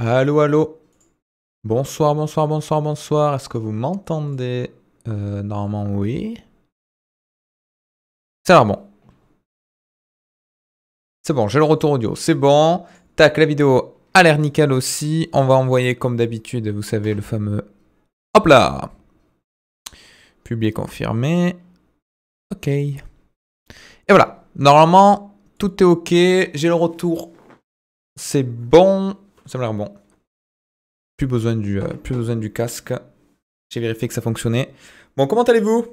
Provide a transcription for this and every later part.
Allô, allô. Bonsoir, bonsoir, bonsoir, bonsoir. Est-ce que vous m'entendez euh, Normalement, oui. c'est a bon. C'est bon, j'ai le retour audio. C'est bon. Tac, la vidéo a l'air nickel aussi. On va envoyer comme d'habitude, vous savez, le fameux... Hop là Publier confirmé. Ok. Et voilà. Normalement, tout est ok. J'ai le retour. C'est bon ça me l'air bon. Plus besoin, du, euh, du casque. J'ai vérifié que ça fonctionnait. Bon, comment allez-vous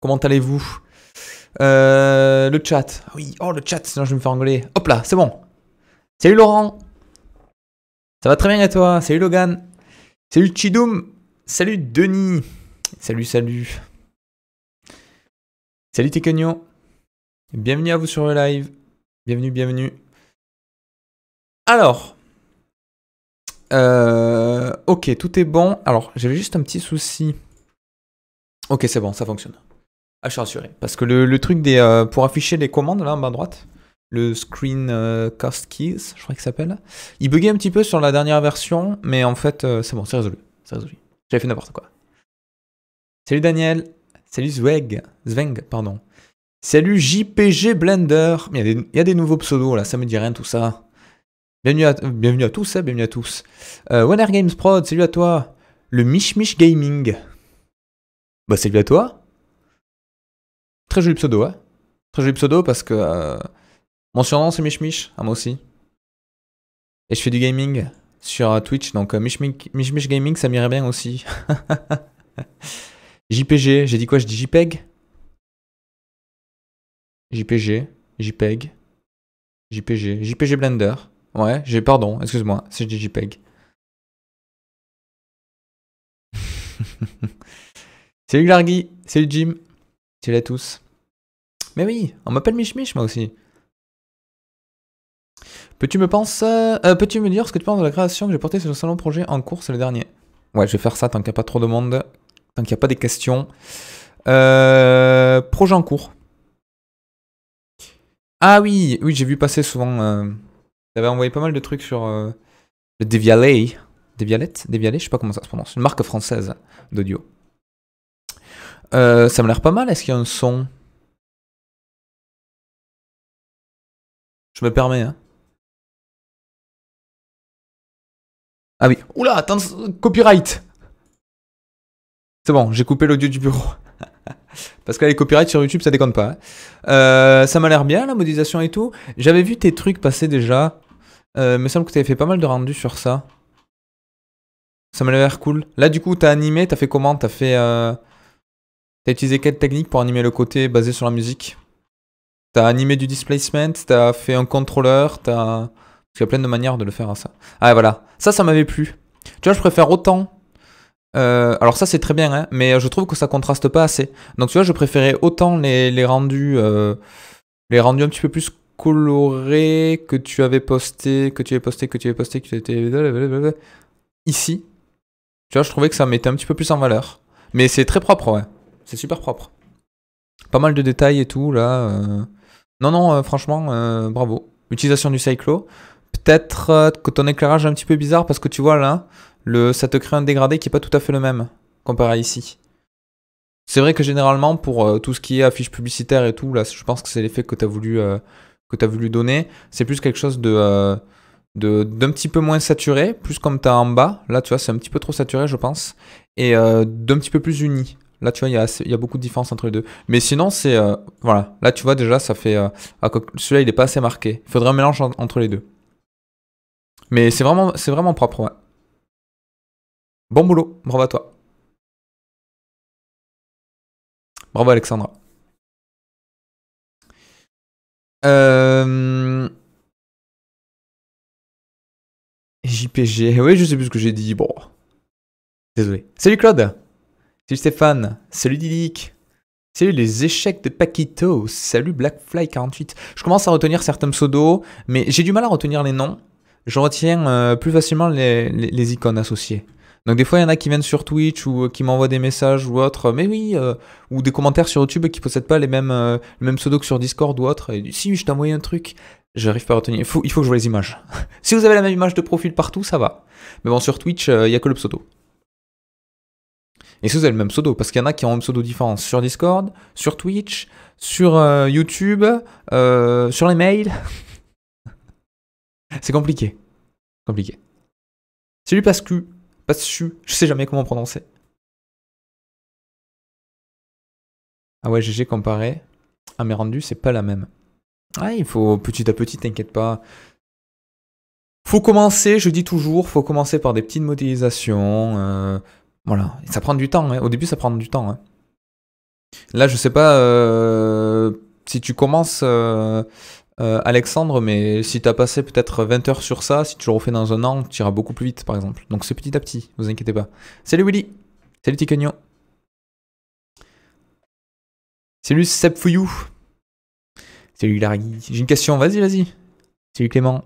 Comment allez-vous euh, Le chat. Ah oui, oh le chat, sinon je vais me faire engueuler. Hop là, c'est bon. Salut Laurent. Ça va très bien à toi Salut Logan. Salut Chidoum. Salut Denis. Salut, salut. Salut Tekagno. Bienvenue à vous sur le live. Bienvenue, bienvenue. Alors, euh, ok, tout est bon. Alors, j'avais juste un petit souci. Ok, c'est bon, ça fonctionne. Ah, je suis rassuré. Parce que le, truc des, euh, pour afficher les commandes, là, en bas à droite, le screen euh, cast keys, je crois qu'il s'appelle, il buguait un petit peu sur la dernière version, mais en fait, c'est bon, c'est résolu. C'est résolu. J'avais fait n'importe quoi. Salut Daniel. Salut Zweg. Zweng, pardon. Salut JPG Blender. Il y, a des, il y a des nouveaux pseudos, là, ça me dit rien, tout ça. Bienvenue à, bienvenue à tous, hein, bienvenue à tous. Euh, Games Prod, salut à toi. Le Mich Mich Gaming. Bah salut à toi. Très joli pseudo, hein. Très joli pseudo parce que euh, mon surnom c'est Mich Mich, à moi aussi. Et je fais du gaming sur euh, Twitch, donc euh, Mich, Mich, Gaming ça m'irait bien aussi. JPG, j'ai dit quoi Je dis JPEG JPG, JPEG, JPG, JPG Blender. Ouais, j'ai pardon, excuse-moi, c'est je JPEG. salut c'est salut Jim, salut à tous. Mais oui, on m'appelle Mich moi aussi. Peux-tu me euh, euh, peux-tu me dire ce que tu penses de la création que j'ai portée sur le salon projet en cours, c'est le dernier Ouais, je vais faire ça tant qu'il n'y a pas trop de monde, tant qu'il n'y a pas des questions. Euh, projet en cours. Ah oui, oui, j'ai vu passer souvent. J'avais envoyé pas mal de trucs sur euh, le Devialet. Devialette Devialet, je sais pas comment ça se prononce. Une marque française d'audio. Euh, ça me l'air pas mal. Est-ce qu'il y a un son Je me permets, hein. Ah oui. Oula, attends, copyright C'est bon, j'ai coupé l'audio du bureau. Parce que les copyrights sur YouTube, ça déconne pas. Hein. Euh, ça m'a l'air bien, la modélisation et tout. J'avais vu tes trucs passer déjà. Euh, me semble que tu avais fait pas mal de rendus sur ça. Ça m'a l'air cool. Là, du coup, tu as animé, t'as fait comment T'as fait. Euh... T'as utilisé quelle technique pour animer le côté basé sur la musique as animé du displacement, as fait un contrôleur, t'as. Parce qu'il y a plein de manières de le faire à hein, ça. Ah, voilà. Ça, ça m'avait plu. Tu vois, je préfère autant. Euh, alors, ça, c'est très bien, hein, mais je trouve que ça contraste pas assez. Donc, tu vois, je préférais autant les, rendus. Euh, les rendus un petit peu plus coloré que tu avais posté, que tu avais posté, que tu avais posté, que tu avais... Ici. Tu vois, je trouvais que ça mettait un petit peu plus en valeur. Mais c'est très propre, ouais. C'est super propre. Pas mal de détails et tout, là. Euh. Non, non, euh, franchement, euh, bravo. Utilisation du cyclo. Peut-être que ton éclairage est un petit peu bizarre parce que tu vois là, le, ça te crée un dégradé qui n'est pas tout à fait le même comparé à ici. C'est vrai que généralement, pour tout ce qui est affiche publicitaire et tout, là, je pense que c'est l'effet que tu as voulu que tu as voulu donner, c'est plus quelque chose euh, de d'un petit peu moins saturé, plus comme tu as en bas. Là, tu vois, c'est un petit peu trop saturé, je pense. Et euh, d'un petit peu plus uni. Là, tu vois, il y a, y a beaucoup de différence entre les deux. Mais sinon, c'est. Euh, voilà. Là, tu vois, déjà, ça fait. Celui-là, il n'est pas assez marqué. Il faudrait un mélange entre les deux. Mais c'est vraiment, vraiment propre, Bon boulot. Bravo à toi. Bravo, Alexandra. Euh, JPG. Oui, je sais plus ce que j'ai dit. Bon. Désolé. Salut Claude. Salut Stéphane. Salut Didic. Salut les échecs de Paquito. Salut Blackfly48. Je commence à retenir certains pseudos, mais j'ai du mal à retenir les noms. Je retiens euh, plus facilement les icônes associées. Donc des fois, il y en a qui viennent sur Twitch ou euh, qui m'envoient des messages ou autre, mais oui, euh, ou des commentaires sur YouTube qui possèdent pas les mêmes, euh, pseudo que sur Discord ou autre. Et si, je t'ai un truc, j'arrive pas à retenir. Il faut, il que je vois les images. si vous avez la même image de profil partout, ça va. Mais bon, sur Twitch, il n'y y a que le pseudo. Et si vous avez le même pseudo, parce qu'il y en a qui ont un pseudo différent sur Discord, sur Twitch, sur YouTube, sur les mails. C'est compliqué. Compliqué. C'est lui parce que je sais jamais comment prononcer. Ah ouais, j'ai comparé. Ah mais rendu, c'est pas la même. Ah, il faut petit à petit, t'inquiète pas. Faut commencer, je dis toujours, faut commencer par des petites modélisations. Euh, voilà, ça prend du temps. Hein. Au début, ça prend du temps. Hein. Là, je sais pas euh, si tu commences euh, euh, Alexandre, mais si tu as passé peut-être 20 heures sur ça, si tu le refais dans un an, tu iras beaucoup plus vite, par exemple. Donc c'est petit à petit, vous inquiétez pas. Salut Willy Salut Ticagnon Salut Seb Salut Larry J'ai une question, vas-y, vas-y Salut Clément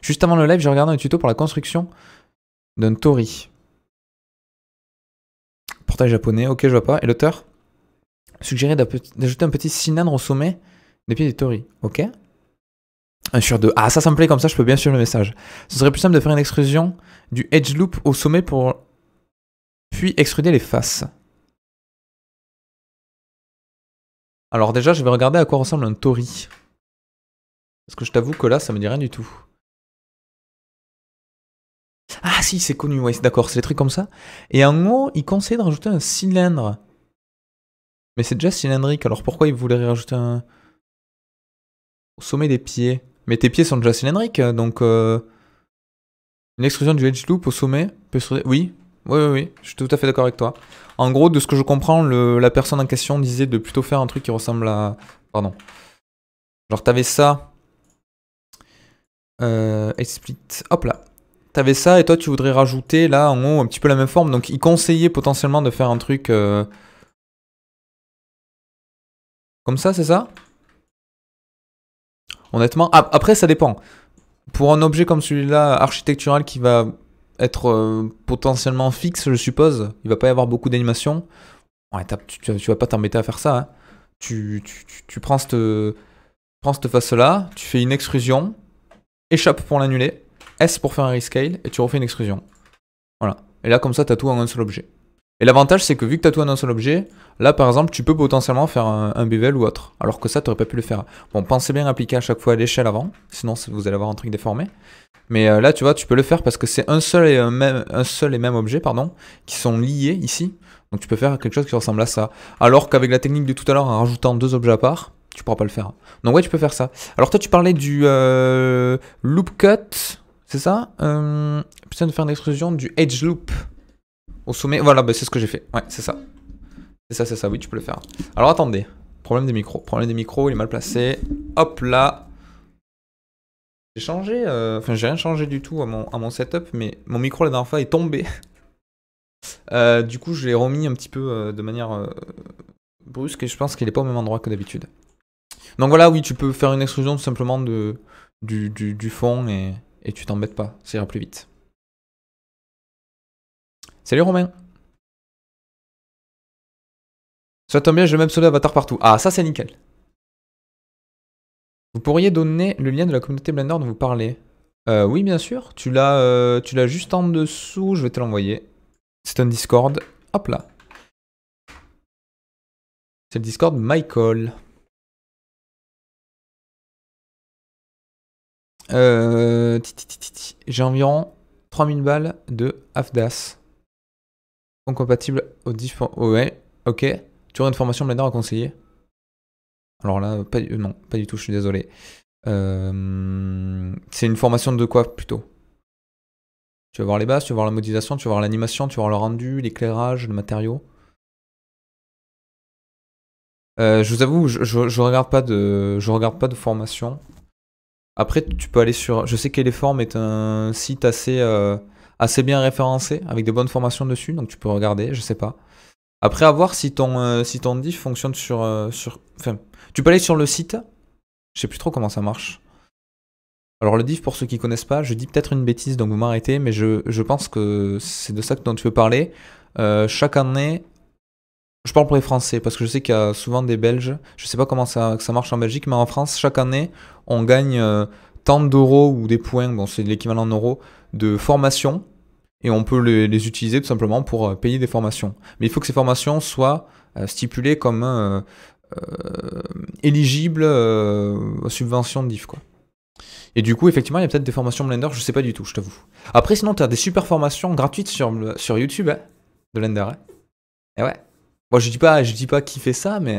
Juste avant le live, j'ai regardé un tuto pour la construction d'un Tori. Portail japonais, ok, je vois pas. Et l'auteur suggérait d'ajouter un petit cylindre au sommet des pieds des tori, ok Un sur deux. Ah, ça, ça me plaît comme ça, je peux bien suivre le message. Ce serait plus simple de faire une extrusion du edge loop au sommet pour puis extruder les faces. Alors déjà, je vais regarder à quoi ressemble un Tori. Parce que je t'avoue que là, ça me dit rien du tout. Ah si, c'est connu, ouais, d'accord, c'est des trucs comme ça. Et en haut, il conseille de rajouter un cylindre. Mais c'est déjà cylindrique, alors pourquoi il voulait rajouter un... Au sommet des pieds. Mais tes pieds sont déjà cylindriques, hein, donc... Euh, une extrusion du edge loop au sommet Oui, oui, oui, je suis tout à fait d'accord avec toi. En gros, de ce que je comprends, la personne en question disait de plutôt faire un truc qui ressemble à... Pardon. Genre, t'avais ça... Euh, split. Hop là. T'avais ça et toi, tu voudrais rajouter, là, en haut, un petit peu la même forme. Donc, il conseillait potentiellement de faire un truc... Euh, comme ça, c'est ça Honnêtement, ah, après ça dépend. Pour un objet comme celui-là, architectural, qui va être euh, potentiellement fixe, je suppose, il va pas y avoir beaucoup d'animation. tu, ne vas pas t'embêter à faire ça. Hein. Tu, prends cette, prends cette face-là, tu fais une extrusion, échappe pour l'annuler, S pour faire un rescale, et tu refais une extrusion. Voilà. Et là, comme ça, tu as tout en un seul objet. Et l'avantage, c'est que vu que tu as tout un seul objet, là par exemple, tu peux potentiellement faire un, bevel ou autre. Alors que ça, tu n'aurais pas pu le faire. Bon, pensez bien à appliquer à chaque fois à l'échelle avant, sinon vous allez avoir un truc déformé. Mais euh, là, tu vois, tu peux le faire parce que c'est un seul et même, un seul et même objet, pardon, qui sont liés ici. Donc tu peux faire quelque chose qui ressemble à ça. Alors qu'avec la technique de tout à l'heure, en rajoutant deux objets à part, tu pourras pas le faire. Donc ouais, tu peux faire ça. Alors toi, tu parlais du euh, loop cut, c'est ça euh, Putain de faire une extrusion du edge loop. Au sommet, voilà, bah, c'est ce que j'ai fait. Ouais, c'est ça. C'est ça, c'est ça, oui, tu peux le faire. Alors attendez. Problème des micros. Problème des micros, il est mal placé. Hop là. J'ai changé, euh, enfin j'ai rien changé du tout à mon, à mon setup, mais mon micro la dernière fois est tombé. Euh, du coup, je l'ai remis un petit peu euh, de manière brusque et je pense qu'il est pas au même endroit que d'habitude. Donc voilà, oui, tu peux faire une exclusion tout simplement de, du, fond et, et tu t'embêtes pas, ça ira plus vite. Salut Romain Ça tombe bien, je le même pseudo avatar partout. Ah, ça c'est nickel. Vous pourriez donner le lien de la communauté Blender dont vous parlez euh, Oui, bien sûr. Euh, tu l'as juste en dessous, je vais te l'envoyer. C'est un Discord. Hop là. C'est le Discord Michael. Euh, J'ai environ 3000 balles de Afdas compatible aux différents... ouais, ok. Tu aurais une formation Blender à conseiller Alors là, pas, non, pas du tout, je suis désolé. Euh, c'est une formation de quoi plutôt Tu vas voir les bases, tu vas voir la modélisation, tu vas voir l'animation, tu vas voir le rendu, l'éclairage, le matériau. Euh, je vous avoue, je, je, regarde pas de, je regarde pas de formation. Après, tu peux aller sur. Je sais qu'elle est un site assez. Euh, assez bien référencé, avec de bonnes formations dessus, donc tu peux regarder, je sais pas. Après, à voir si ton, euh, si ton diff fonctionne sur... Euh, sur... Enfin, tu peux aller sur le site, je sais plus trop comment ça marche. Alors le diff, pour ceux qui connaissent pas, je dis peut-être une bêtise, donc vous m'arrêtez, mais je, pense que c'est de ça dont tu veux parler. Euh, chaque année, je parle pour les Français, parce que je sais qu'il y a souvent des Belges, je sais pas comment ça, ça marche en Belgique, mais en France, chaque année, on gagne tant d'euros ou des points, bon c'est l'équivalent en euros, de formation et on peut les, les utiliser tout simplement pour euh, payer des formations. Mais il faut que ces formations soient euh, stipulées comme euh, éligibles aux subventions de DIF. Quoi. Et du coup, effectivement, il y a peut-être des formations Blender, je sais pas du tout, je t'avoue. Après, sinon, tu as des super formations gratuites sur, sur YouTube hein, de Blender. Et hein. eh ouais. Moi, je dis pas, je dis pas qui fait ça, mais.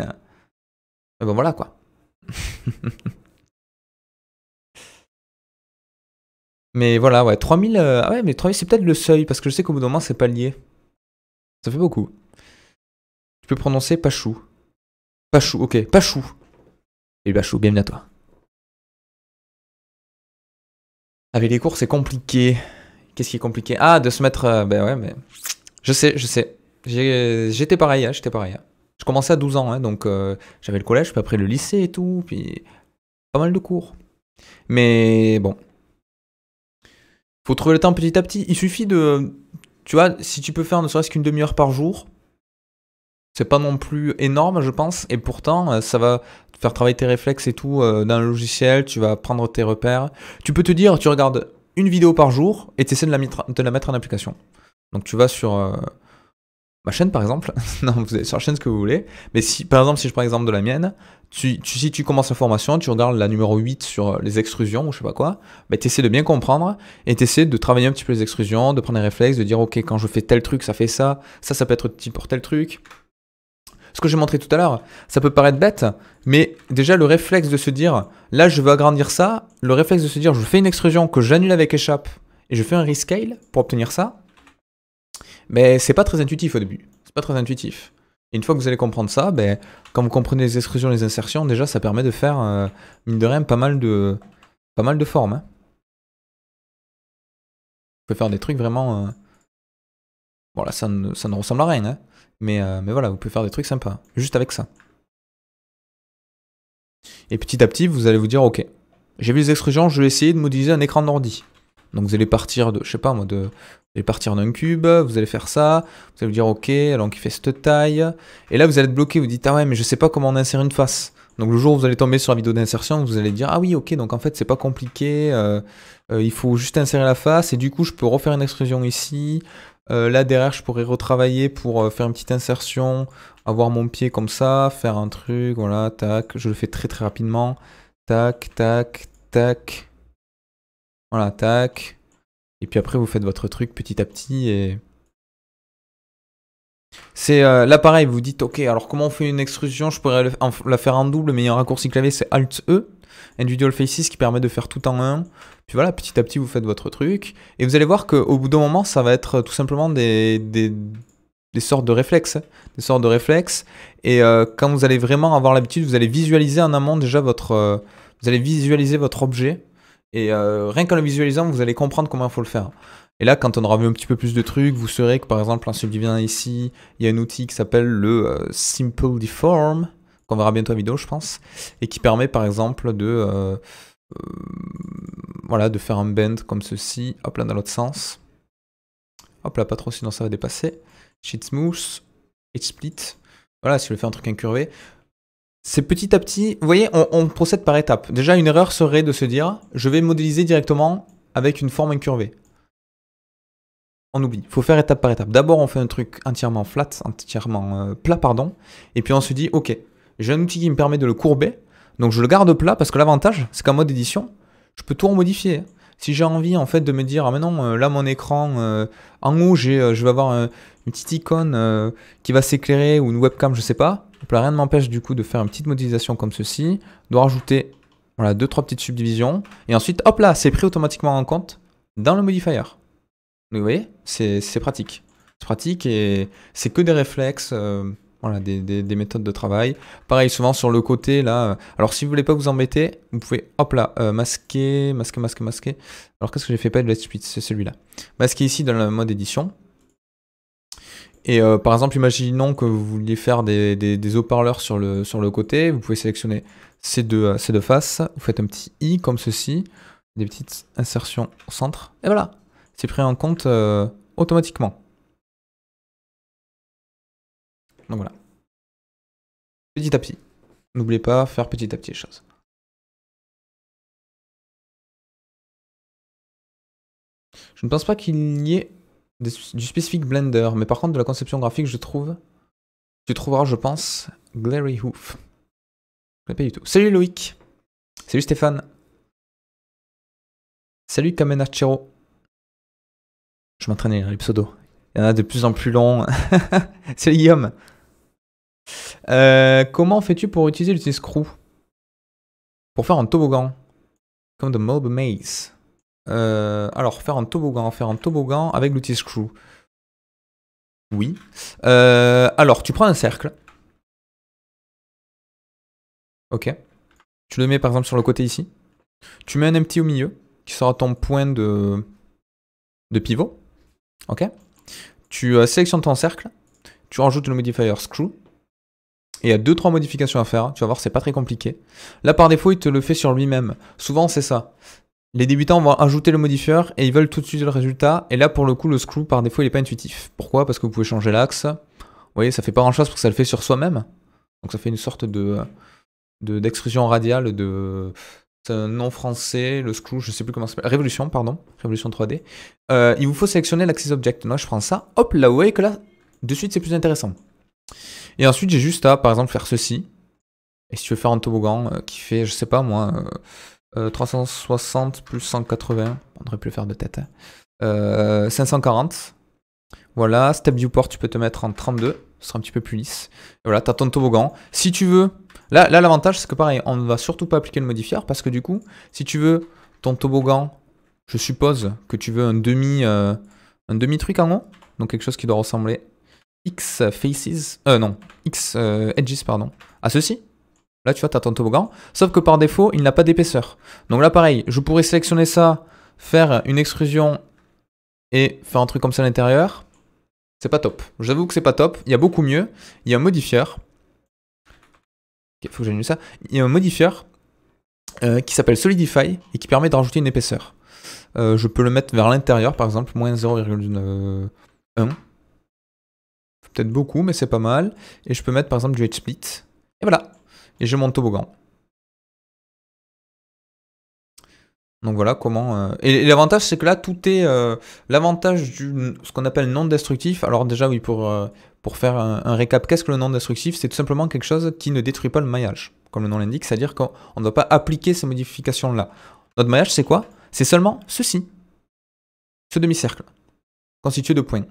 Et ben voilà, quoi. Mais voilà, ouais, 3000, euh, ah ouais, mais 3000 c'est peut-être le seuil, parce que je sais qu'au bout d'un moment c'est pas lié. Ça fait beaucoup. Tu peux prononcer Pachou. Pachou, ok, Pachou. Et Pachou, bienvenue à toi. Avec les cours, c'est compliqué. Qu'est-ce qui est compliqué Ah, de se mettre. Euh, ben ouais, mais. Je sais, je sais. J'étais pareil, hein, j'étais pareil. Hein. Je commençais à 12 ans, hein, donc euh, j'avais le collège, puis après le lycée et tout, puis pas mal de cours. Mais bon, faut trouver le temps petit à petit. Il suffit de. Tu vois, si tu peux faire ne serait-ce qu'une demi-heure par jour, c'est pas non plus énorme, je pense. Et pourtant, euh, ça va faire travailler tes réflexes et tout euh, dans le logiciel. Tu vas prendre tes repères. Tu peux te dire, tu regardes une vidéo par jour et tu essaies de la, mettre, en application. Donc tu vas sur. Euh, ma chaîne par exemple, non, vous allez sur la chaîne ce que vous voulez, mais si par exemple si je prends l'exemple de la mienne, si tu commences la formation, tu regardes la numéro 8 sur euh, les extrusions ou je sais pas quoi, Mais bah, tu essaies de bien comprendre et tu essaies de travailler un petit peu les extrusions, de prendre les réflexes, de dire ok, quand je fais tel truc, ça fait ça, ça, ça peut être utile pour tel truc. Ce que j'ai montré tout à l'heure, ça peut paraître bête, mais déjà le réflexe de se dire là, je veux agrandir ça, le réflexe de se dire je fais une extrusion que j'annule avec échappe et je fais un rescale pour obtenir ça, mais c'est pas très intuitif au début. C'est pas très intuitif une fois que vous allez comprendre ça, ben, quand vous comprenez les et les insertions, déjà ça permet de faire, euh, mine de rien, pas mal de, pas mal de formes. Vous hein. pouvez faire des trucs vraiment... Voilà, euh, ça ne, ça ne, ressemble à rien, hein. mais, euh, mais voilà, vous pouvez faire des trucs sympas, juste avec ça. Et petit à petit, vous allez vous dire, ok, j'ai vu les extrusions, je vais essayer de modéliser un écran d'ordi. Donc vous allez partir de, je sais pas moi, de, et partir d'un cube, vous allez faire ça, vous allez vous dire ok, alors qu'il fait cette taille. Et là, vous allez être bloqué, vous dites ah ouais, mais je sais pas comment on insère une face. Donc le jour où vous allez tomber sur la vidéo d'insertion, vous allez dire ah oui, ok, donc en fait, c'est pas compliqué, euh, euh, il faut juste insérer la face et du coup, je peux refaire une extrusion ici. Euh, là derrière, je pourrais retravailler pour faire une petite insertion, avoir mon pied comme ça, faire un truc, voilà, tac, je le fais très très rapidement. Tac, tac, tac. Voilà, tac. Et puis après, vous faites votre truc petit à petit et. C'est euh, là pareil, vous dites ok, alors comment on fait une extrusion Je pourrais la faire en double, mais il y a un raccourci clavier, c'est Alt E, Individual Faces qui permet de faire tout en un. Puis voilà, petit à petit vous faites votre truc et vous allez voir qu'au bout d'un moment, ça va être euh, tout simplement des, des, sortes de réflexes, des sortes de réflexes. Et euh, quand vous allez vraiment avoir l'habitude, vous allez visualiser en amont déjà votre, vous allez visualiser votre objet et euh, rien qu'en le visualisant, vous allez comprendre comment il faut le faire. Et là, quand on aura vu un petit peu plus de trucs, vous saurez que par exemple, en subdivisant ici, il y a un outil qui s'appelle le euh, Simple Deform, qu'on verra bientôt en vidéo, je pense, et qui permet par exemple de, euh, voilà, de faire un bend comme ceci, hop là dans l'autre sens. Hop là, pas trop, sinon ça va dépasser. Sheet Smooth, Edge Split. Voilà, si je le faire un truc incurvé, c'est petit à petit, vous voyez, on, procède par étapes. Déjà, une erreur serait de se dire, je vais modéliser directement avec une forme incurvée. On oublie, il faut faire étape par étape. D'abord, on fait un truc entièrement flat, entièrement euh, plat, pardon, et puis on se dit, ok, j'ai un outil qui me permet de le courber, donc je le garde plat, parce que l'avantage, c'est qu'en mode édition, je peux tout modifier. Si j'ai envie en fait de me dire ah euh, là mon écran euh, en haut je vais avoir une petite icône qui va s'éclairer ou une webcam je sais pas donc rien ne m'empêche du coup de faire une petite modélisation comme ceci, de rajouter voilà, deux, trois petites subdivisions, et ensuite, hop là, c'est pris automatiquement en compte dans le modifier. vous voyez, c'est pratique. C'est pratique et c'est que des réflexes. Euh, voilà, des, méthodes de travail. Pareil, souvent sur le côté, là. Euh, alors, si vous voulez pas vous embêter, vous pouvez, hop là, euh, masquer, masquer, masquer, masquer. Alors, qu'est-ce que j'ai fait pas de la suite C'est celui-là. Masquer ici dans le mode édition. Et euh, par exemple, imaginons que vous vouliez faire des, haut-parleurs sur le, sur le côté, vous pouvez sélectionner ces deux, euh, ces deux faces, vous faites un petit i comme ceci, des petites insertions au centre, et voilà, c'est pris en compte euh, automatiquement. Donc voilà. Petit à petit. N'oubliez pas, faire petit à petit les choses. Je ne pense pas qu'il y ait du spécifique Blender, mais par contre de la conception graphique, je trouve. Tu trouveras, je pense, Glary Hoof. Je ne pas du tout. Salut Loïc. Salut Stéphane. Salut Kamenachiro. Je m'entraîne les pseudo. Il y en a de plus en plus longs. Salut Guillaume. Euh, comment fais-tu pour utiliser l'outil screw Pour faire un toboggan. Comme de Mob Maze. Euh, alors, faire un toboggan, faire un toboggan avec l'outil screw. Oui. Euh, alors, tu prends un cercle. Ok. Tu le mets par exemple sur le côté ici. Tu mets un empty au milieu, qui sera ton point de, de pivot. Ok. Tu euh, sélectionnes ton cercle. Tu rajoutes le modifier screw. Et il y a 2-3 modifications à faire. Tu vas voir, c'est pas très compliqué. Là, par défaut, il te le fait sur lui-même. Souvent, c'est ça. Les débutants vont ajouter le modifier et ils veulent tout de suite le résultat. Et là, pour le coup, le screw, par défaut, il n'est pas intuitif. Pourquoi Parce que vous pouvez changer l'axe. Vous voyez, ça fait pas grand-chose parce que ça le fait sur soi-même. Donc ça fait une sorte de d'extrusion radiale de... C'est un nom français, le screw, je sais plus comment ça s'appelle. Révolution, pardon. Révolution 3D. Euh, il vous faut sélectionner l'axis object. Moi, je prends ça. Hop, là, vous voyez que là, de suite, c'est plus intéressant. Et ensuite, j'ai juste à, par exemple, faire ceci. Et si tu veux faire un toboggan euh, qui fait, je sais pas moi... Euh, 360 euh, plus 180. On aurait plus le faire de tête. 540. Hein. Euh, voilà, step port tu peux te mettre en 32. Ce sera un petit peu plus lisse. voilà, t'as ton toboggan. Si tu veux, là, là l'avantage, c'est que pareil, on ne va surtout pas appliquer le modifier parce que du coup, si tu veux ton toboggan, je suppose que tu veux un demi, euh, un demi truc en haut, donc quelque chose qui doit ressembler X faces, euh non, X edges pardon, à ceci. Là, tu vois, tu as ton toboggan. Sauf que par défaut, il n'a pas d'épaisseur. Donc là, pareil, je pourrais sélectionner ça, faire une extrusion et faire un truc comme ça à l'intérieur. C'est pas top. J'avoue que c'est pas top. Il y a beaucoup mieux. Il y a un modifieur. Il faut que j'annule ça. Il y a un modifieur euh, qui s'appelle Solidify et qui permet de rajouter une épaisseur. Euh, je peux le mettre vers l'intérieur, par exemple, moins 0,1. Peut-être beaucoup, mais c'est pas mal. Et je peux mettre par exemple du edge split. Et voilà, et j'ai mon toboggan. Donc voilà comment. Euh, et, l'avantage, c'est que là, tout est. Euh, l'avantage du. ce qu'on appelle non-destructif. Alors, déjà, oui, pour, euh, pour faire un, un récap, qu'est-ce que le non-destructif C'est tout simplement quelque chose qui ne détruit pas le maillage, comme le nom l'indique, c'est-à-dire qu'on ne doit pas appliquer ces modifications-là. Notre maillage, c'est quoi C'est seulement ceci. Ce demi-cercle, constitué de points.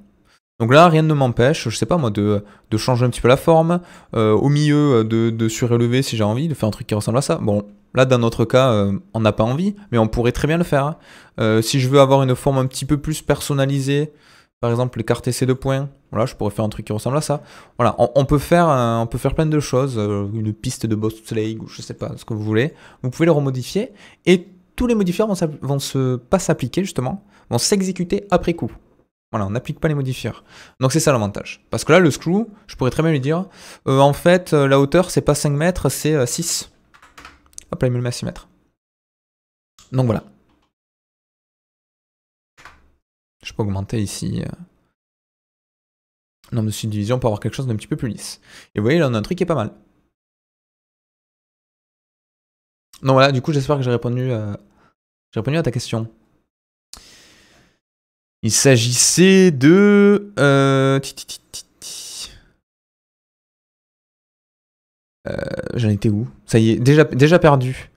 Donc là, rien ne m'empêche, je sais pas moi, de, changer un petit peu la forme, euh, au milieu euh, de, de surélever si j'ai envie, de faire un truc qui ressemble à ça. Bon, là dans notre cas, euh, on n'a pas envie, mais on pourrait très bien le faire. Hein. si je veux avoir une forme un petit peu plus personnalisée, par exemple les cartes c de points, voilà, je pourrais faire un truc qui ressemble à ça. Voilà, on, peut, faire, on peut faire plein de choses, une piste de boss league ou je sais pas, ce que vous voulez. Vous pouvez le remodifier et tous les modifiants vont, vont se, pas s'appliquer justement, vont s'exécuter après coup. Voilà, on n'applique pas les modifiers. Donc c'est ça l'avantage. Parce que là, le screw, je pourrais très bien lui dire, euh, en fait, euh, la hauteur, c'est pas 5 mètres, c'est 6. Euh, Hop, là, il me le met à 6 mètres. Donc voilà. Je peux augmenter ici Non nombre de subdivisions pour avoir quelque chose d'un petit peu plus lisse. Et vous voyez, là, on a un truc qui est pas mal. Donc voilà, du coup, j'espère que j'ai répondu, répondu à ta question. Il s'agissait de... Euh... euh j'en étais où Ça y est, déjà, déjà perdu.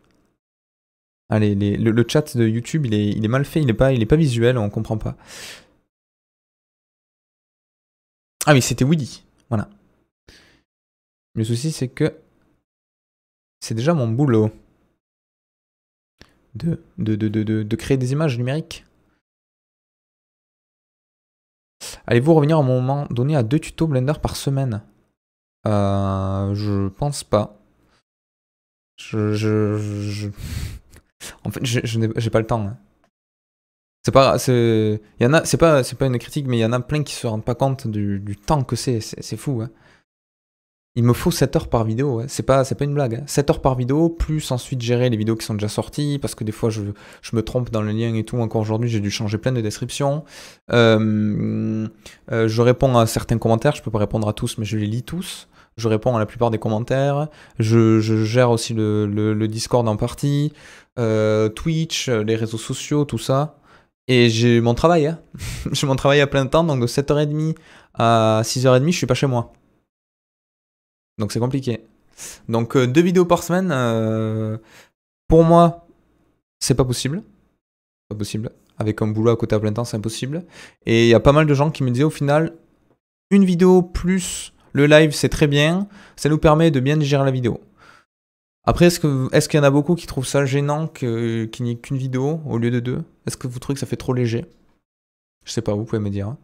Allez, ah, le, chat de YouTube, il est, mal fait, il n'est pas, pas visuel, on comprend pas. Ah oui, c'était Woody voilà. Le souci, c'est que c'est déjà mon boulot de, de, de, de, de créer des images numériques. Allez-vous revenir à un moment donné à deux tutos Blender par semaine euh, Je pense pas. Je. je, En fait, je, n'ai pas le temps. Hein. C'est pas, c'est, y en a, c'est pas, c'est pas une critique, mais il y en a plein qui se rendent pas compte du, du temps que c'est. C'est, fou. Hein. Il me faut 7 heures par vidéo, c'est pas, une blague. 7 hein. heures par vidéo, plus ensuite gérer les vidéos qui sont déjà sorties, parce que des fois je, me trompe dans le lien et tout. Encore aujourd'hui, j'ai dû changer plein de descriptions. Euh, je réponds à certains commentaires, je peux pas répondre à tous, mais je les lis tous. Je réponds à la plupart des commentaires. Je, gère aussi le, Discord en partie, euh, Twitch, euh, les réseaux sociaux, tout ça. Et j'ai mon travail, hein. j'ai mon travail à plein temps, donc de 7h30 à 6h30, je suis pas chez moi. Donc c'est compliqué. Donc euh, deux vidéos par semaine, euh, pour moi, c'est pas possible. Pas possible. Avec un boulot à côté à plein temps, c'est impossible. Et il y a pas mal de gens qui me disaient au final, une vidéo plus le live, c'est très bien. Ça nous permet de bien gérer la vidéo. Après, est-ce qu'il y en a beaucoup qui trouvent ça gênant qu'il n'y ait qu'une vidéo au lieu de deux Est-ce que vous trouvez que ça fait trop léger Je sais pas, vous pouvez me dire. Hein.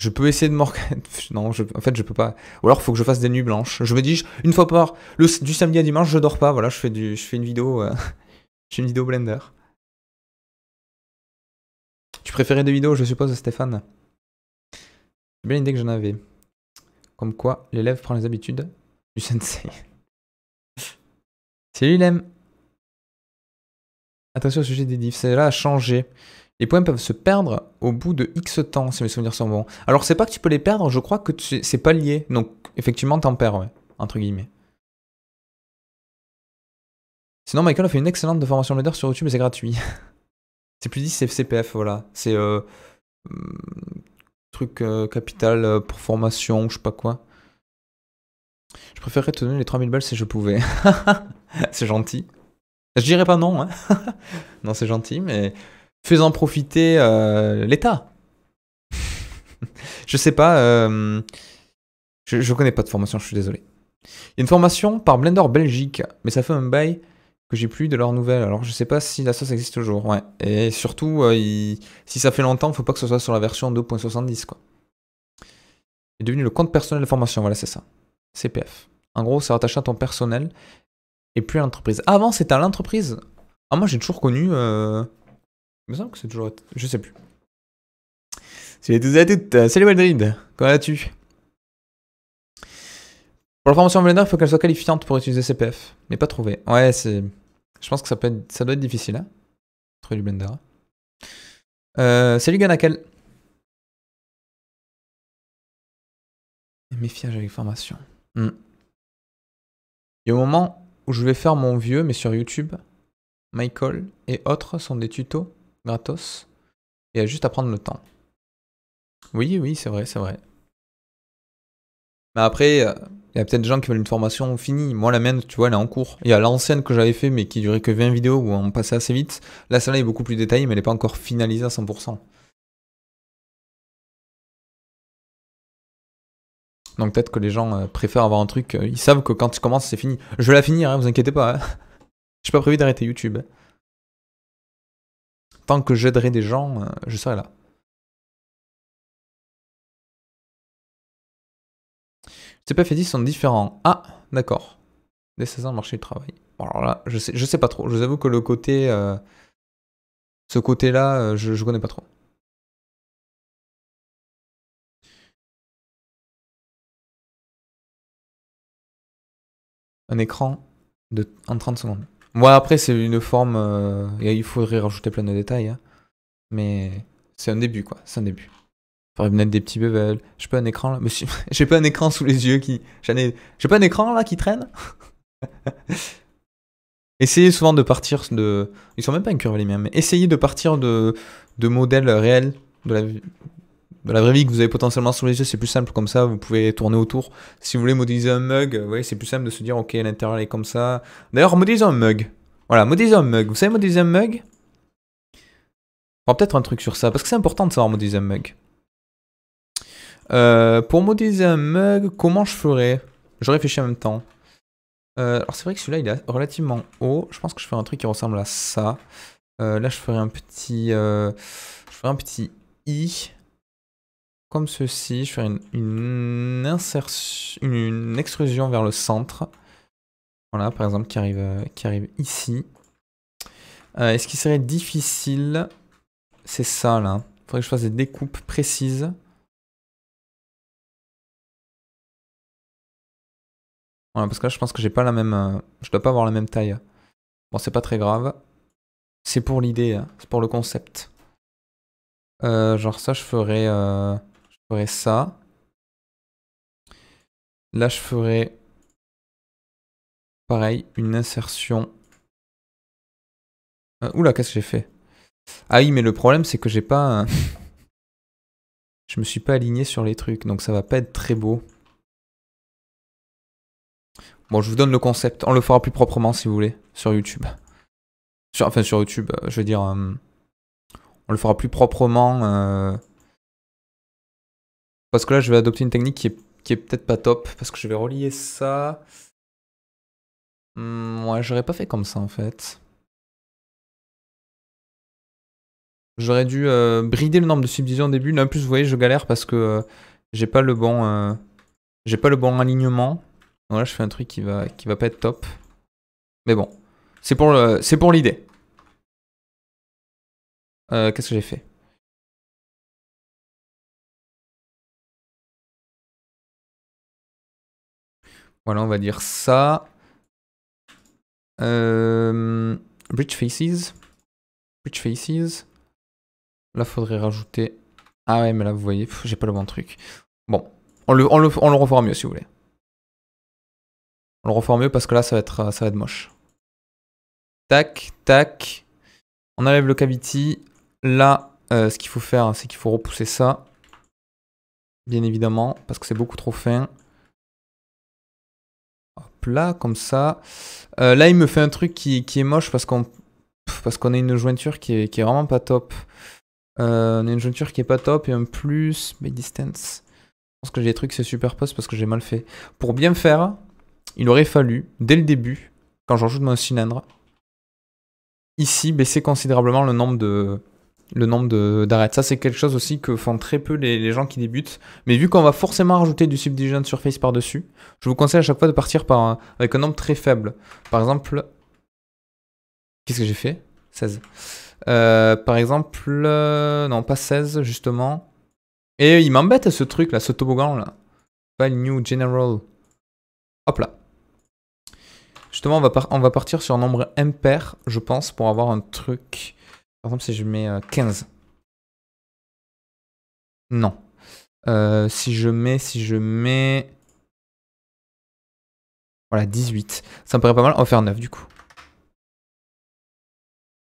Je peux essayer de m'organiser. Non, en fait, je peux pas. Ou alors, il faut que je fasse des nuits blanches. Je me dis, une fois par. Le... Du samedi à dimanche, je dors pas. Voilà, je fais, je fais une vidéo. Euh, une vidéo Blender. Tu préférais des vidéos, je suppose, Stéphane C'est bien l'idée que j'en avais. Comme quoi, l'élève prend les habitudes du sensei. C'est lui, l'aime. Attention au sujet des diffs. Celle-là a changé. Les points peuvent se perdre au bout de X temps, si mes souvenirs sont bons. Alors, c'est pas que tu peux les perdre, je crois que tu... c'est pas lié. Donc, effectivement, t'en perds, ouais, entre guillemets. Sinon, Michael a fait une excellente formation leader sur YouTube mais c'est gratuit. c'est plus dit CPF, voilà. C'est euh, hmm, truc euh, capital euh, pour formation, je sais pas quoi. Je préférerais te donner les 3000 balles si je pouvais. c'est gentil. Je dirais pas non, hein. non, c'est gentil, mais faisant profiter euh, l'État. je sais pas, euh, je, je connais pas de formation, je suis désolé. Il y a une formation par Blender Belgique, mais ça fait un bail que j'ai plus de leurs nouvelles. Alors je sais pas si la sauce existe toujours. Ouais. Et surtout, euh, si ça fait longtemps, faut pas que ce soit sur la version 2.70 quoi. Il est devenu le compte personnel de formation, voilà c'est ça. CPF. En gros, c'est rattaché à ton personnel et plus à l'entreprise. avant, c'était à l'entreprise. Ah moi j'ai toujours connu c'est toujours. Je sais plus. Euh, salut à tous et à toutes. Salut Maldrid Comment vas-tu Pour la formation Blender, il faut qu'elle soit qualifiante pour utiliser CPF. Mais pas trouvé. Ouais, c'est. Je pense que ça, peut ça doit être difficile. Hein, trouver du Blender. Euh, salut Ganakel. Méfiage avec formation. Hmm. Et au moment où je vais faire mon vieux, mais sur YouTube, Michael et autres sont des tutos gratos. y a juste à prendre le temps. Oui, oui, c'est vrai, c'est vrai. Mais après, euh, il y a peut-être des gens qui veulent une formation finie. Moi, la mienne, tu vois, elle est en cours. Il y a l'ancienne que j'avais fait, mais qui durait que 20 vidéos, où on passait assez vite. Là, celle-là est beaucoup plus détaillée, mais elle n'est pas encore finalisée à 100%. Donc peut-être que les gens euh, préfèrent avoir un truc. Euh, ils savent que quand tu commences, c'est fini. Je vais la finir, hein, vous inquiétez pas. Je hein. suis pas prévu d'arrêter YouTube. Hein tant que j'aiderai des gens, euh, je serai là. fait, ils sont différents. Ah, d'accord. Des 16 ans, marché du travail. alors là, je sais, je sais pas trop. Je vous avoue que le côté. Euh, ce côté-là, euh, je, je connais pas trop. Un écran de, en 30 secondes. Moi, après, c'est une forme. Euh, il faudrait rajouter plein de détails. Hein. Mais c'est un début, quoi. C'est un début. Faudrait mettre des petits bevels. J'ai pas un écran là. J'ai pas un écran sous les yeux qui. J'en ai. J'ai pas un écran là qui traîne. essayez souvent de partir de. Ils sont même pas une incurvés les miens, mais essayez de partir de, de modèles réels de la vie- de la vraie vie que vous avez potentiellement sous les yeux, c'est plus simple comme ça, vous pouvez tourner autour. Si vous voulez modéliser un mug, vous euh, voyez, c'est plus simple de se dire, ok, l'intérieur est comme ça. D'ailleurs, modélisons un mug. Voilà, modélisez un mug. Vous savez modéliser un mug On peut-être un truc sur ça, parce que c'est important de savoir modéliser un mug. Euh, pour modéliser un mug, comment je ferais Je réfléchis en même temps. Euh, alors c'est vrai que celui-là, il est relativement haut. Je pense que je ferai un truc qui ressemble à ça. là, je ferai un petit... je ferai un petit i comme ceci. Je fais une, insertion, une, extrusion vers le centre. Voilà, par exemple, qui arrive, euh, qui arrive ici. Euh, est-ce qui serait difficile C'est ça, là. Il faudrait que je fasse des découpes précises. Voilà, parce que là, je pense que j'ai pas la même... Euh, je dois pas avoir la même taille. Bon, c'est pas très grave. C'est pour l'idée, hein. c'est pour le concept. genre ça, je ferais ferai ça. Là, je ferai pareil, une insertion. Euh, oula, qu'est-ce que j'ai fait Ah oui, mais le problème, c'est que j'ai pas. je me suis pas aligné sur les trucs, donc ça va pas être très beau. Bon, je vous donne le concept. On le fera plus proprement si vous voulez, sur YouTube. Sur, enfin, sur YouTube, euh, je veux dire. Euh, on le fera plus proprement. Euh, parce que là, je vais adopter une technique qui est, peut-être pas top, parce que je vais relier ça. Moi hmm, ouais, j'aurais pas fait comme ça en fait. J'aurais dû euh, brider le nombre de subdivisions au début. Là, en plus, vous voyez, je galère parce que euh, j'ai pas le bon, euh, j'ai pas le bon alignement. Là, je fais un truc qui va, qui va pas être top. Mais bon, c'est pour, c'est pour l'idée. Qu'est-ce que j'ai fait Voilà, on va dire ça. Euh, bridge faces. Bridge faces. Là, faudrait rajouter... Ah ouais, mais là, vous voyez, j'ai pas le bon truc. Bon, on le, on le, mieux, si vous voulez. On le refera mieux parce que là, ça va être, ça va être moche. Tac, tac. On enlève le cavity. Là, euh, ce qu'il faut faire, c'est qu'il faut repousser ça. Bien évidemment, parce que c'est beaucoup trop fin plat comme ça. Euh, là, il me fait un truc qui, est moche parce qu'on parce qu'on a une jointure qui est, vraiment pas top. Euh, on a une jointure qui est pas top et un plus mais distance. Je pense que j'ai des trucs c'est super superposent parce que j'ai mal fait. Pour bien faire, il aurait fallu, dès le début, quand j'en joue mon cylindre, ici baisser considérablement le nombre de, le nombre d'arêtes. Ça, c'est quelque chose aussi que font très peu les, gens qui débutent. Mais vu qu'on va forcément rajouter du subdivision de surface par-dessus, je vous conseille à chaque fois de partir par avec un nombre très faible. Par exemple, qu'est-ce que j'ai fait 16. Euh, par exemple, euh, non, pas 16, justement. Et il m'embête ce truc là, ce toboggan là. File New General. Hop là. Justement, on va, on va partir sur un nombre impair, je pense, pour avoir un truc par exemple, si je mets 15. Euh, non. Euh, si je mets, si je mets... Voilà, 18. Ça me paraît pas mal. On va faire 9 du coup.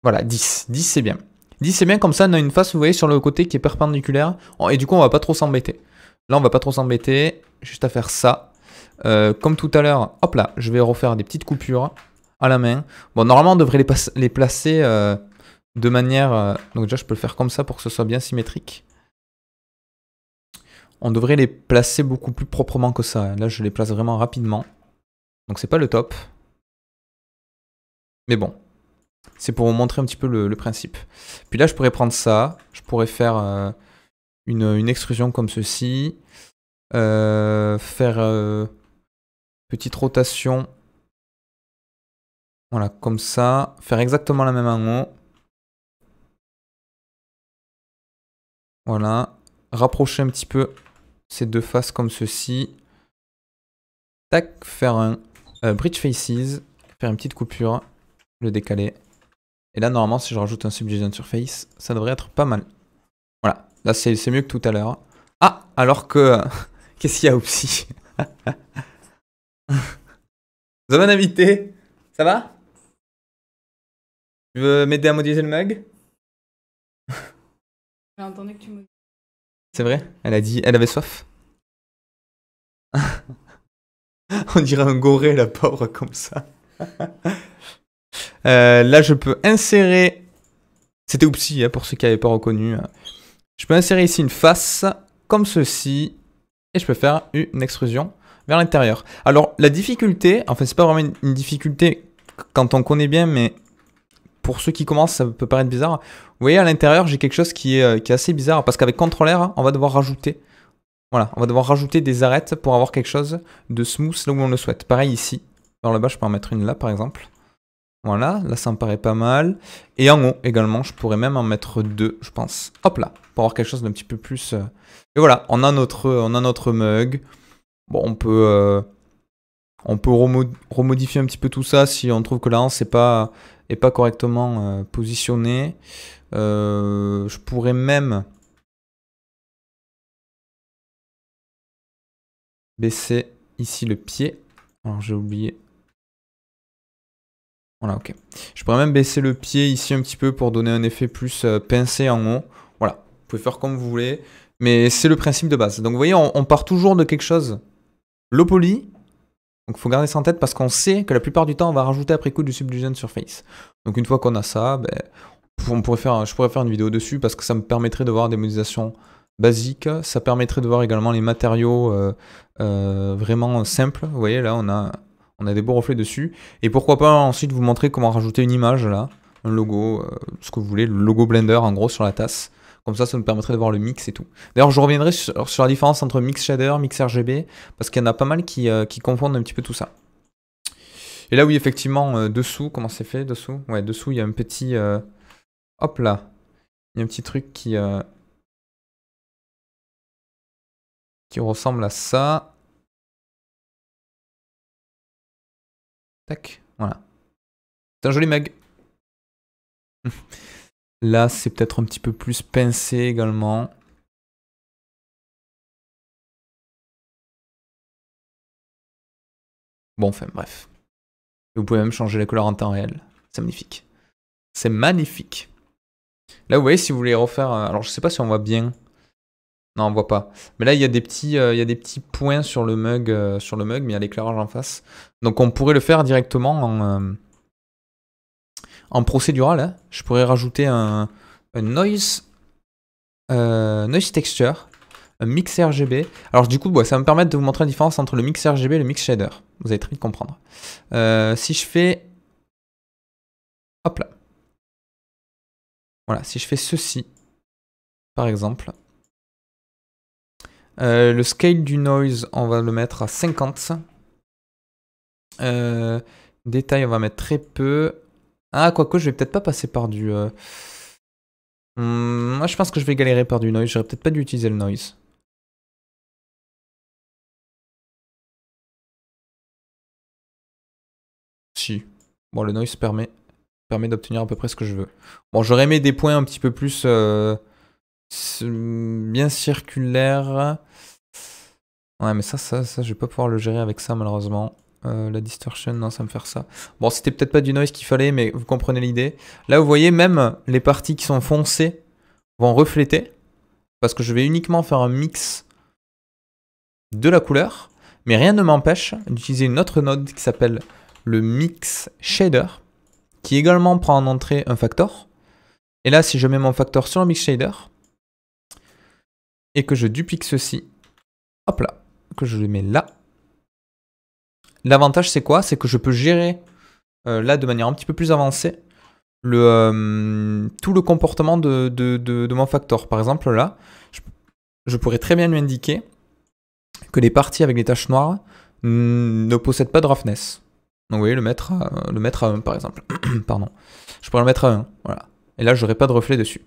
Voilà, 10. 10 c'est bien. 10 c'est bien comme ça, on a une face, vous voyez, sur le côté qui est perpendiculaire. Et du coup, on va pas trop s'embêter. Là, on va pas trop s'embêter. Juste à faire ça. Euh, comme tout à l'heure, hop là, je vais refaire des petites coupures à la main. Bon, normalement, on devrait les, placer de manière... Euh, donc déjà, je peux le faire comme ça pour que ce soit bien symétrique. On devrait les placer beaucoup plus proprement que ça. Là, je les place vraiment rapidement. Donc c'est pas le top. Mais bon, c'est pour vous montrer un petit peu le, principe. Puis là, je pourrais prendre ça. Je pourrais faire euh, une, une, extrusion comme ceci. Euh, faire petite rotation. Voilà, comme ça. Faire exactement la même en Voilà. Rapprocher un petit peu ces deux faces comme ceci. Tac, faire un euh, bridge faces, faire une petite coupure, le décaler. Et là, normalement, si je rajoute un subdivision surface, ça devrait être pas mal. Voilà. Là, c'est mieux que tout à l'heure. Ah Alors que... Qu'est-ce qu'il y a, Oupsi Vous avez un invité. Ça va Tu veux m'aider à modifier le mug entendu que tu C'est vrai Elle a dit. Elle avait soif On dirait un goré, la pauvre, comme ça. Euh, là, je peux insérer. C'était Oupsi, hein, pour ceux qui n'avaient pas reconnu. Hein. Je peux insérer ici une face, comme ceci. Et je peux faire une extrusion vers l'intérieur. Alors, la difficulté, enfin, c'est pas vraiment une difficulté quand on connaît bien, mais pour ceux qui commencent, ça peut paraître bizarre. Vous voyez, à l'intérieur, j'ai quelque chose qui est, euh, assez bizarre, parce qu'avec Controller, on va devoir rajouter. Voilà, on va devoir rajouter des arêtes pour avoir quelque chose de smooth là où on le souhaite. Pareil ici. Dans le bas, je peux en mettre une là, par exemple. Voilà, là, ça me paraît pas mal. Et en haut, également, je pourrais même en mettre deux, je pense. Hop là, pour avoir quelque chose d'un petit peu plus... Euh. Et voilà, on a notre, on a notre mug. Bon, on peut... Euh, on peut remodifier un petit peu tout ça si on trouve que la hanse n'est pas, est pas correctement euh, positionnée. Euh, je pourrais même baisser ici le pied. Alors j'ai oublié. Voilà, ok. Je pourrais même baisser le pied ici un petit peu pour donner un effet plus euh, pincé en haut. Voilà, vous pouvez faire comme vous voulez. Mais c'est le principe de base. Donc vous voyez, on, on part toujours de quelque chose. Low poly, donc il faut garder ça en tête parce qu'on sait que la plupart du temps, on va rajouter après coup du subdivision surface. Donc une fois qu'on a ça, ben, on pourrait faire, je pourrais faire une vidéo dessus parce que ça me permettrait de voir des modélisations basiques. Ça permettrait de voir également les matériaux euh, euh, vraiment simples. Vous voyez, là, on a, on a des beaux reflets dessus. Et pourquoi pas ensuite vous montrer comment rajouter une image, là, un logo, euh, ce que vous voulez, le logo Blender, en gros, sur la tasse. Comme ça, ça nous permettrait de voir le mix et tout. D'ailleurs, je reviendrai sur, la différence entre mix shader, mix RGB, parce qu'il y en a pas mal euh, qui, confondent un petit peu tout ça. Et là, oui, effectivement, euh, dessous, comment c'est fait Dessous Ouais, dessous, il y a un petit... Euh, hop là Il y a un petit truc qui... qui ressemble à ça. Tac, voilà. C'est un joli mag. Là, c'est peut-être un petit peu plus pincé également. Bon, enfin, bref. Vous pouvez même changer les couleurs en temps réel. C'est magnifique. C'est magnifique. Là, vous voyez, si vous voulez refaire... Euh, alors, je sais pas si on voit bien. Non, on voit pas. Mais là, il y a des petits, euh, il y a des petits points sur le mug, euh, sur le mug, mais il y a l'éclairage en face. Donc, on pourrait le faire directement en, en procédural, hein, je pourrais rajouter un, noise, euh, noise texture, un mix RGB. Alors du coup, ça va me permettre de vous montrer la différence entre le mix RGB et le mix shader. Vous allez très vite comprendre. Euh, si je fais... Hop là. Voilà, si je fais ceci, par exemple. Euh, le scale du noise, on va le mettre à 50. détail, on va mettre très peu. Ah, quoique, je vais peut-être pas passer par du... Euh, hmm, je pense que je vais galérer par du noise. J'aurais peut-être pas dû utiliser le noise. Si. Bon, le noise permet, permet d'obtenir à peu près ce que je veux. Bon, j'aurais aimé des points un petit peu plus... Euh, bien circulaires. Ouais, mais ça, ça, ça, je vais pas pouvoir le gérer avec ça, malheureusement. Euh, la distortion, non, ça me faire ça. Bon, c'était peut-être pas du noise qu'il fallait, mais vous comprenez l'idée. Là, vous voyez, même les parties qui sont foncées vont refléter, parce que je vais uniquement faire un mix de la couleur, mais rien ne m'empêche d'utiliser une autre node qui s'appelle le mix shader, qui également prend en entrée un factor. Et là, si je mets mon factor sur le mix shader, et que je duplique ceci, hop là, que je le mets là, L'avantage, c'est quoi C'est que je peux gérer, euh, là, de manière un petit peu plus avancée, euh, tout le comportement de, mon factor. Par exemple, là, je, pourrais très bien lui indiquer que les parties avec les taches noires ne possèdent pas de roughness. Donc, vous voyez, le mettre à, le mettre 1, par exemple. Pardon. Je pourrais le mettre à 1, voilà. Et là, je j'aurai pas de reflet dessus.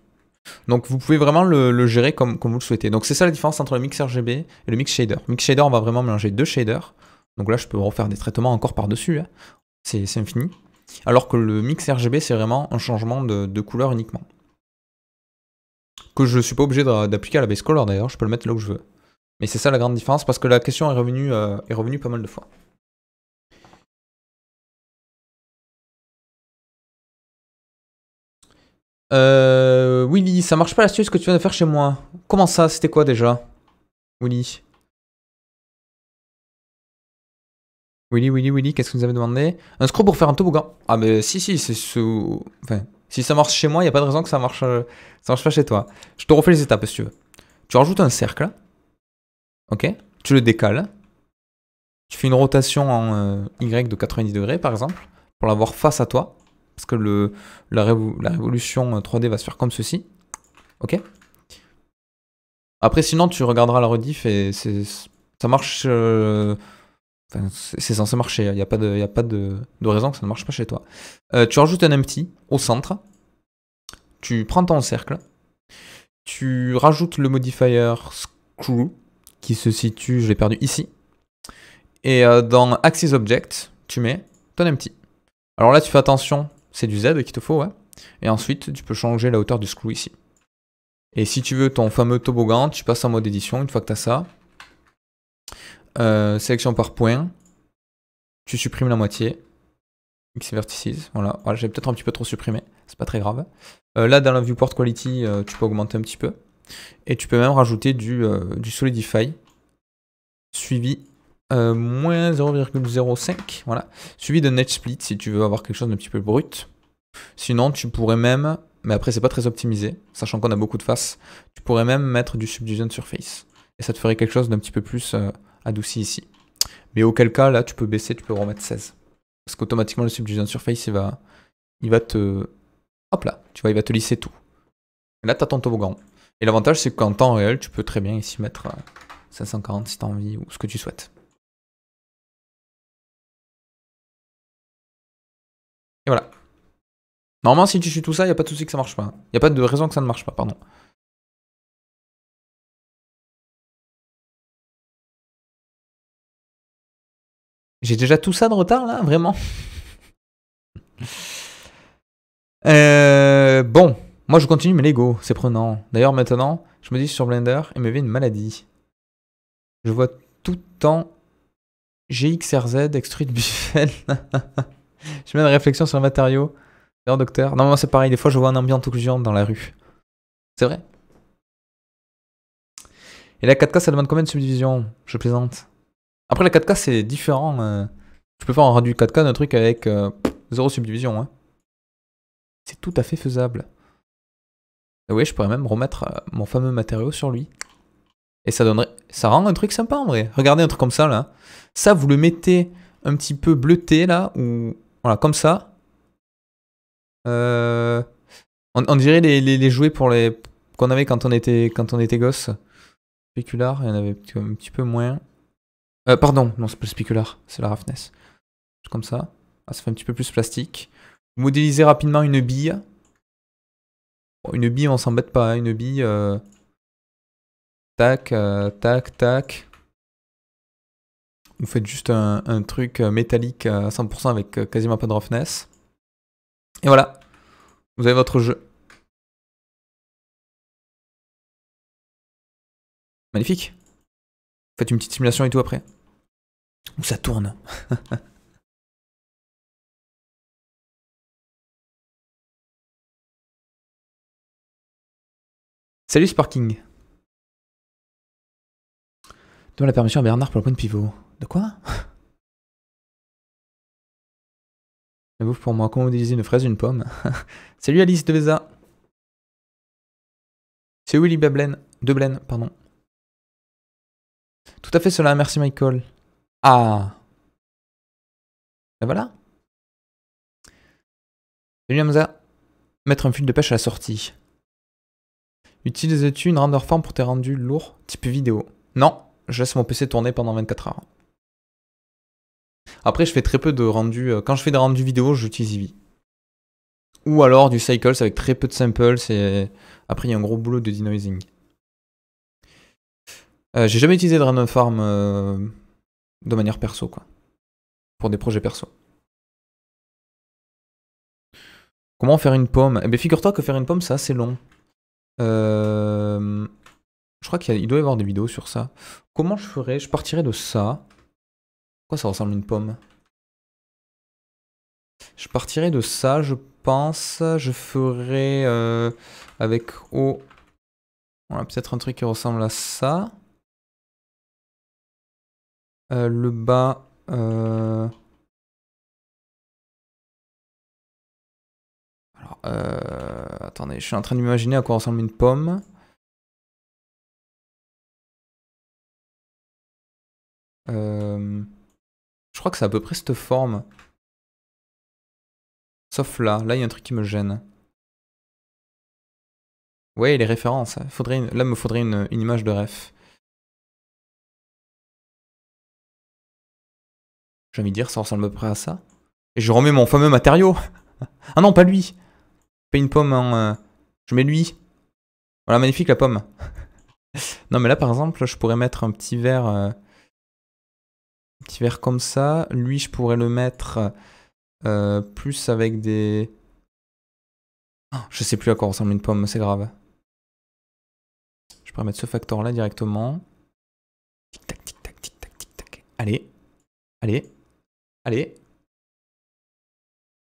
Donc vous pouvez vraiment le, gérer comme, comme, vous le souhaitez. Donc c'est ça la différence entre le mix RGB et le mix shader. Mix shader, on va vraiment mélanger deux shaders. Donc là, je peux refaire des traitements encore par-dessus. Hein. C'est infini. Alors que le mix RGB, c'est vraiment un changement de, couleur uniquement. Que je ne suis pas obligé d'appliquer à la base color d'ailleurs, je peux le mettre là où je veux. Mais c'est ça la grande différence parce que la question est revenue, euh, est revenue pas mal de fois. Euh, Willy, ça marche pas la ce que tu viens de faire chez moi. Comment ça C'était quoi déjà Willy Willy, Willy, Willy, qu'est-ce que vous avez demandé Un scroll pour faire un toboggan. Ah, mais si, si, c'est sous. Enfin, si ça marche chez moi, il n'y a pas de raison que ça marche, euh, ça marche pas chez toi. Je te refais les étapes si tu veux. Tu rajoutes un cercle. Ok Tu le décales. Tu fais une rotation en euh, Y de 90 degrés, par exemple, pour l'avoir face à toi. Parce que le, la, révolution 3D euh, va se faire comme ceci. Ok Après, sinon, tu regarderas la rediff et ça marche c'est censé marcher, il hein. n'y a pas, de, y a pas de, raison que ça ne marche pas chez toi. Euh, tu rajoutes un empty au centre, tu prends ton cercle, tu rajoutes le modifier screw qui se situe, je l'ai perdu ici, et euh, dans axis object, tu mets ton empty. Alors là, tu fais attention, c'est du Z qu'il te faut, hein. Et ensuite, tu peux changer la hauteur du screw ici. Et si tu veux ton fameux toboggan, tu passes en mode édition, une fois que tu as ça, euh, sélection par point, tu supprimes la moitié. X vertices, voilà. voilà J'ai peut-être un petit peu trop supprimé, c'est pas très grave. Euh, là, dans la viewport quality, euh, tu peux augmenter un petit peu. Et tu peux même rajouter du, du solidify suivi moins 0,05, voilà. Suivi de net split si tu veux avoir quelque chose d'un petit peu brut. Sinon, tu pourrais même, mais après, c'est pas très optimisé, sachant qu'on a beaucoup de faces, tu pourrais même mettre du subdivision surface. Et ça te ferait quelque chose d'un petit peu plus adouci ici. Mais auquel cas, là, tu peux baisser, tu peux remettre 16. Parce qu'automatiquement, le subdivision surface, il va, il va te... Hop là, tu vois, il va te lisser tout. là, tu as ton toboggan. Et l'avantage, c'est qu'en temps réel, tu peux très bien ici mettre 540 euh, si tu as envie, ou ce que tu souhaites. Et voilà. Normalement, si tu suis tout ça, il n'y a pas de souci que ça marche pas. Il n'y a pas de raison que ça ne marche pas, pardon. J'ai déjà tout ça de retard là, vraiment euh, Bon, moi je continue mes Lego, c'est prenant. D'ailleurs maintenant, je me dis sur Blender, et me vient une maladie. Je vois tout le temps GXRZ, extrude Buffel. je mets une réflexion sur le matériau. D'ailleurs docteur, non c'est pareil, des fois je vois un ambiant occlusion dans la rue. C'est vrai et la 4K, ça demande combien de subdivisions Je plaisante. Après, la 4K, c'est différent. je euh. peux faire un rendu 4K d'un truc avec euh, zéro subdivision. Hein. C'est tout à fait faisable. Et ah oui, je pourrais même remettre euh, mon fameux matériau sur lui. Et ça donnerait, ça rend un truc sympa en vrai. Regardez un truc comme ça là. Ça, vous le mettez un petit peu bleuté là, ou voilà, comme ça. On, dirait les, les, jouets pour les qu'on avait quand on était quand on était gosse. spéculaire, il y en avait un petit peu moins. Euh, pardon, non, c'est plus le spicular, c'est la roughness. Comme ça. Ah, ça fait un petit peu plus plastique. Modélisez rapidement une bille. une bille, on s'embête pas. Hein. Une bille. Euh, tac, euh, tac, tac. Vous faites juste un, un truc métallique à 100% avec quasiment pas de roughness. Et voilà. Vous avez votre jeu. Magnifique. Faites une petite simulation et tout après. Où ça tourne Salut Sparking. Donne la permission à Bernard pour le point de pivot. De quoi Vous pour moi, comment modéliser une fraise, une pomme Salut Alice de Vesa. C'est Willy Bablen, de Blaine, pardon. Tout à fait cela, merci Michael. Ah ben voilà Salut Hamza Mettre un fil de pêche à la sortie. Utilises-tu une render farm pour tes rendus lourds type vidéo Non, je laisse mon PC tourner pendant 24 heures. Après, je fais très peu de rendus. Euh, quand je fais des rendus vidéo, j'utilise Eevee. Ou alors du Cycles avec très peu de samples. Après, il y a un gros boulot de denoising. Euh, j'ai jamais utilisé de render farm euh, de manière perso, quoi. Pour des projets perso. Comment faire une pomme Eh bien, figure-toi que faire une pomme, ça, c'est long. Euh, je crois qu'il doit y avoir des vidéos sur ça. Comment je ferais Je partirais de ça. Quoi ça ressemble à une pomme Je partirais de ça, je pense. Je ferais euh, avec avec On Voilà, peut-être un truc qui ressemble à ça. Euh, le bas. Euh... Alors, euh... attendez, je suis en train d'imaginer à quoi ressemble une pomme. Euh, je crois que c'est à peu près cette forme. Sauf là, là il y a un truc qui me gêne. Ouais, les références. Là, il me faudrait une image de ref. J'ai envie de dire, ça ressemble à peu près à ça. Et je remets mon fameux matériau. ah non, pas lui. Je une pomme en... Euh, je mets lui. Voilà, magnifique la pomme. non, mais là, par exemple, je pourrais mettre un petit verre... Euh, un petit verre comme ça. Lui, je pourrais le mettre euh, plus avec des... Ah, je sais plus à quoi ressemble une pomme, c'est grave. Je pourrais mettre ce facteur-là directement. Tic-tac, tic-tac, tic-tac, tic-tac. Allez. Allez. Allez.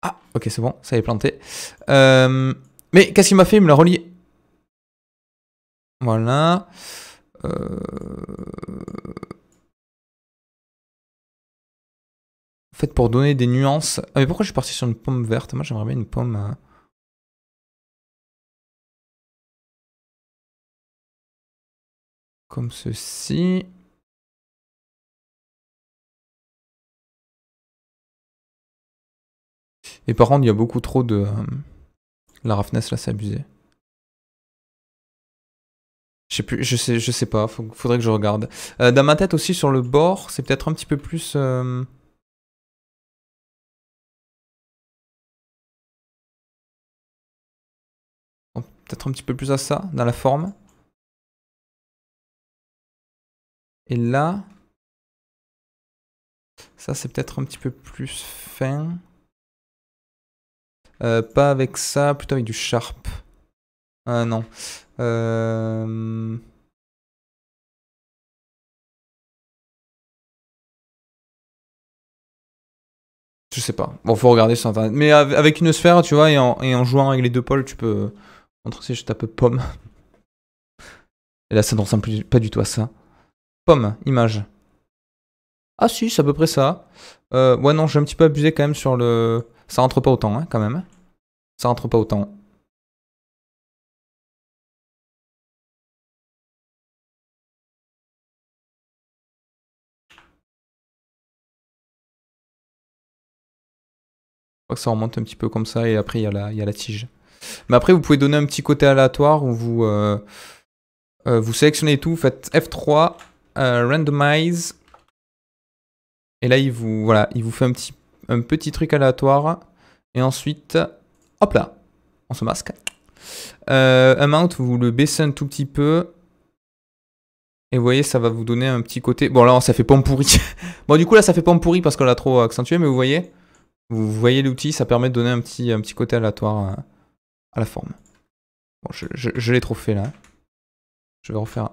Ah, ok, c'est bon, ça est planté. Euh, mais qu'est-ce qu'il m'a fait Il me l'a relié. Voilà. En euh, fait, pour donner des nuances... Ah, mais pourquoi je suis parti sur une pomme verte Moi, j'aimerais bien une pomme... Euh, comme ceci. Et par contre, il y a beaucoup trop de. Euh, la roughness, là, c'est abusé. Je sais je sais, je sais pas, faudrait que je regarde. Euh, dans ma tête aussi, sur le bord, c'est peut-être un petit peu plus... Euh, oh, peut-être un petit peu plus à ça, dans la forme. Et là... Ça, c'est peut-être un petit peu plus fin. Euh, pas avec ça, plutôt avec du sharp. Ah non. Euh, je sais pas. Bon, faut regarder sur internet. Mais avec une sphère, tu vois, et en, jouant avec les deux pôles, tu peux. Entre je tape pomme. Et là, ça ne ressemble pas du tout à ça. Pomme, image. Ah si, c'est à peu près ça. Euh, ouais, non, j'ai un petit peu abusé quand même sur le ça rentre pas autant, hein, quand même. Ça entre pas autant. Je crois que ça remonte un petit peu comme ça et après il y, a la, tige. Mais après vous pouvez donner un petit côté aléatoire où vous, euh, euh, vous sélectionnez tout, faites F3, euh, randomize. Et là il vous, voilà, il vous fait un petit un petit truc aléatoire. Et ensuite, hop là, on se masque. Euh, un mount, vous le baissez un tout petit peu. Et vous voyez, ça va vous donner un petit côté... Bon, là, ça fait pomme pourri. bon, du coup, là, ça fait pomme pourri parce qu'on l'a trop accentué, mais vous voyez, vous voyez l'outil, ça permet de donner un petit, un petit côté aléatoire euh, à, la forme. Bon, je, je l'ai trop fait, là. Je vais refaire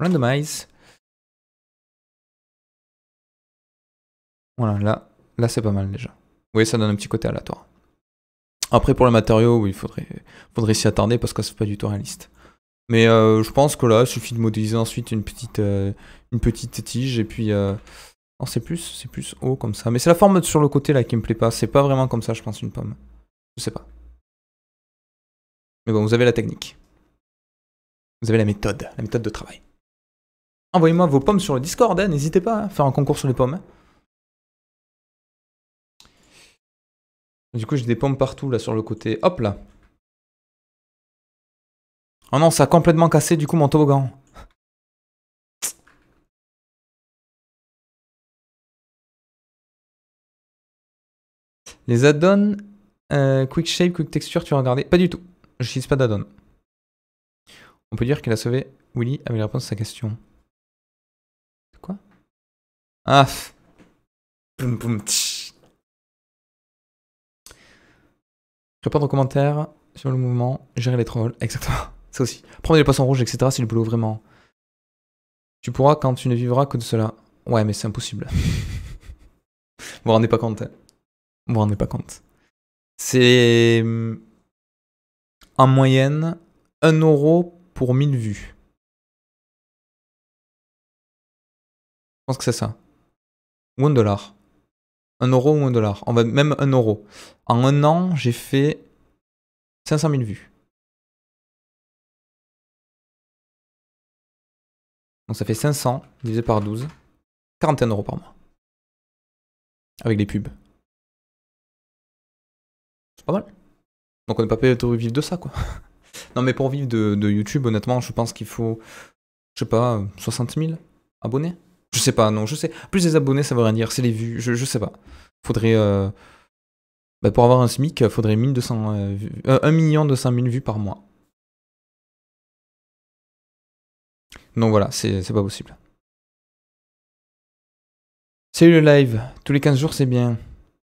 randomize. Voilà, là, Là, c'est pas mal déjà. Oui, ça donne un petit côté aléatoire. Après, pour le matériaux, il faudrait, s'y attarder parce que c'est pas du tout réaliste. Mais euh, je pense que là, il suffit de modéliser ensuite une petite, euh, une petite tige et puis... Euh, non, c'est plus, c'est plus haut comme ça. Mais c'est la forme sur le côté là qui me plaît pas. C'est pas vraiment comme ça, je pense, une pomme. Je sais pas. Mais bon, vous avez la technique. Vous avez la méthode, la méthode de travail. Envoyez-moi vos pommes sur le Discord, hein, n'hésitez pas à faire un concours sur les pommes. Du coup, j'ai des pommes partout, là, sur le côté. Hop, là. Oh non, ça a complètement cassé, du coup, mon toboggan. Les add-ons, euh, Quick Shape, Quick Texture, tu as regardé Pas du tout. Je n'utilise pas d'add-on. On peut dire qu'elle a sauvé Willy avec la réponse à sa question. Quoi Ah Poum poum Répondre aux commentaires sur le mouvement, gérer les trolls, exactement. Ça aussi. Prendre les poissons rouges, etc. C'est le boulot vraiment. Tu pourras quand tu ne vivras que de cela. Ouais, mais c'est impossible. vous vous rendez pas compte. Vous hein. Vous vous rendez pas compte. C'est hmm, en moyenne 1 euro pour 1000 vues. Je pense que c'est ça. Ou 1 dollar. 1 euro ou un dollar. On va même un euro. En un an, j'ai fait 500 000 vues. Donc ça fait 500 divisé par 12, 41 euros par mois. Avec les pubs. C'est pas mal. Donc on n'est pas payé de vivre de ça, quoi. non, mais pour vivre de, de YouTube, honnêtement, je pense qu'il faut, je sais pas, 60 000 abonnés. Je sais pas, non, je sais. plus les abonnés, ça veut rien dire, c'est les vues, je, je sais pas. Faudrait. Euh... Bah, pour avoir un SMIC, faudrait 1200, 1 euh, euh, million 200 000 vues par mois. Donc voilà, c'est pas possible. Salut le live, tous les 15 jours c'est bien.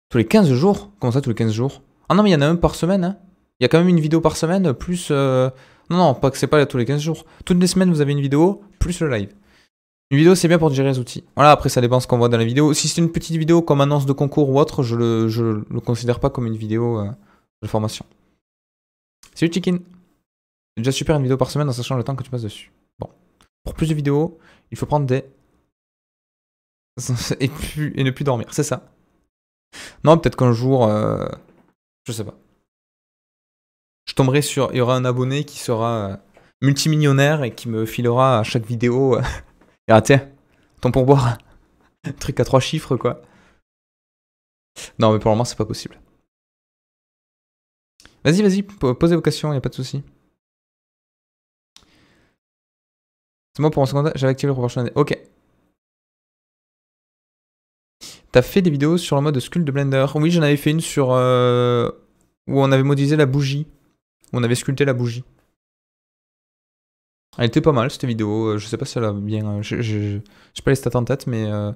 Tous les 15 jours Comment ça, tous les 15 jours Ah non, mais il y en a un par semaine, hein Il y a quand même une vidéo par semaine, plus. Euh, non, non, pas que c'est pas tous les 15 jours. Toutes les semaines, vous avez une vidéo, plus le live. Une vidéo, c'est bien pour gérer les outils. Voilà, après, ça dépend ce qu'on voit dans la vidéo. Si c'est une petite vidéo comme annonce de concours ou autre, je le, le considère pas comme une vidéo euh, de formation. Salut Chicken C'est déjà super une vidéo par semaine en sachant le temps que tu passes dessus. Bon. Pour plus de vidéos, il faut prendre des... et, ne plus dormir, c'est ça. Non, peut-être qu'un jour... Euh... Je sais pas. Je tomberai sur... Il y aura un abonné qui sera euh, multimillionnaire et qui me filera à chaque vidéo... Euh, ah tiens, ton pourboire. truc à trois chiffres, quoi. Non, mais pour le moment, c'est pas possible. Vas-y, vas-y, posez vos questions, y a pas de souci. C'est moi pour mon secondaire, j'avais activé le proportionnel. Ok. T'as fait des vidéos sur le mode sculpt de Blender. Oui, j'en avais fait une sur... Euh, où on avait modélisé la bougie. Où on avait sculpté la bougie. Elle était pas mal cette vidéo. Euh, je sais pas si elle a bien. Euh, je, sais pas les stats en tête, mais euh,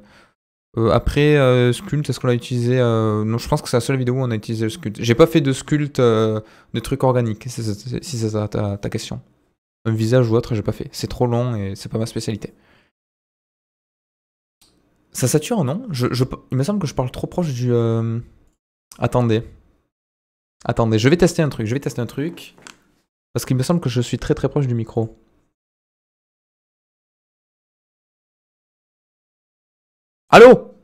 après Sculpt, est-ce qu'on a utilisé Non, je pense que c'est la seule vidéo où on a utilisé le Sculpt. J'ai pas fait de Sculpt de trucs organiques, si c'est ta, question. Un visage ou autre, j'ai pas fait. C'est trop long et c'est pas ma spécialité. Ça sature, non Il me semble que je parle trop proche du. Attendez. Attendez, je vais tester un truc. Je vais tester un truc. Parce qu'il me semble que je suis très très proche du micro. Allô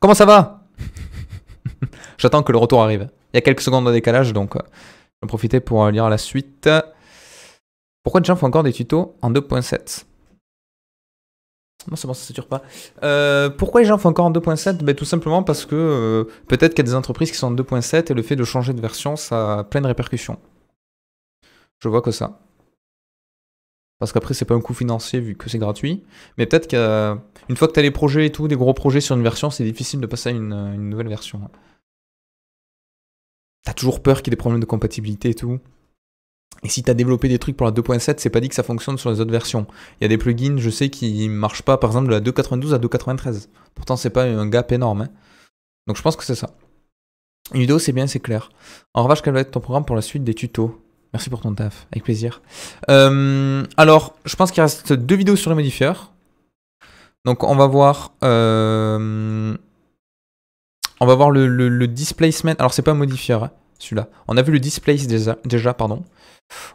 Comment ça va J'attends que le retour arrive. Il y a quelques secondes de décalage, donc euh, je vais profiter pour euh, lire la suite. Pourquoi les gens font encore des tutos en 2.7 non, c'est bon, ça ne dure pas. Euh, pourquoi les gens font encore en 2.7 ben, Tout simplement parce que peut-être qu'il y a des entreprises qui sont en 2.7 et le fait de changer de version, ça a plein de répercussions. Je vois que ça. Parce qu'après, c'est pas un coût financier vu que c'est gratuit. Mais peut-être qu'une euh, fois que tu as les projets et tout, des gros projets sur une version, c'est difficile de passer à une, euh, nouvelle version. Hein. T'as toujours peur qu'il y ait des problèmes de compatibilité et tout. Et si tu as développé des trucs pour la 2.7, c'est pas dit que ça fonctionne sur les autres versions. Il y a des plugins, je sais, qui marchent pas, par exemple, de la 2.92 à 2.93. Pourtant, c'est pas un gap énorme. Hein. Donc je pense que c'est ça. Une c'est bien, c'est clair. En revanche, quel va être ton programme pour la suite des tutos Merci pour ton taf, avec plaisir. Euh, alors, je pense qu'il reste deux vidéos sur les modifieurs. Donc on va voir... Euh, on va voir le, displacement. Alors c'est pas un modifieur, hein, celui-là. On a vu le displace déjà, pardon.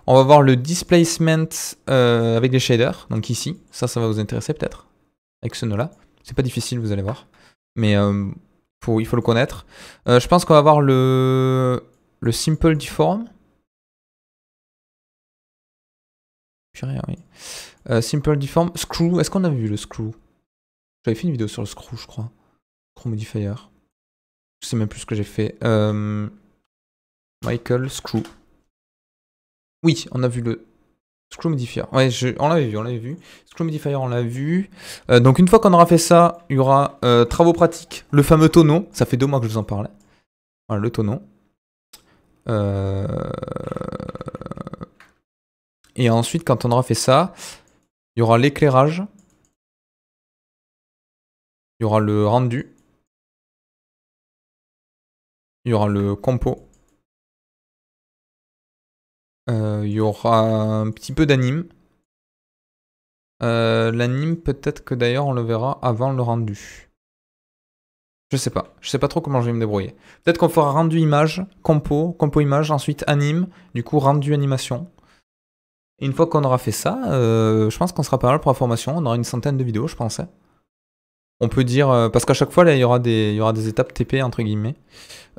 On va voir le displacement euh, avec les shaders, donc ici. Ça, ça va vous intéresser peut-être, avec ce nœud-là. C'est pas difficile, vous allez voir. Mais il faut le connaître. je pense qu'on va voir le, le simple deform. Puis rien, oui. Euh, simple Deform. Screw. Est-ce qu'on avait vu le Screw J'avais fait une vidéo sur le Screw, je crois. Screw Modifier. Je sais même plus ce que j'ai fait. Euh, Michael Screw. Oui, on a vu le Screw Modifier. Ouais, je... on l'avait vu, on l'avait vu. Screw Modifier, on l'a vu. Euh, donc une fois qu'on aura fait ça, il y aura travaux pratiques, le fameux tonneau. Ça fait deux mois que je vous en parlais. Voilà, le tonneau. Euh... Et ensuite, quand on aura fait ça, il y aura l'éclairage. Il y aura le rendu. Il y aura le compo. Euh, il y aura un petit peu d'anime. Euh, l'anime, peut-être que d'ailleurs on le verra avant le rendu. Je sais pas. Je sais pas trop comment je vais me débrouiller. Peut-être qu'on fera rendu image, compo, compo image, ensuite anime, du coup rendu animation une fois qu'on aura fait ça, euh, je pense qu'on sera pas mal pour la formation. On aura une centaine de vidéos, je pensais. Hein. On peut dire, euh, parce qu'à chaque fois, là, il y, aura des, y aura des étapes TP, entre guillemets.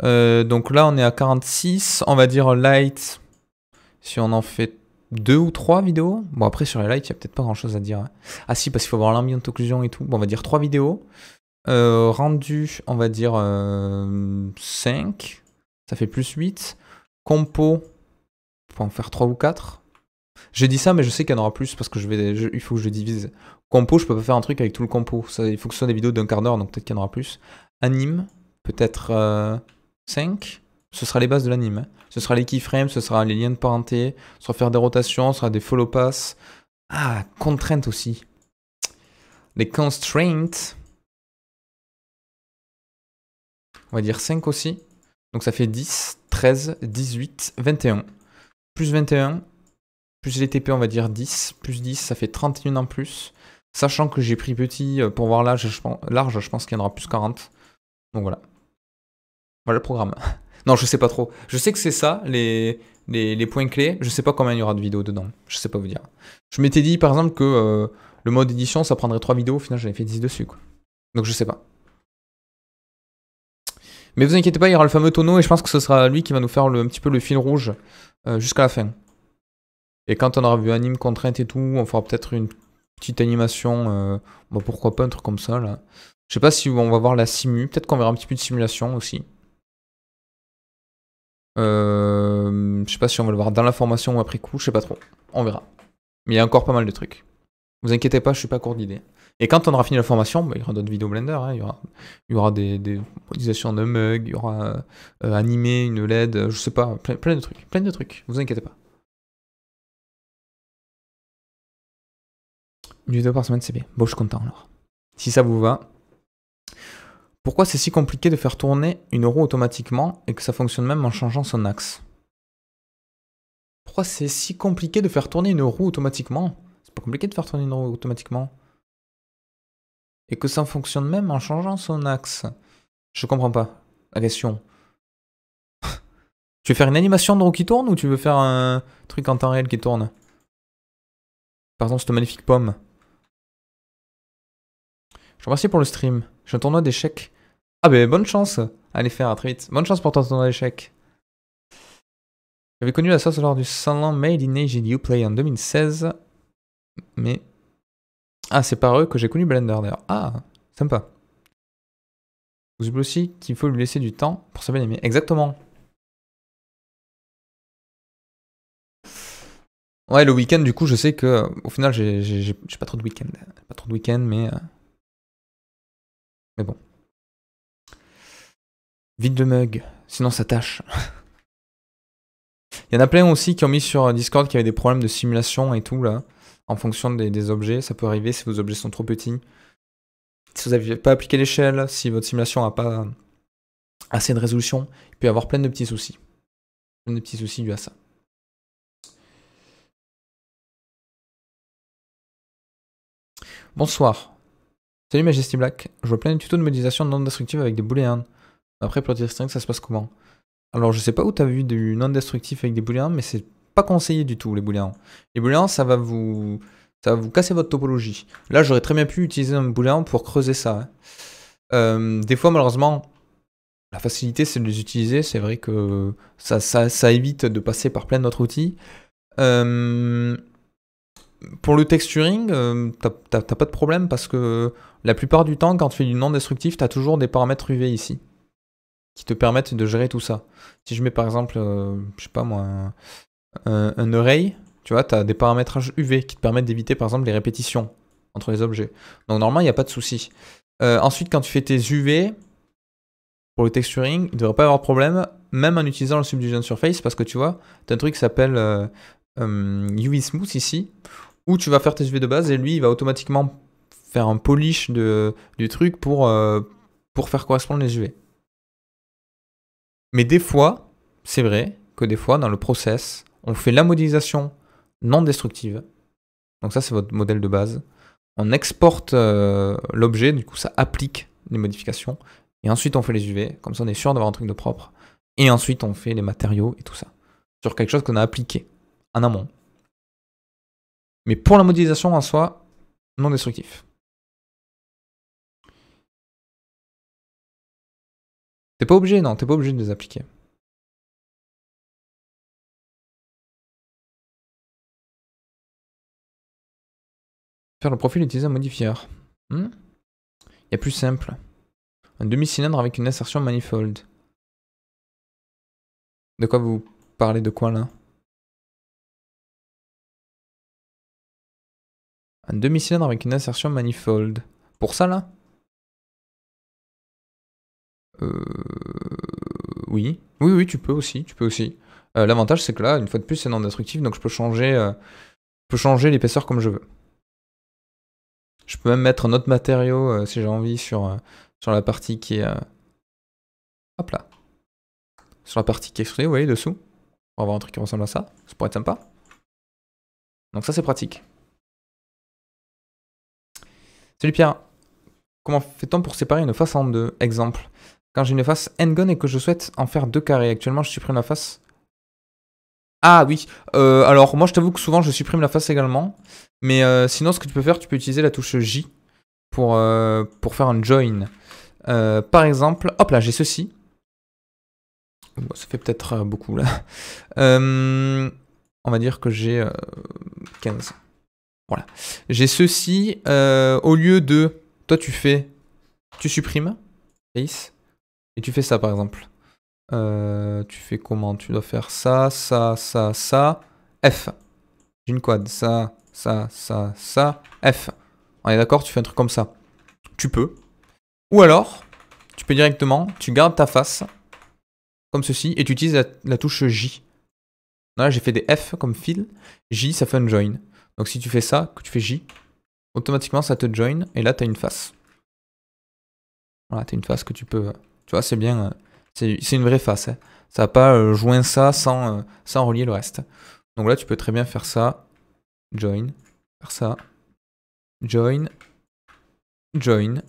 Euh, donc là, on est à 46. On va dire light, si on en fait deux ou trois vidéos. Bon, après, sur les light, il n'y a peut-être pas grand-chose à dire. Hein. Ah si, parce qu'il faut avoir l'ambiance occlusion et tout. Bon, on va dire trois vidéos. rendu, on va dire 5. Ça fait plus 8. Compo, on peut en faire 3 ou 4. J'ai dit ça, mais je sais qu'il y en aura plus parce que je vais, il faut que je divise. Compo, je peux pas faire un truc avec tout le compo. Ça, il faut que ce soit des vidéos d'un quart d'heure, donc peut-être qu'il y en aura plus. Anime, peut-être 5. Euh, ce sera les bases de l'anime. Ce sera les keyframes, ce sera les liens de parenté, ce sera faire des rotations, ce sera des follow pass. Ah, contraintes aussi. Les constraints. On va dire 5 aussi. Donc ça fait 10, 13, 18, 21. Plus 21, plus TP, on va dire 10, plus 10 ça fait 31 en plus. Sachant que j'ai pris petit euh, pour voir large, je pense, large, je pense qu'il y en aura plus 40. Donc voilà. Voilà le programme. non, je sais pas trop. Je sais que c'est ça, les, les, points clés. Je sais pas combien il y aura de vidéos dedans. Je sais pas vous dire. Je m'étais dit par exemple que euh, le mode édition ça prendrait 3 vidéos, au final j'en ai fait 10 dessus Donc je sais pas. Mais vous inquiétez pas, il y aura le fameux tonneau et je pense que ce sera lui qui va nous faire le, un petit peu le fil rouge euh, jusqu'à la fin. Et quand on aura vu anime contrainte et tout, on fera peut-être une petite animation, euh, bah, pourquoi pas un truc comme ça là. Je sais pas si on va voir la simu, peut-être qu'on verra un petit peu de simulation aussi. Euh, je sais pas si on va le voir dans la formation ou après coup, je sais pas trop. On verra. Mais il y a encore pas mal de trucs. Vous inquiétez pas, je suis pas court d'idées. Et quand on aura fini la formation, bah, il y aura d'autres vidéos Blender. Hein. Il y aura, il y aura des, des de mug, il y aura euh, animé, une LED, je sais pas, plein, plein de trucs. Plein de trucs, vous inquiétez pas. Du deux par semaine, c'est bien. Bon, je suis content alors. Si ça vous va. Pourquoi c'est si compliqué de faire tourner une roue automatiquement et que ça fonctionne même en changeant son axe Pourquoi c'est si compliqué de faire tourner une roue automatiquement C'est pas compliqué de faire tourner une roue automatiquement. Et que ça fonctionne même en changeant son axe. Je comprends pas la question. tu veux faire une animation de roue qui tourne ou tu veux faire un truc en temps réel qui tourne Par exemple, cette magnifique pomme. Je remercie pour le stream. J'ai un tournoi d'échecs. Ah ben bonne chance. Allez faire, à très vite. Bonne chance pour ton tournoi d'échecs. J'avais connu la sauce lors du salon Made in Asia You Play en 2016. Mais... Ah, c'est par eux que j'ai connu Blender d'ailleurs. Ah, sympa. Vous oubliez aussi qu'il faut lui laisser du temps pour se bien aimer. Exactement. Ouais, le week-end, du coup, je sais que... Au final, j'ai pas trop de week-end. Pas trop de week-end, mais... Euh, mais bon. Vide de mug, sinon ça tâche. Il y en a plein aussi qui ont mis sur Discord qu'il y avait des problèmes de simulation et tout là, en fonction des, objets. Ça peut arriver si vos objets sont trop petits. Si vous n'avez pas appliqué l'échelle, si votre simulation n'a pas assez de résolution, il peut y avoir plein de petits soucis. Plein de petits soucis dû à ça. Bonsoir. Salut Majesty Black, je vois plein de tutos de modélisation non destructive avec des booléens. Après pour dire ça se passe comment Alors je sais pas où t'as vu du non destructif avec des booléens, mais c'est pas conseillé du tout les booléens. Les booléens ça va vous ça va vous casser votre topologie. Là j'aurais très bien pu utiliser un booléen pour creuser ça. Hein. Euh, des fois malheureusement la facilité c'est de les utiliser, c'est vrai que ça, ça, évite de passer par plein d'autres outils. Euh, pour le texturing, euh, t'as pas de problème parce que la plupart du temps, quand tu fais du non-destructif, tu as toujours des paramètres UV ici qui te permettent de gérer tout ça. Si je mets par exemple, euh, je sais pas moi, un, array, tu vois, tu as des paramétrages UV qui te permettent d'éviter par exemple les répétitions entre les objets. Donc normalement, il n'y a pas de souci. Euh, ensuite, quand tu fais tes UV, pour le texturing, il ne devrait pas avoir de problème, même en utilisant le Subdivision Surface, parce que tu vois, tu as un truc qui s'appelle UV euh, Smooth ici, où tu vas faire tes UV de base et lui, il va automatiquement faire un polish du truc pour, euh, pour faire correspondre les UV. Mais des fois, c'est vrai que des fois, dans le process, on fait la modélisation non destructive. Donc ça, c'est votre modèle de base. On exporte euh, l'objet, du coup, ça applique les modifications. Et ensuite, on fait les UV. Comme ça, on est sûr d'avoir un truc de propre. Et ensuite, on fait les matériaux et tout ça. Sur quelque chose qu'on a appliqué en amont. Mais pour la modélisation en soi, non destructif. T'es pas obligé, non, t'es pas obligé de les appliquer. Faire le profil utiliser un modifieur. Il hmm? y a plus simple. Un demi-cylindre avec une insertion manifold. De quoi vous parlez de quoi là Un demi-cylindre avec une insertion manifold. Pour ça là euh, oui. Oui, oui, tu peux aussi. Tu peux aussi. Euh, l'avantage, c'est que là, une fois de plus, c'est non destructif, donc je peux changer, euh, changer l'épaisseur comme je veux. Je peux même mettre un autre matériau si j'ai envie sur, sur la partie qui est. hop là. Sur la partie qui est extruée, vous voyez, dessous. On va avoir un truc qui ressemble à ça. Ça pourrait être sympa. Donc ça, c'est pratique. Salut Pierre. Comment fait-on pour séparer une face en deux Exemple quand j'ai une face endgone et que je souhaite en faire deux carrés. Actuellement, je supprime la face. Ah oui, euh, alors moi je t'avoue que souvent je supprime la face également. Mais euh, sinon, ce que tu peux faire, tu peux utiliser la touche J pour, euh, pour faire un join. par exemple, hop là, j'ai ceci. ça fait peut-être beaucoup là. on va dire que j'ai 15. Voilà. J'ai ceci. au lieu de. Toi, tu fais. Tu supprimes. Face. Et tu fais ça par exemple. Euh, tu fais comment Tu dois faire ça, ça, ça, ça, F. J'ai une quad. Ça, ça, ça, ça, F. On est d'accord Tu fais un truc comme ça. Tu peux. Ou alors, tu peux directement, tu gardes ta face, comme ceci, et tu utilises la, la touche J. Là, j'ai fait des F comme fil. J, ça fait un join. Donc si tu fais ça, que tu fais J, automatiquement ça te join, et là, tu as une face. Voilà, tu as une face que tu peux tu vois, c'est bien. Euh, c'est une vraie face. Hein. Ça n'a pas euh, joindre ça sans, euh, sans relier le reste. Donc là, tu peux très bien faire ça. Join. Faire ça. Join. Join.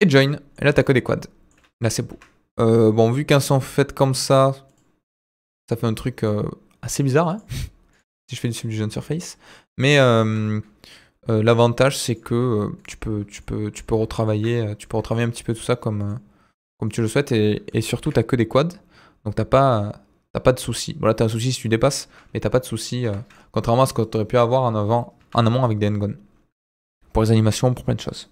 Et join. Et là, t'as que des quads. Là, c'est beau. bon, vu qu'elles sont faites comme ça, ça fait un truc assez bizarre, hein. si je fais du Subdivision Surface. Mais l'avantage, c'est que tu, peux, tu, peux, tu peux retravailler tu peux retravailler un petit peu tout ça comme, comme tu le souhaites et, et surtout t'as que des quads. Donc t'as pas, pas de soucis. Voilà là as un souci si tu dépasses, mais t'as pas de soucis euh, contrairement à ce que tu aurais pu avoir en, avant, en amont avec des handguns. Pour les animations, pour plein de choses.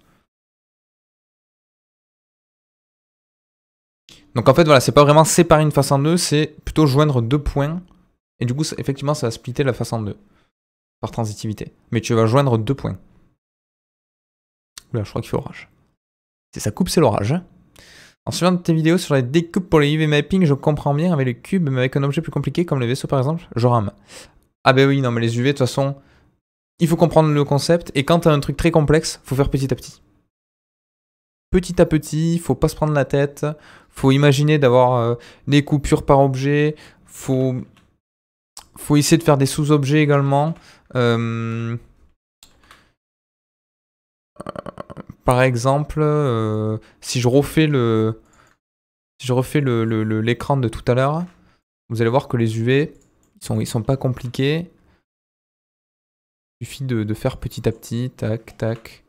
Donc en fait voilà, c'est pas vraiment séparer une face en deux, c'est plutôt joindre deux points. Et du coup, effectivement, ça va splitter la face en deux. Par transitivité. Mais tu vas joindre deux points. Oula, je crois qu'il fait orage. Si ça coupe, c'est l'orage. Hein. En suivant tes vidéos sur les découpes pour les UV mapping, je comprends bien avec les cubes, mais avec un objet plus compliqué comme le vaisseau par exemple, je rame. Ah bah oui, non mais les UV de toute façon, il faut comprendre le concept, et quand t'as un truc très complexe, faut faire petit à petit. Petit à petit, faut pas se prendre la tête, faut imaginer d'avoir euh, des coupures par objet, faut, faut essayer de faire des sous-objets également. Euh, par exemple, euh, si je refais le, si je refais l'écran de tout à l'heure, vous allez voir que les UV, ils sont, sont pas compliqués. Il suffit de, faire petit à petit, tac, tac.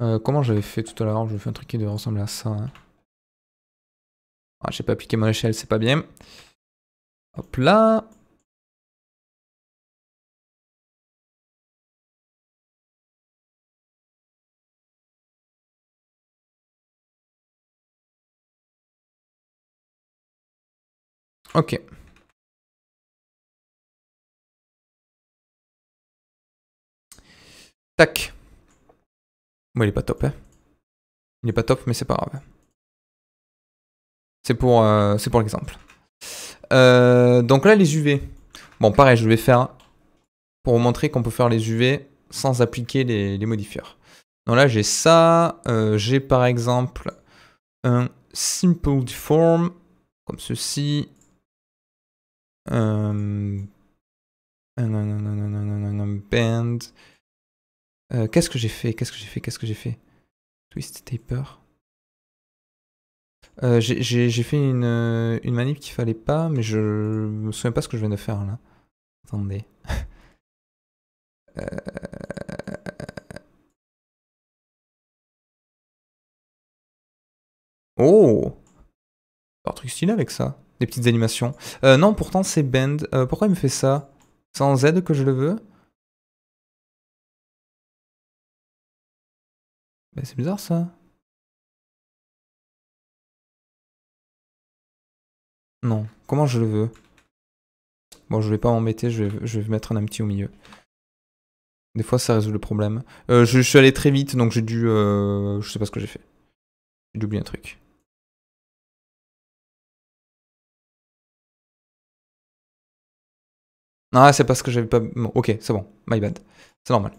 Euh, comment j'avais fait tout à l'heure Je fais un truc qui devait ressembler à ça. Hein. Ah, j'ai pas appliqué mon échelle, c'est pas bien. Hop là. Ok. Tac. Bon, il n'est pas top. Hein. Il est pas top, mais c'est pas grave. C'est pour, euh, pour l'exemple. Euh, donc là, les UV. Bon, pareil, je vais faire pour vous montrer qu'on peut faire les UV sans appliquer les, les modifieurs. Donc là, j'ai ça. Euh, j'ai par exemple un simple deform comme ceci. Band. Qu'est-ce que j'ai fait Qu'est-ce que j'ai fait Qu'est-ce que j'ai fait Twist Taper. Euh, j'ai fait une, euh, une manip qu'il fallait pas, mais je me souviens pas ce que je viens de faire là. Attendez. Euh. Oh! Un truc stylé avec ça des petites animations. Euh, non, pourtant c'est Bend. Euh, pourquoi il me fait ça C'est en Z que je le veux bah, C'est bizarre ça. Non, comment je le veux Bon, je vais pas m'embêter, je vais, je vais mettre un petit au milieu. Des fois, ça résout le problème. Euh, je, je, suis allé très vite, donc j'ai dû... Euh, je sais pas ce que j'ai fait. J'ai oublié un truc. Ah, c'est parce que j'avais pas. ok, c'est bon. My bad. C'est normal.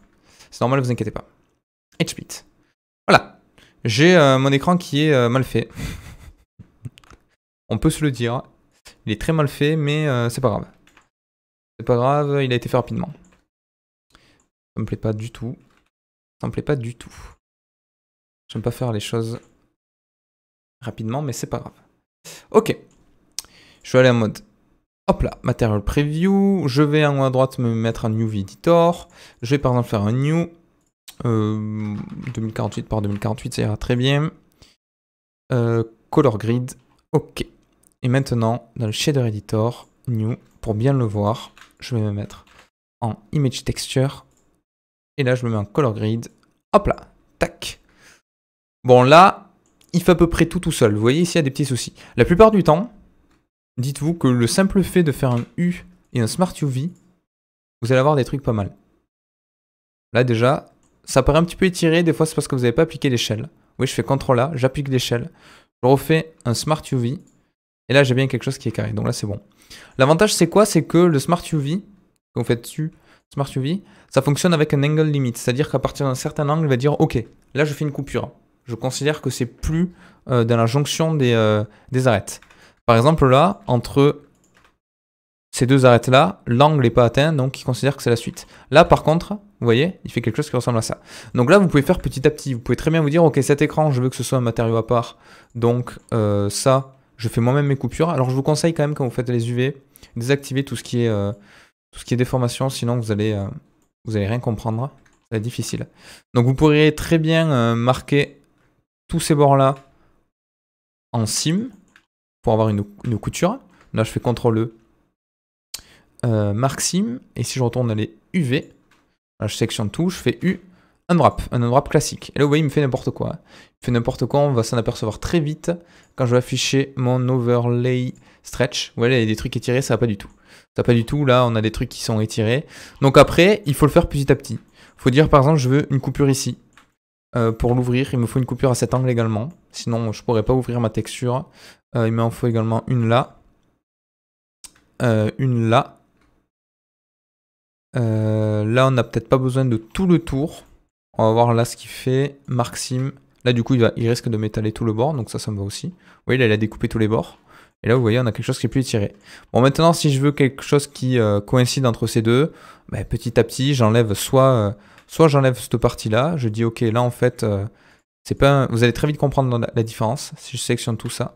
C'est normal, vous inquiétez pas. HP. Voilà. J'ai euh, mon écran qui est euh, mal fait. On peut se le dire. Il est très mal fait, mais euh, c'est pas grave. C'est pas grave, il a été fait rapidement. Ça me plaît pas du tout. Ça me plaît pas du tout. J'aime pas faire les choses rapidement, mais c'est pas grave. Ok. Je vais aller en mode Hop là, Material Preview, je vais en haut à droite me mettre un New Editor, je vais par exemple faire un New, 2048 euh, par 2048 ça ira très bien, euh, Color Grid, ok. Et maintenant, dans le Shader Editor, New, pour bien le voir, je vais me mettre en Image Texture, et là je me mets en Color Grid, hop là, tac. Bon là, il fait à peu près tout tout seul, vous voyez ici il y a des petits soucis. La plupart du temps, dites-vous que le simple fait de faire un U et un Smart UV, vous allez avoir des trucs pas mal. Là déjà, ça paraît un petit peu étiré, des fois c'est parce que vous n'avez pas appliqué l'échelle. Oui, je fais CTRL A, j'applique l'échelle, je refais un Smart UV, et là j'ai bien quelque chose qui est carré, donc là c'est bon. L'avantage c'est quoi C'est que le Smart UV, quand vous faites dessus, Smart UV, ça fonctionne avec un angle limit, c'est-à-dire qu'à partir d'un certain angle, il va dire ok, là je fais une coupure. Je considère que c'est plus euh, dans la jonction des, euh, des arêtes. Par exemple, là, entre ces deux arêtes-là, l'angle n'est pas atteint, donc il considère que c'est la suite. Là, par contre, vous voyez, il fait quelque chose qui ressemble à ça. Donc là, vous pouvez faire petit à petit. Vous pouvez très bien vous dire, ok, cet écran, je veux que ce soit un matériau à part. Donc euh, ça, je fais moi-même mes coupures. Alors je vous conseille quand même, quand vous faites les UV, désactiver tout ce qui est, euh, tout ce qui est déformation, sinon vous allez, euh, vous allez rien comprendre. C'est difficile. Donc vous pourriez très bien marquer tous ces bords-là en sim, pour avoir une, couture. Là, je fais CTRL-E, e. euh, et si je retourne à les UV, là, je sélectionne tout, je fais U, unwrap, un unwrap classique. Et là, vous voyez, il me fait n'importe quoi. Il fait n'importe quoi, on va s'en apercevoir très vite quand je vais afficher mon overlay stretch. Vous voyez, il y a des trucs étirés, ça va pas du tout. Ça va pas du tout, là, on a des trucs qui sont étirés. Donc après, il faut le faire petit à petit. Il faut dire, par exemple, je veux une coupure ici. Euh, pour l'ouvrir, il me faut une coupure à cet angle également. Sinon, je pourrais pas ouvrir ma texture. Euh, il m'en faut également une là. Euh, une là. là, on n'a peut-être pas besoin de tout le tour. On va voir là ce qu'il fait. Maxime Là, du coup, il, va, risque de m'étaler tout le bord. Donc ça, ça me va aussi. Vous voyez, là, il a découpé tous les bords. Et là, vous voyez, on a quelque chose qui est plus étiré. Bon, maintenant, si je veux quelque chose qui coïncide entre ces deux, ben, petit à petit, j'enlève soit Soit j'enlève cette partie-là, je dis ok, là en fait, euh, c'est pas vous allez très vite comprendre la, différence si je sélectionne tout ça.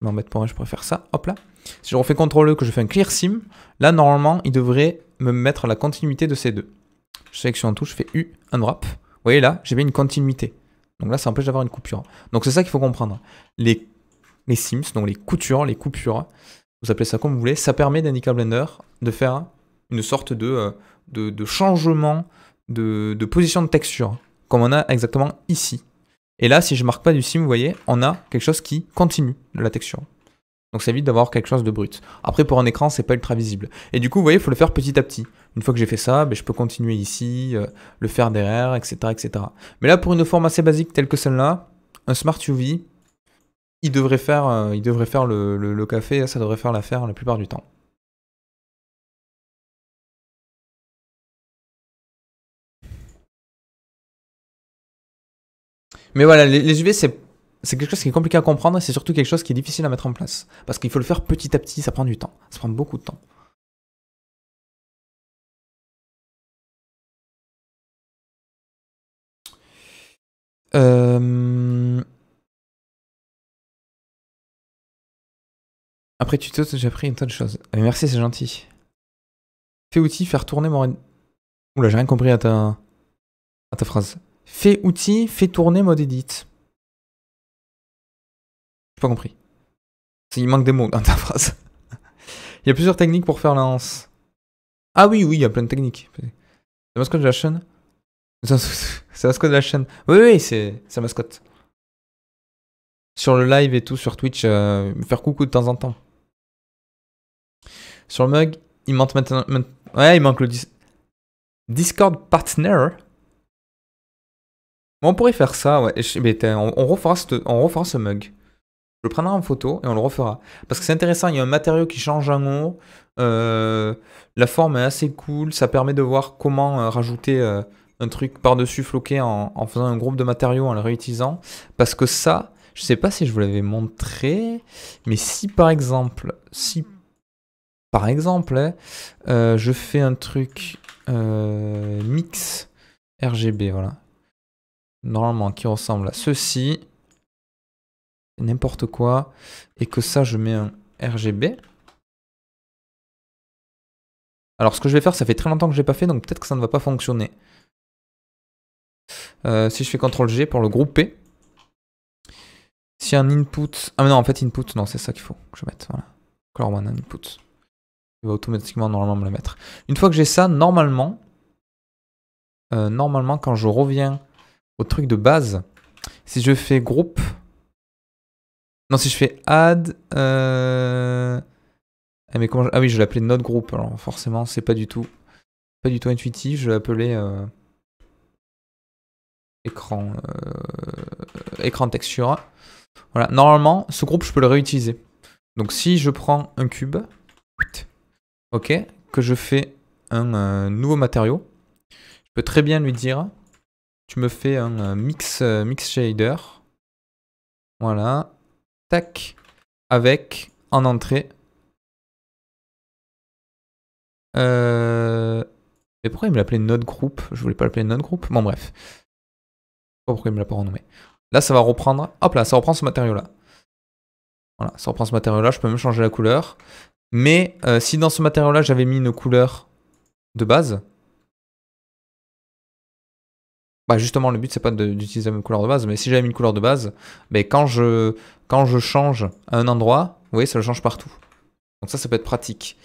Je m'embête pas, je préfère ça. Hop là. Si je refais CTRL-E, e, que je fais un clear sim, là normalement, il devrait me mettre la continuité de ces deux. Je sélectionne tout, je fais U, unwrap. Vous voyez là, j'ai bien une continuité. Donc là, ça empêche d'avoir une coupure. Donc c'est ça qu'il faut comprendre. Les, sims, donc les coutures, les coupures, vous appelez ça comme vous voulez, ça permet d'Indica Blender de faire une sorte de, euh, de changement de, position de texture, comme on a exactement ici. Et là, si je marque pas du sim, vous voyez, on a quelque chose qui continue de la texture. Donc ça évite d'avoir quelque chose de brut. Après, pour un écran, c'est pas ultra visible. Et du coup, vous voyez, il faut le faire petit à petit. Une fois que j'ai fait ça, ben, je peux continuer ici, euh, le faire derrière, etc., etc. Mais là, pour une forme assez basique telle que celle-là, un Smart UV, il devrait faire, euh, il devrait faire le café, ça devrait faire l'affaire la plupart du temps. Mais voilà, les, UV, c'est quelque chose qui est compliqué à comprendre et c'est surtout quelque chose qui est difficile à mettre en place. Parce qu'il faut le faire petit à petit, ça prend du temps. Ça prend beaucoup de temps. Euh, après tuto, j'ai appris une tonne de choses. Euh, merci, c'est gentil. Fais outil, faire tourner mon... Oula, j'ai rien compris à ta... à ta phrase. Fait outil, fais tourner mode edit. J'ai pas compris. Il manque des mots dans ta phrase. il y a plusieurs techniques pour faire lance. Ah oui, oui, il y a plein de techniques. La mascotte de la chaîne C'est la mascotte de la chaîne. Oui, oui, c'est la mascotte. Sur le live et tout, sur Twitch, euh, faire coucou de temps en temps. Sur le mug, il manque maintenant. Ouais, il manque le Discord Partner on pourrait faire ça, ouais. on, refera ce, on ce mug. Je le prendrai en photo et on le refera. Parce que c'est intéressant, il y a un matériau qui change en mot, euh, la forme est assez cool. Ça permet de voir comment euh, rajouter euh, un truc par-dessus floqué en, faisant un groupe de matériaux, en le réutilisant. Parce que ça, je sais pas si je vous l'avais montré. Mais si par exemple, si par exemple, hein, je fais un truc mix RGB, voilà normalement qui ressemble à ceci, n'importe quoi, et que ça je mets un RGB. Alors ce que je vais faire, ça fait très longtemps que je n'ai pas fait, donc peut-être que ça ne va pas fonctionner. Euh, si je fais CTRL G pour le grouper, si un input... Ah non, en fait input, non, c'est ça qu'il faut que je mette, voilà. Color one, input. Il va automatiquement normalement me le mettre. Une fois que j'ai ça, normalement, euh, normalement quand je reviens au truc de base. Si je fais groupe. Non, si je fais add. Ah, mais comment je... ah oui, je l'appelais notre groupe. Alors forcément, c'est pas du tout. Pas du tout intuitif. Je l'appelais. Euh... Écran. Euh, écran texture. Voilà. Normalement, ce groupe, je peux le réutiliser. Donc si je prends un cube. Ok. Que je fais un euh, nouveau matériau. Je peux très bien lui dire tu me fais un euh, mix, euh, mix shader. Voilà. Tac. Avec en entrée. Euh... Et pourquoi il me l'appelait Node Group Je voulais pas l'appeler Node Group. Bon, bref. Pourquoi il me l'a pas renommé Là, ça va reprendre. Hop là, ça reprend ce matériau-là. Voilà, ça reprend ce matériau-là. Je peux même changer la couleur. Mais euh, si dans ce matériau-là, j'avais mis une couleur de base, bah, justement, le but, c'est pas d'utiliser la même couleur de base, mais si j'avais mis une couleur de base, mais ben, quand, je, quand je change un endroit, vous voyez, ça le change partout. Donc ça, ça peut être pratique.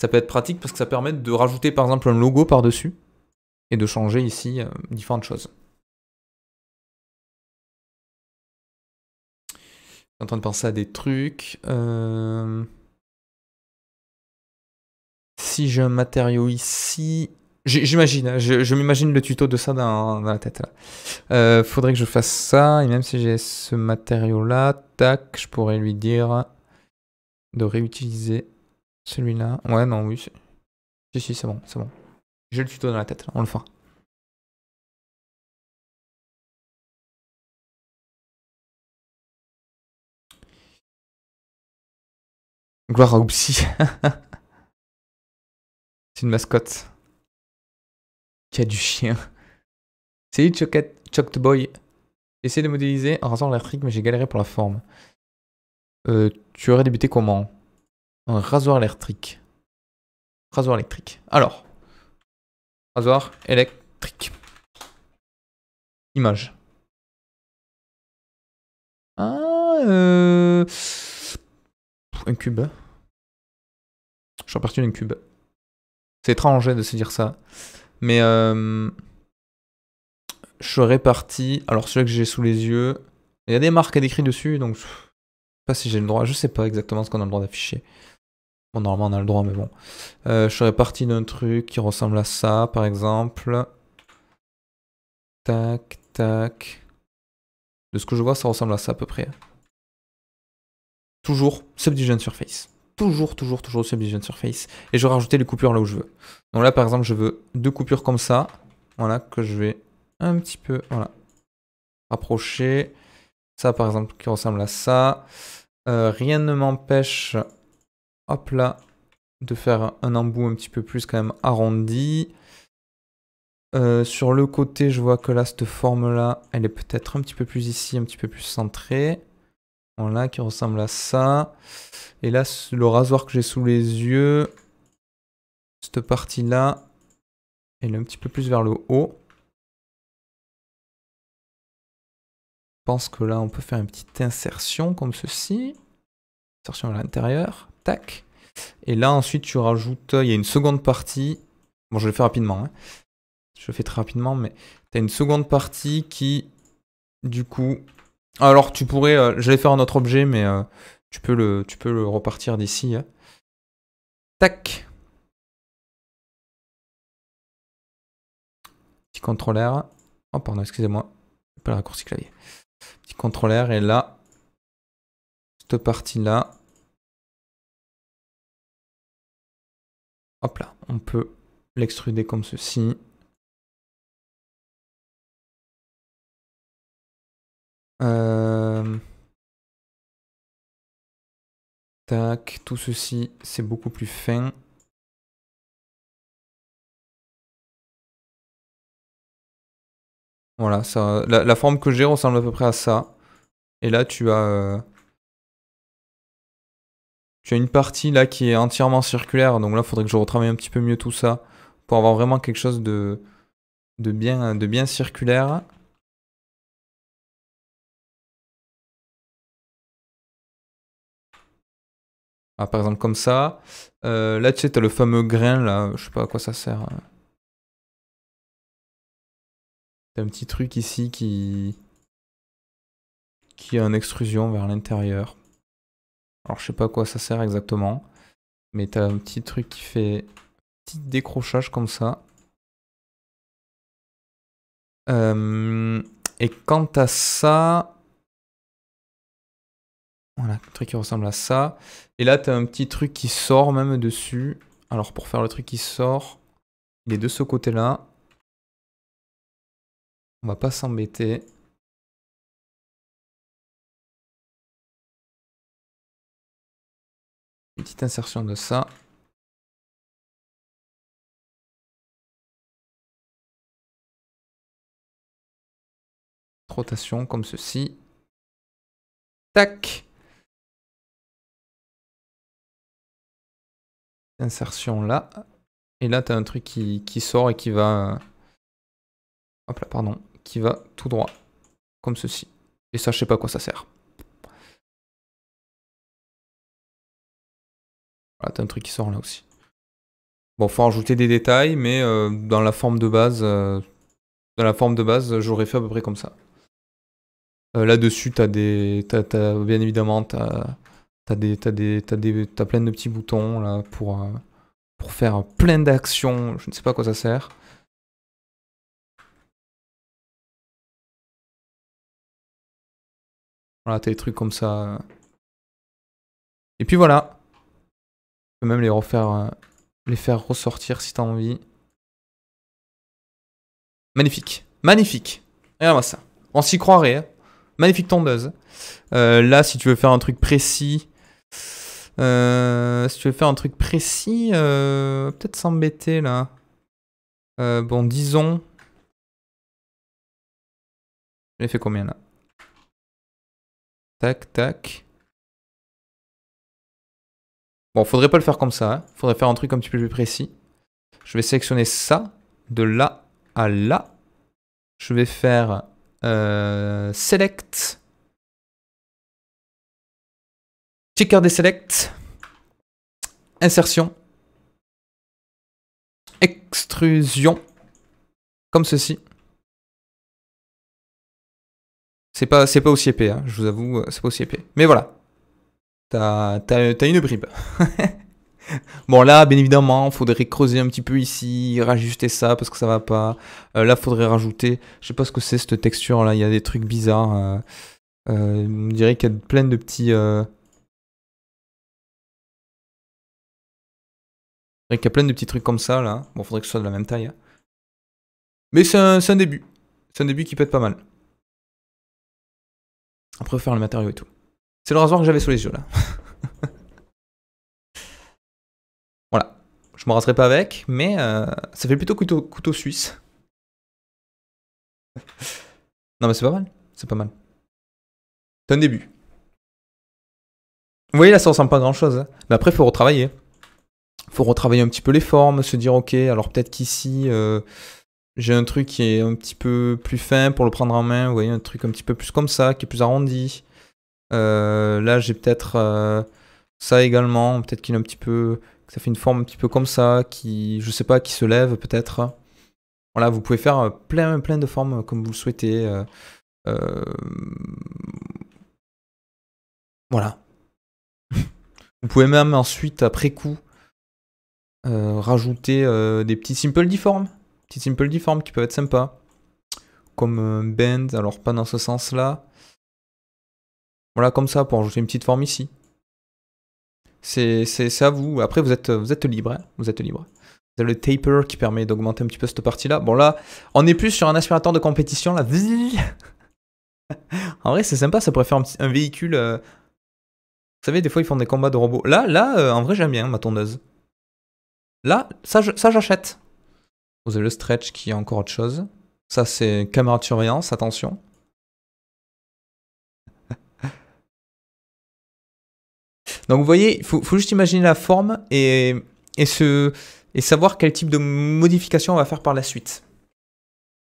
Ça peut être pratique parce que ça permet de rajouter par exemple un logo par-dessus et de changer ici euh, différentes choses. Je suis en train de penser à des trucs. Euh. Si j'ai un matériau ici, J'imagine, je, m'imagine le tuto de ça dans, la tête. Là. Euh, faudrait que je fasse ça, et même si j'ai ce matériau-là, tac, je pourrais lui dire de réutiliser celui-là. Ouais, non, oui. Si, si, c'est bon, c'est bon. J'ai le tuto dans la tête, on le fera. Gloire à c'est une mascotte y a du chien. Salut Chocked Boy. J'essaie de modéliser un rasoir électrique mais j'ai galéré pour la forme. Euh, tu aurais débuté comment Un rasoir électrique. Rasoir électrique. Alors. Rasoir électrique. Image. Ah, euh... Un cube. Je suis partie d'un cube. C'est étrange de se dire ça. Mais euh, je serais parti. Alors, celui que j'ai sous les yeux. Il y a des marques à décrit dessus, donc je sais pas si j'ai le droit. Je sais pas exactement ce qu'on a le droit d'afficher. Bon, normalement, on a le droit, mais bon. Euh, je serais parti d'un truc qui ressemble à ça, par exemple. Tac, tac. De ce que je vois, ça ressemble à ça à peu près. Toujours, subdivision surface toujours, toujours, toujours de vision Surface. Et je vais rajouter les coupures là où je veux. Donc là, par exemple, je veux deux coupures comme ça. Voilà, que je vais un petit peu, voilà, rapprocher. Ça, par exemple, qui ressemble à ça. Euh, rien ne m'empêche, hop là, de faire un embout un petit peu plus quand même arrondi. Euh, sur le côté, je vois que là, cette forme-là, elle est peut-être un petit peu plus ici, un petit peu plus centrée. Voilà, qui ressemble à ça. Et là, le rasoir que j'ai sous les yeux, cette partie-là, elle est un petit peu plus vers le haut. Je pense que là, on peut faire une petite insertion comme ceci. Insertion à l'intérieur, tac. Et là, ensuite, tu rajoutes, il y a une seconde partie. Bon, je le fais rapidement. Hein. Je le fais très rapidement, mais tu as une seconde partie qui, du coup, alors tu pourrais, euh, je vais faire un autre objet, mais euh, tu, peux le, tu peux le repartir d'ici. Hein. Tac. Petit contrôleur. Oh pardon, excusez-moi. Pas le raccourci clavier. Petit contrôleur et là, cette partie-là. Hop là, on peut l'extruder comme ceci. Euh, tac, tout ceci, c'est beaucoup plus fin. Voilà, ça, la, forme que j'ai ressemble à peu près à ça. Et là, tu as, euh, tu as une partie là qui est entièrement circulaire. Donc là, il faudrait que je retravaille un petit peu mieux tout ça pour avoir vraiment quelque chose de, de, bien, de bien circulaire. Ah, par exemple, comme ça. Euh, là, tu sais, t'as le fameux grain, là. Je sais pas à quoi ça sert. Hein. T'as un petit truc ici qui... qui a une extrusion vers l'intérieur. Alors, je sais pas à quoi ça sert exactement. Mais t'as un petit truc qui fait... un Petit décrochage comme ça. Euh, et quant à ça... Voilà, un truc qui ressemble à ça. Et là, tu as un petit truc qui sort même dessus. Alors, pour faire le truc qui sort, il est de ce côté-là. On va pas s'embêter. Petite insertion de ça. Rotation comme ceci. Tac insertion là. Et là, tu as un truc qui, sort et qui va... Hop là, pardon. Qui va tout droit. Comme ceci. Et ça, je sais pas à quoi ça sert. Voilà, t'as un truc qui sort là aussi. Bon, faut rajouter des détails, mais euh, dans la forme de base, euh, dans la forme de base, j'aurais fait à peu près comme ça. Euh, là-dessus, t'as des, as, bien évidemment, t'as T'as des, plein de petits boutons là pour, euh, pour faire plein d'actions. Je ne sais pas à quoi ça sert. Voilà, t'as des trucs comme ça. Et puis voilà. Tu peux même les refaire, euh, les faire ressortir si t'as envie. Magnifique, magnifique. Regarde-moi ça. On s'y croirait. Hein. Magnifique tondeuse. Euh, là, si tu veux faire un truc précis, euh, si tu veux faire un truc précis, euh, peut-être s'embêter là. Euh, bon, disons. J'ai fait combien là Tac, tac. Bon, faudrait pas le faire comme ça. Hein. Faudrait faire un truc un petit peu plus précis. Je vais sélectionner ça, de là à là. Je vais faire Select Checker des selects. Insertion. Extrusion. Comme ceci. C'est pas, aussi épais, hein, je vous avoue, euh, c'est pas aussi épais. Mais voilà. T'as as, une bribe. bon là, bien évidemment, faudrait creuser un petit peu ici, rajuster ça parce que ça va pas. Là, euh, là, faudrait rajouter, je sais pas ce que c'est cette texture là, il y a des trucs bizarres. Euh, me euh, on dirait qu'il y a plein de petits... Il y a plein de petits trucs comme ça là. Bon, faudrait que ce soit de la même taille. Hein. Mais c'est un, début. C'est un début qui peut être pas mal. Après, faire le matériau et tout. C'est le rasoir que j'avais sous les yeux là. voilà. Je me raserai pas avec, mais euh, ça fait plutôt couteau, suisse. non, mais c'est pas mal. C'est pas mal. C'est un début. Vous voyez là, ça ressemble pas à grand chose. Hein. Mais après, faut retravailler faut retravailler un petit peu les formes, se dire ok, alors peut-être qu'ici euh, j'ai un truc qui est un petit peu plus fin pour le prendre en main, vous voyez, un truc un petit peu plus comme ça, qui est plus arrondi. Euh, là j'ai peut-être euh, ça également, peut-être qu'il a un petit peu. que ça fait une forme un petit peu comme ça, qui, je sais pas, qui se lève peut-être. Voilà, vous pouvez faire plein, plein de formes comme vous le souhaitez. Voilà. vous pouvez même ensuite, après coup, euh, rajouter euh, des petits simple difformes. Petits simple difformes qui peuvent être sympas. Comme euh, bend, alors pas dans ce sens-là. Voilà, comme ça, pour ajouter une petite forme ici. C'est à vous. Après, vous êtes, vous êtes libre. Hein. vous êtes libre. Vous avez le taper qui permet d'augmenter un petit peu cette partie-là. Bon, là, on est plus sur un aspirateur de compétition, là. en vrai, c'est sympa, ça pourrait faire un, véhicule... Vous savez, des fois, ils font des combats de robots. Là, là, en vrai, j'aime bien ma tondeuse. Là, ça, j'achète. Vous avez le stretch qui est encore autre chose. Ça, c'est caméra de surveillance, attention. Donc vous voyez, il faut, juste imaginer la forme et, et savoir quel type de modification on va faire par la suite.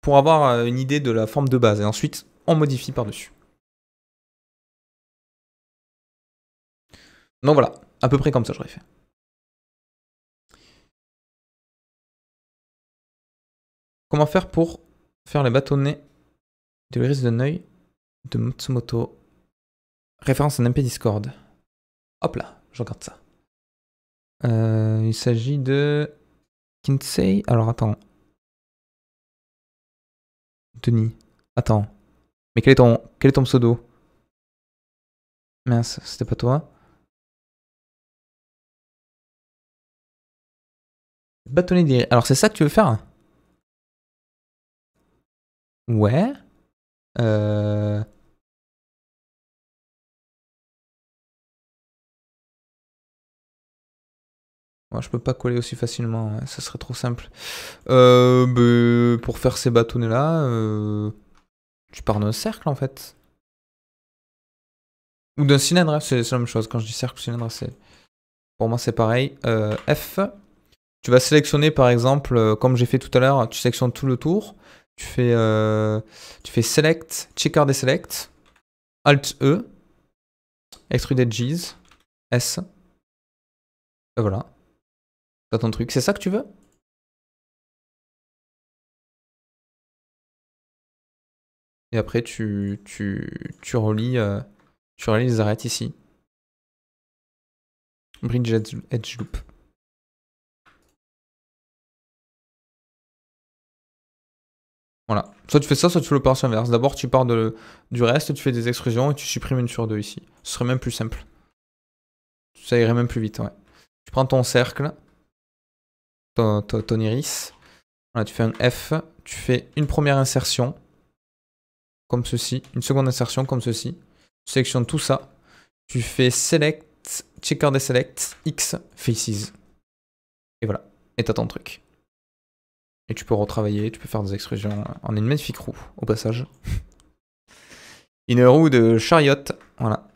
Pour avoir euh, une idée de la forme de base. Et ensuite, on modifie par-dessus. Donc voilà, à peu près comme ça j'aurais fait. Comment faire pour faire les bâtonnets de l'iris de Neuil de Matsumoto Référence à MP Discord. Hop là, je regarde ça. Euh, il s'agit de Kinsei. Alors attends. Denis. Attends. Mais quel est ton, quel est ton pseudo Mince, c'était pas toi. Bâtonnet d'Iris. Alors c'est ça que tu veux faire Ouais. Moi, euh. je peux pas coller aussi facilement, ça serait trop simple. Euh, bah, pour faire ces bâtonnets-là, euh, tu pars d'un cercle en fait. Ou d'un cylindre, hein, c'est la même chose. Quand je dis cercle, cylindre, c'est. Pour moi, c'est pareil. F. Tu vas sélectionner par exemple, comme j'ai fait tout à l'heure, tu sélectionnes tout le tour. Tu fais, euh, tu fais select, checker des select, alt E, extrude edges, S. Et voilà. ton truc. C'est ça que tu veux Et après, tu, tu, tu relis, euh, tu les arêtes ici. Bridge Edge Loop. Voilà. Soit tu fais ça, soit tu fais le l'opération inverse. D'abord, tu pars du reste, tu fais des extrusions et tu supprimes une sur deux ici. Ce serait même plus simple. Ça irait même plus vite, Tu prends ton cercle, ton, iris. tu fais un F, tu fais une première insertion, comme ceci, une seconde insertion, comme ceci. Tu sélectionnes tout ça. Tu fais Select, Checker des Select, X, Faces. Et voilà. Et t'as ton truc. Et tu peux retravailler, tu peux faire des extrusions. en une magnifique roue, au passage. une roue de chariot, voilà.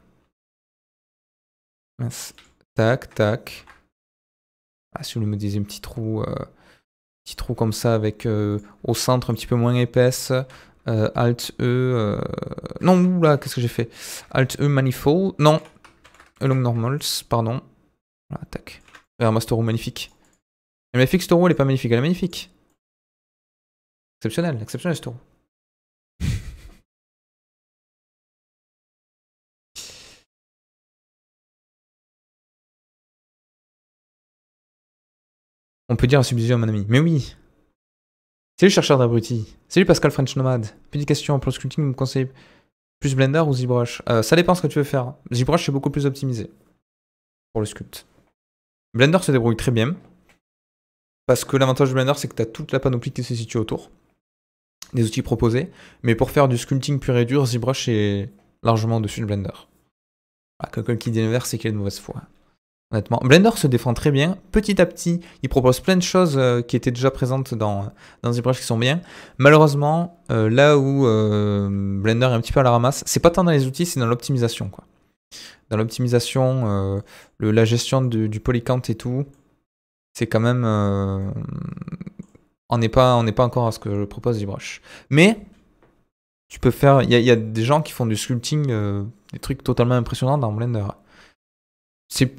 Tac, tac. Ah, si vous me disiez euh, une petite roue, comme ça, avec euh, au centre un petit peu moins épaisse. Euh, Alt E. Non, là, qu'est-ce que j'ai fait Alt E manifold. Non. E Long normals, pardon. Voilà, tac. regarde master roue magnifique. Elle est magnifique, roue, elle est pas magnifique, elle est magnifique. Exceptionnel, exceptionnel ce tour. On peut dire un à mon ami. Mais oui Salut chercheur d'abruti. Salut Pascal French Nomad, Petite question, pour le sculpting, vous me conseillez plus Blender ou ZBrush euh, Ça dépend ce que tu veux faire. ZBrush est beaucoup plus optimisé pour le sculpt. Blender se débrouille très bien. Parce que l'avantage de Blender, c'est que tu as toute la panoplie qui se situe autour des outils proposés. Mais pour faire du sculpting pur et dur, ZBrush est largement au-dessus de Blender. Ah, quelqu'un qui dit c'est qu'il est une mauvaise foi. Honnêtement, Blender se défend très bien. Petit à petit, il propose plein de choses euh, qui étaient déjà présentes dans, ZBrush qui sont bien. Malheureusement, euh, là où euh, Blender est un petit peu à la ramasse, c'est pas tant dans les outils, c'est dans l'optimisation. quoi. Dans l'optimisation, la gestion du, du et tout, c'est quand même on n'est pas, encore à ce que je propose ZBrush. Mais tu peux faire. Il y, a des gens qui font du sculpting, euh, des trucs totalement impressionnants dans Blender.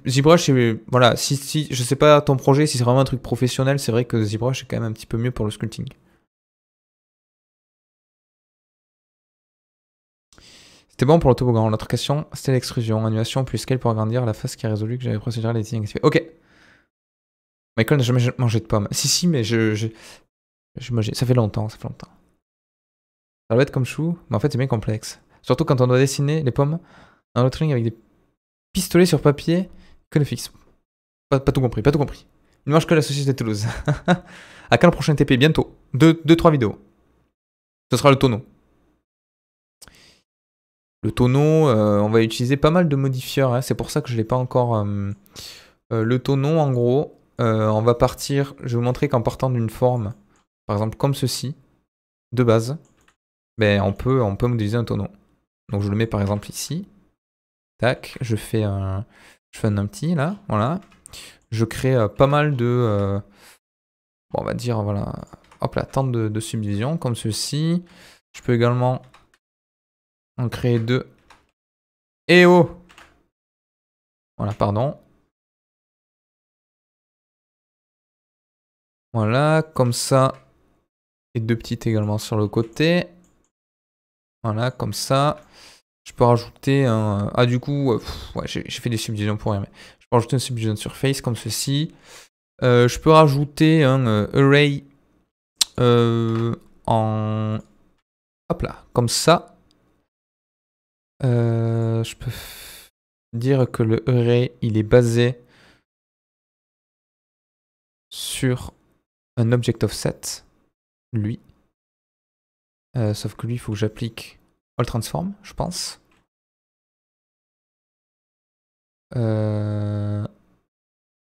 ZBrush, voilà, si, si, je sais pas ton projet, si c'est vraiment un truc professionnel, c'est vrai que ZBrush est quand même un petit peu mieux pour le sculpting. C'était bon pour le toboggan. L'autre question, c'était l'extrusion, annulation plus scale pour agrandir la face qui a résolu que j'avais procédé à l'éditing. Ok. Michael n'a jamais mangé de pommes. Si, si, mais je, ça fait longtemps, ça fait longtemps. Ça va être comme chou, mais en fait c'est bien complexe. Surtout quand on doit dessiner les pommes en ring avec des pistolets sur papier que ne fixe. Pas, tout compris, pas tout compris. Il ne marche que la société de Toulouse. à quand le prochain TP Bientôt. deux, trois vidéos. Ce sera le tonneau. Le tonneau, euh, on va utiliser pas mal de modifieurs. Hein. C'est pour ça que je ne l'ai pas encore. Euh, euh, le tonneau, en gros, on va partir. Je vais vous montrer qu'en partant d'une forme par exemple comme ceci, de base, ben on, peut, on peut modéliser un tonneau. Donc je le mets par exemple ici. Tac, je fais un, je fais un petit là, voilà. Je crée euh, pas mal de... Euh, bon, on va dire, voilà, hop là, tente de, de subdivision comme ceci. Je peux également en créer deux. Et oh Voilà, pardon. Voilà, comme ça, et deux petites également sur le côté. Voilà, comme ça. Je peux rajouter un... Ah, du coup, j'ai fait des subdivisions pour rien. Mais je peux rajouter une subdivision surface comme ceci. Euh, je peux rajouter un euh, array euh, en... Hop là, comme ça. je peux dire que le array, il est basé sur un object offset lui. Euh, sauf que lui, il faut que j'applique All Transform, je pense. Euh,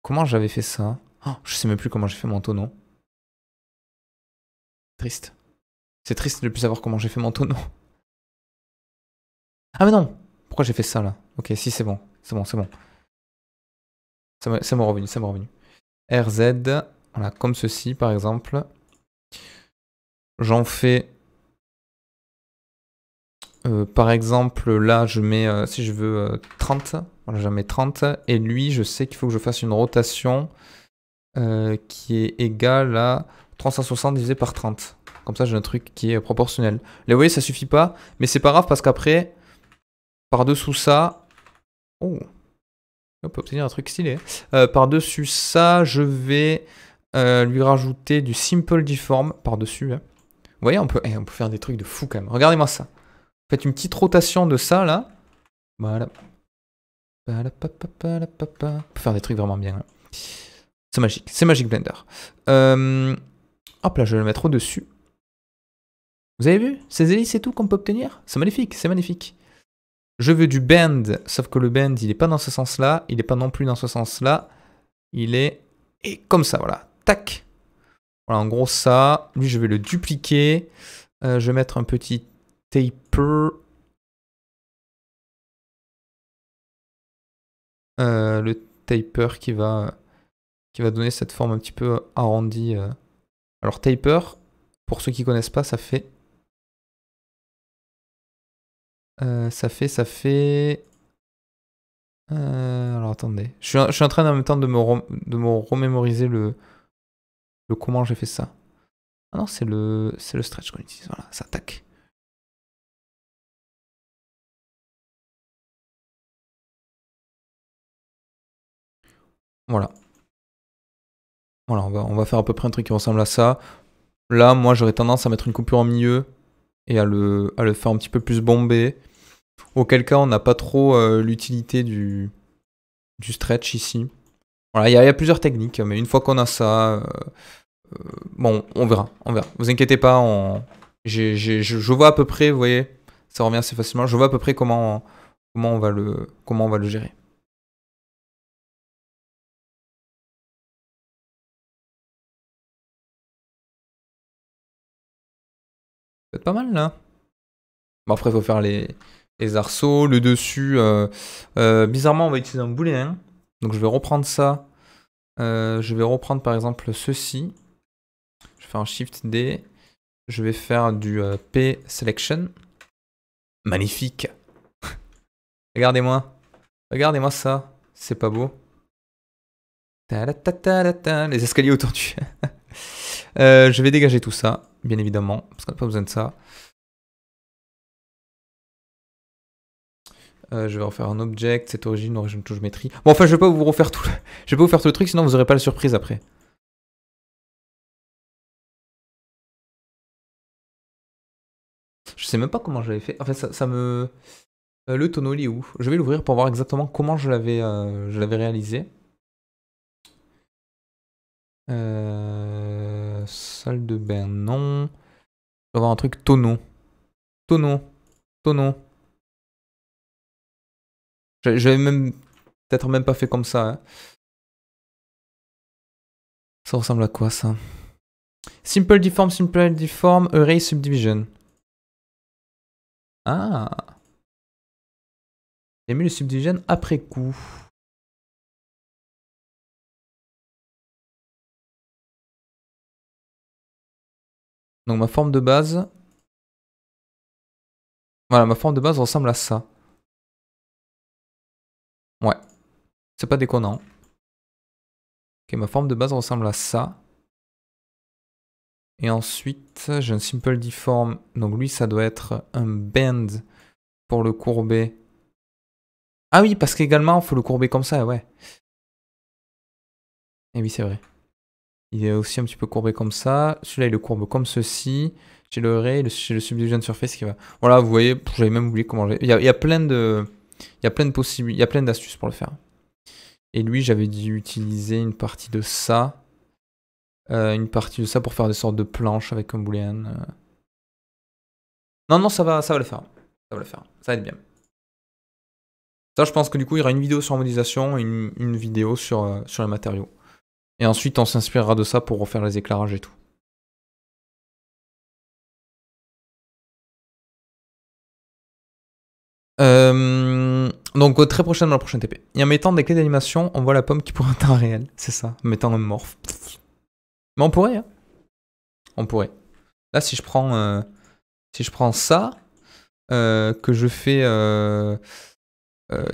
comment j'avais fait ça Je oh, Je sais même plus comment j'ai fait mon tonneau. Triste. C'est triste de ne plus savoir comment j'ai fait mon tonneau. Ah mais non Pourquoi j'ai fait ça là Ok, si c'est bon. C'est bon, c'est bon. Ça m'est revenu, ça m'est revenu. RZ, voilà, comme ceci par exemple. J'en fais. Euh, par exemple, là, je mets, euh, si je veux, 30. Euh, voilà, j'en mets 30. Et lui, je sais qu'il faut que je fasse une rotation qui est égale à 360 divisé par 30. Comme ça, j'ai un truc qui est proportionnel. Là, vous voyez, ça suffit pas. Mais c'est pas grave parce qu'après, par-dessous ça... Oh, on peut obtenir un truc stylé. Hein. par-dessus ça, je vais lui rajouter du simple Deform, par-dessus. là. Hein. Vous voyez, eh, on peut, faire des trucs de fou quand même. Regardez-moi ça. Faites une petite rotation de ça, là. Voilà. On peut faire des trucs vraiment bien. Hein. C'est magique. C'est Magic Blender. Euh, hop là, je vais le mettre au-dessus. Vous avez vu Ces hélices et tout qu'on peut obtenir C'est magnifique, c'est magnifique. Je veux du bend, sauf que le bend, il n'est pas dans ce sens-là. Il n'est pas non plus dans ce sens-là. Il est... Et comme ça, voilà. Tac voilà, en gros, ça. Lui, je vais le dupliquer. Euh, je vais mettre un petit taper. Euh, le taper qui va, qui va donner cette forme un petit peu arrondie. Euh. Alors, taper, pour ceux qui ne connaissent pas, ça fait. ça fait, ça fait. alors attendez, je suis, je suis, en train en même temps de me, de me remémoriser le, comment j'ai fait ça Ah non, c'est le, c'est le stretch qu'on utilise. Voilà, ça tac. Voilà. Voilà, on va, on va faire à peu près un truc qui ressemble à ça. Là, moi, j'aurais tendance à mettre une coupure en milieu et à le, à le faire un petit peu plus bombé. Auquel cas, on n'a pas trop euh, l'utilité du, du stretch ici. Voilà, il y, a plusieurs techniques, mais une fois qu'on a ça, euh, euh, bon, on verra, on verra. Vous inquiétez pas, je, vois à peu près, vous voyez, ça revient assez facilement. Je vois à peu près comment, on, comment, on, va, le, comment on va le gérer. pas mal là. Bon après il faut faire les, les arceaux, le dessus. Euh, euh, bizarrement on va utiliser un boulet. Donc je vais reprendre ça. je vais reprendre par exemple ceci faire un Shift D, je vais faire du euh, P Selection. Magnifique Regardez-moi Regardez-moi ça C'est pas beau Les escaliers autour du... Euh, je vais dégager tout ça, bien évidemment, parce qu'on n'a pas besoin de ça. Euh, je vais refaire un object, cette origine, origine touche métrie. Bon, enfin, je vais pas vous refaire tout. Le... Je vais pas vous faire tout le truc, sinon vous aurez pas la surprise après. sais même pas comment j'avais fait. Enfin, ça, ça me. Euh, le tonneau, il où Je vais l'ouvrir pour voir exactement comment je l'avais euh, réalisé. Euh, salle de bain, non. Je vais avoir un truc tonneau. Tonneau. Tonneau. J'avais même. Peut-être même pas fait comme ça. Hein. Ça ressemble à quoi ça Simple deform, simple deform, array subdivision. Ah J'ai mis le subdigène après coup. Donc ma forme de base... Voilà, ma forme de base ressemble à ça. Ouais. C'est pas déconnant. Ok, ma forme de base ressemble à ça. Et ensuite, j'ai un simple deform, Donc lui, ça doit être un bend pour le courber. Ah oui, parce qu'également, il faut le courber comme ça, ouais. Et eh oui, c'est vrai. Il est aussi un petit peu courbé comme ça. Celui-là, il le courbe comme ceci. J'ai le ray, j'ai le subdivision surface qui va... Voilà, vous voyez, j'avais même oublié comment... Il y, a, il y a plein de... Il y a plein de possibilités, il y a plein d'astuces pour le faire. Et lui, j'avais dû utiliser une partie de ça. Euh, une partie de ça pour faire des sortes de planches avec un boolean. Euh. Non, non, ça va, ça va le faire. Ça va le faire. Ça va être bien. Ça, je pense que du coup, il y aura une vidéo sur la et une, vidéo sur, euh, sur les matériaux. Et ensuite, on s'inspirera de ça pour refaire les éclairages et tout. donc très prochainement, dans la prochaine TP. Et en mettant des clés d'animation, on voit la pomme qui pourrait être un réel, c'est ça, mettant un morph on pourrait. Hein. On pourrait. Là, si je prends, euh, si je prends ça, euh, que je fais. Euh, euh,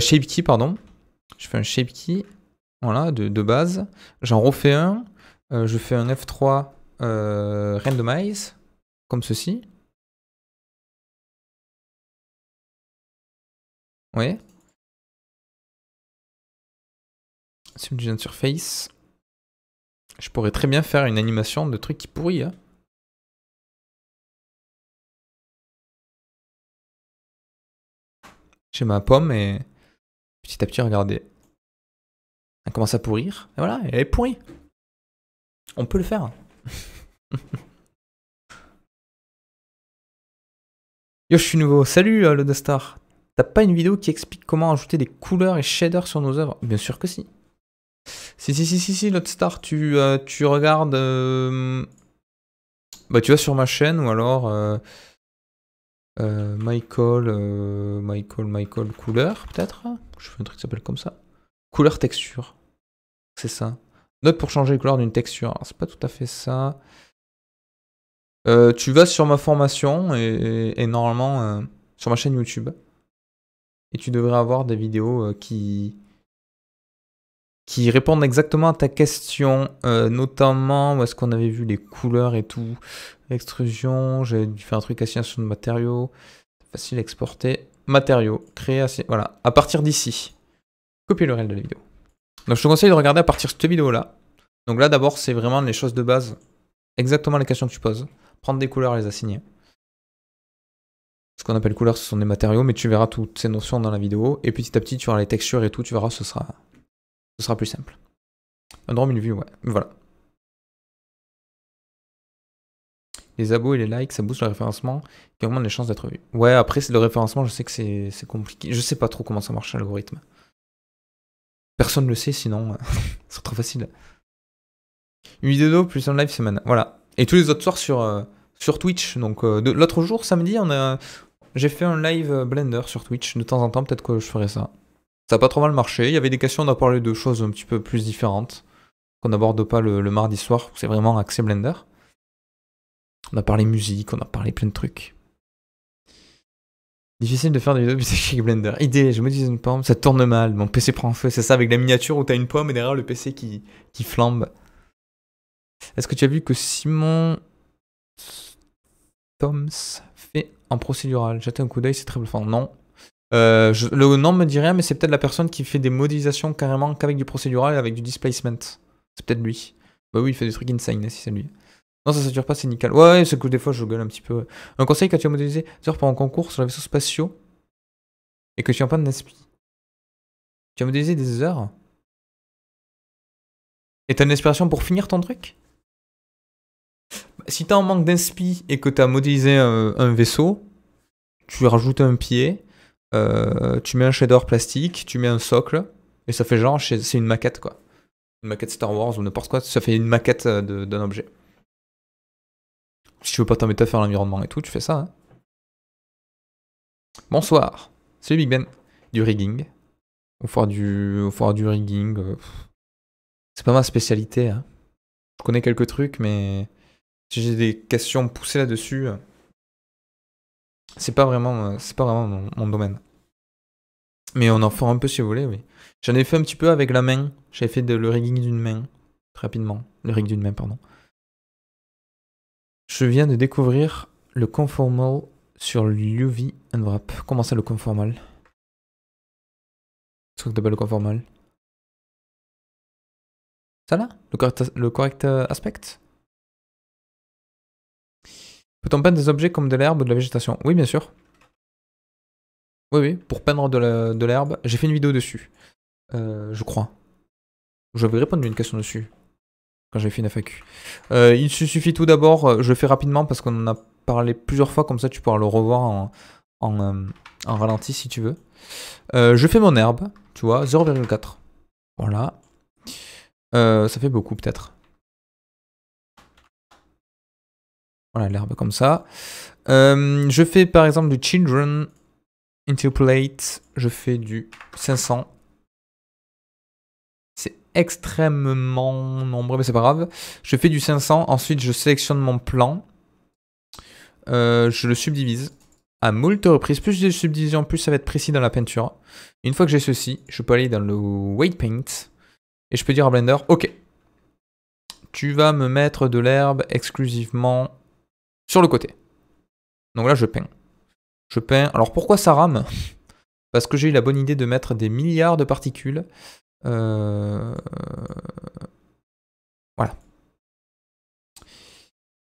shape key, pardon. Je fais un shape key, voilà, de, base. J'en refais un. je fais un F3 randomize, comme ceci. Oui. Subdivision Surface. Je pourrais très bien faire une animation de trucs qui pourrit. Hein. J'ai ma pomme et petit à petit, regardez. Elle commence à pourrir. Et voilà, elle est pourrie. On peut le faire. Yo, je suis nouveau. Salut, euh, Lodestar T'as pas une vidéo qui explique comment ajouter des couleurs et shaders sur nos œuvres Bien sûr que si. Si, si, si, si, si, l'autre star, tu, euh, tu regardes. Euh, bah, tu vas sur ma chaîne ou alors. Euh, Michael, Michael, Michael Couleur, peut-être Je fais un truc qui s'appelle comme ça. Couleur texture. C'est ça. Note pour changer les couleurs d'une texture. C'est pas tout à fait ça. tu vas sur ma formation et normalement sur ma chaîne YouTube. Et tu devrais avoir des vidéos qui, qui répondent exactement à ta question, euh, notamment où est-ce qu'on avait vu les couleurs et tout, extrusion, j'ai dû faire un truc assignation de matériaux, facile à exporter, matériaux, créer, assez. voilà, à partir d'ici, copier le réel de la vidéo. Donc je te conseille de regarder à partir de cette vidéo-là. Donc là d'abord c'est vraiment les choses de base, exactement les questions que tu poses, prendre des couleurs et les assigner. Ce qu'on appelle couleurs, ce sont des matériaux, mais tu verras toutes ces notions dans la vidéo. Et petit à petit, tu verras les textures et tout, tu verras, ce sera ce sera plus simple. Un drone, une vue, ouais. Voilà. Les abos et les likes, ça booste le référencement et augmente les chances d'être vu. Ouais, après, c'est le référencement, je sais que c'est compliqué. Je sais pas trop comment ça marche, l'algorithme. Personne le sait, sinon, c'est trop facile. Une vidéo plus un live semaine, voilà. Et tous les autres soirs sur, euh, sur Twitch. Donc, euh, l'autre jour, samedi, j'ai fait un live euh, Blender sur Twitch. De temps en temps, peut-être que je ferai ça. Ça n'a pas trop mal marché. Il y avait des questions, on a parlé de choses un petit peu plus différentes, qu'on n'aborde pas le, mardi soir, c'est vraiment axé Blender. On a parlé musique, on a parlé plein de trucs. Difficile de faire des vidéos avec Blender. Idée, je me disais une pomme, ça tourne mal, mon PC prend feu, c'est ça avec la miniature où t'as une pomme et derrière le PC qui, qui flambe. Est-ce que tu as vu que Simon Toms fait en procédural J'attends un coup d'œil, c'est très bluffant. Non, euh, le nom me dit rien, mais c'est peut-être la personne qui fait des modélisations carrément qu'avec du procédural et avec du displacement. C'est peut-être lui. Bah oui, il fait des trucs insane hein, si c'est lui. Non, ça ne sature pas, c'est nickel. Ouais, c'est que des fois je gueule un petit peu. Un conseil quand tu as modélisé, heures pendant un concours sur les vaisseaux spatiaux et que tu as pas de Tu as modélisé des heures Et t'as une inspiration pour finir ton truc si t'as un manque d'inspi et que t'as modélisé un, un, vaisseau, tu rajoutes un pied, euh, tu mets un shader plastique, tu mets un socle, et ça fait genre, c'est une maquette quoi. Une maquette Star Wars ou n'importe quoi, ça fait une maquette euh, d'un objet. Si tu veux pas t'embêter à faire l'environnement et tout, tu fais ça. Hein. Bonsoir, c'est Big Ben. Du rigging. Au foire du, du rigging. Euh, c'est pas ma spécialité. Hein. Je connais quelques trucs, mais si j'ai des questions poussées là-dessus, c'est pas vraiment, pas vraiment mon domaine. Mais on en fera un peu si vous voulez, oui. J'en ai fait un petit peu avec la main. J'avais fait le rigging d'une main, rapidement. Le rig d'une main, pardon. Je viens de découvrir le conformal sur l'UV Unwrap. Comment ça, le conformal Qu'est-ce que le conformal Ça là le correct euh, aspect Peut-on peindre des objets comme de l'herbe ou de la végétation Oui, bien sûr. Oui, oui, pour peindre de l'herbe. J'ai fait une vidéo dessus. Euh, je crois. vais répondre à une question dessus. Quand j'avais fait une FAQ. Euh, il suffit tout d'abord, euh, je le fais rapidement parce qu'on en a parlé plusieurs fois, comme ça tu pourras le revoir en, ralenti si tu veux. je fais mon herbe, tu vois, 0,4. Voilà. ça fait beaucoup peut-être. Voilà, l'herbe comme ça. je fais par exemple du children Interpolate, je fais du 500. C'est extrêmement nombreux, mais c'est pas grave. Je fais du 500, ensuite je sélectionne mon plan. Euh, je le subdivise à moult reprises. Plus j'ai de subdivision, plus ça va être précis dans la peinture. Une fois que j'ai ceci, je peux aller dans le Weight Paint. Et je peux dire à Blender, ok, tu vas me mettre de l'herbe exclusivement sur le côté. Donc là, je peins. Je peins. Alors pourquoi ça rame Parce que j'ai eu la bonne idée de mettre des milliards de particules. Euh, voilà.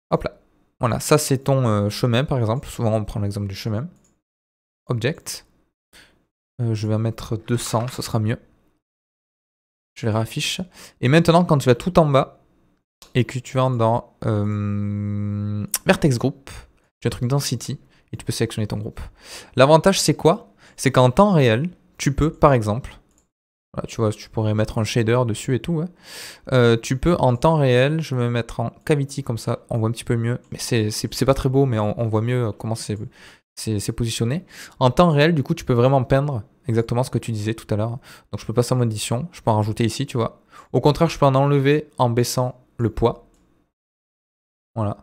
Hop là. Voilà, ça c'est ton euh, chemin par exemple. Souvent on prend l'exemple du chemin. Object. Euh, je vais en mettre 200, ce sera mieux. Je les raffiche. Et maintenant quand tu vas tout en bas et que tu vas dans Vertex Group, tu as un truc et tu peux sélectionner ton groupe. L'avantage, c'est quoi C'est qu'en temps réel, tu peux, par exemple, tu vois, tu pourrais mettre un shader dessus et tout. Hein. Euh, tu peux en temps réel, je vais me mettre en cavity comme ça, on voit un petit peu mieux. Mais c'est pas très beau, mais on, voit mieux euh, comment c'est positionné. En temps réel, du coup, tu peux vraiment peindre exactement ce que tu disais tout à l'heure. Donc je peux passer en modition, je peux en rajouter ici, tu vois. Au contraire, je peux en enlever en baissant le poids. Voilà,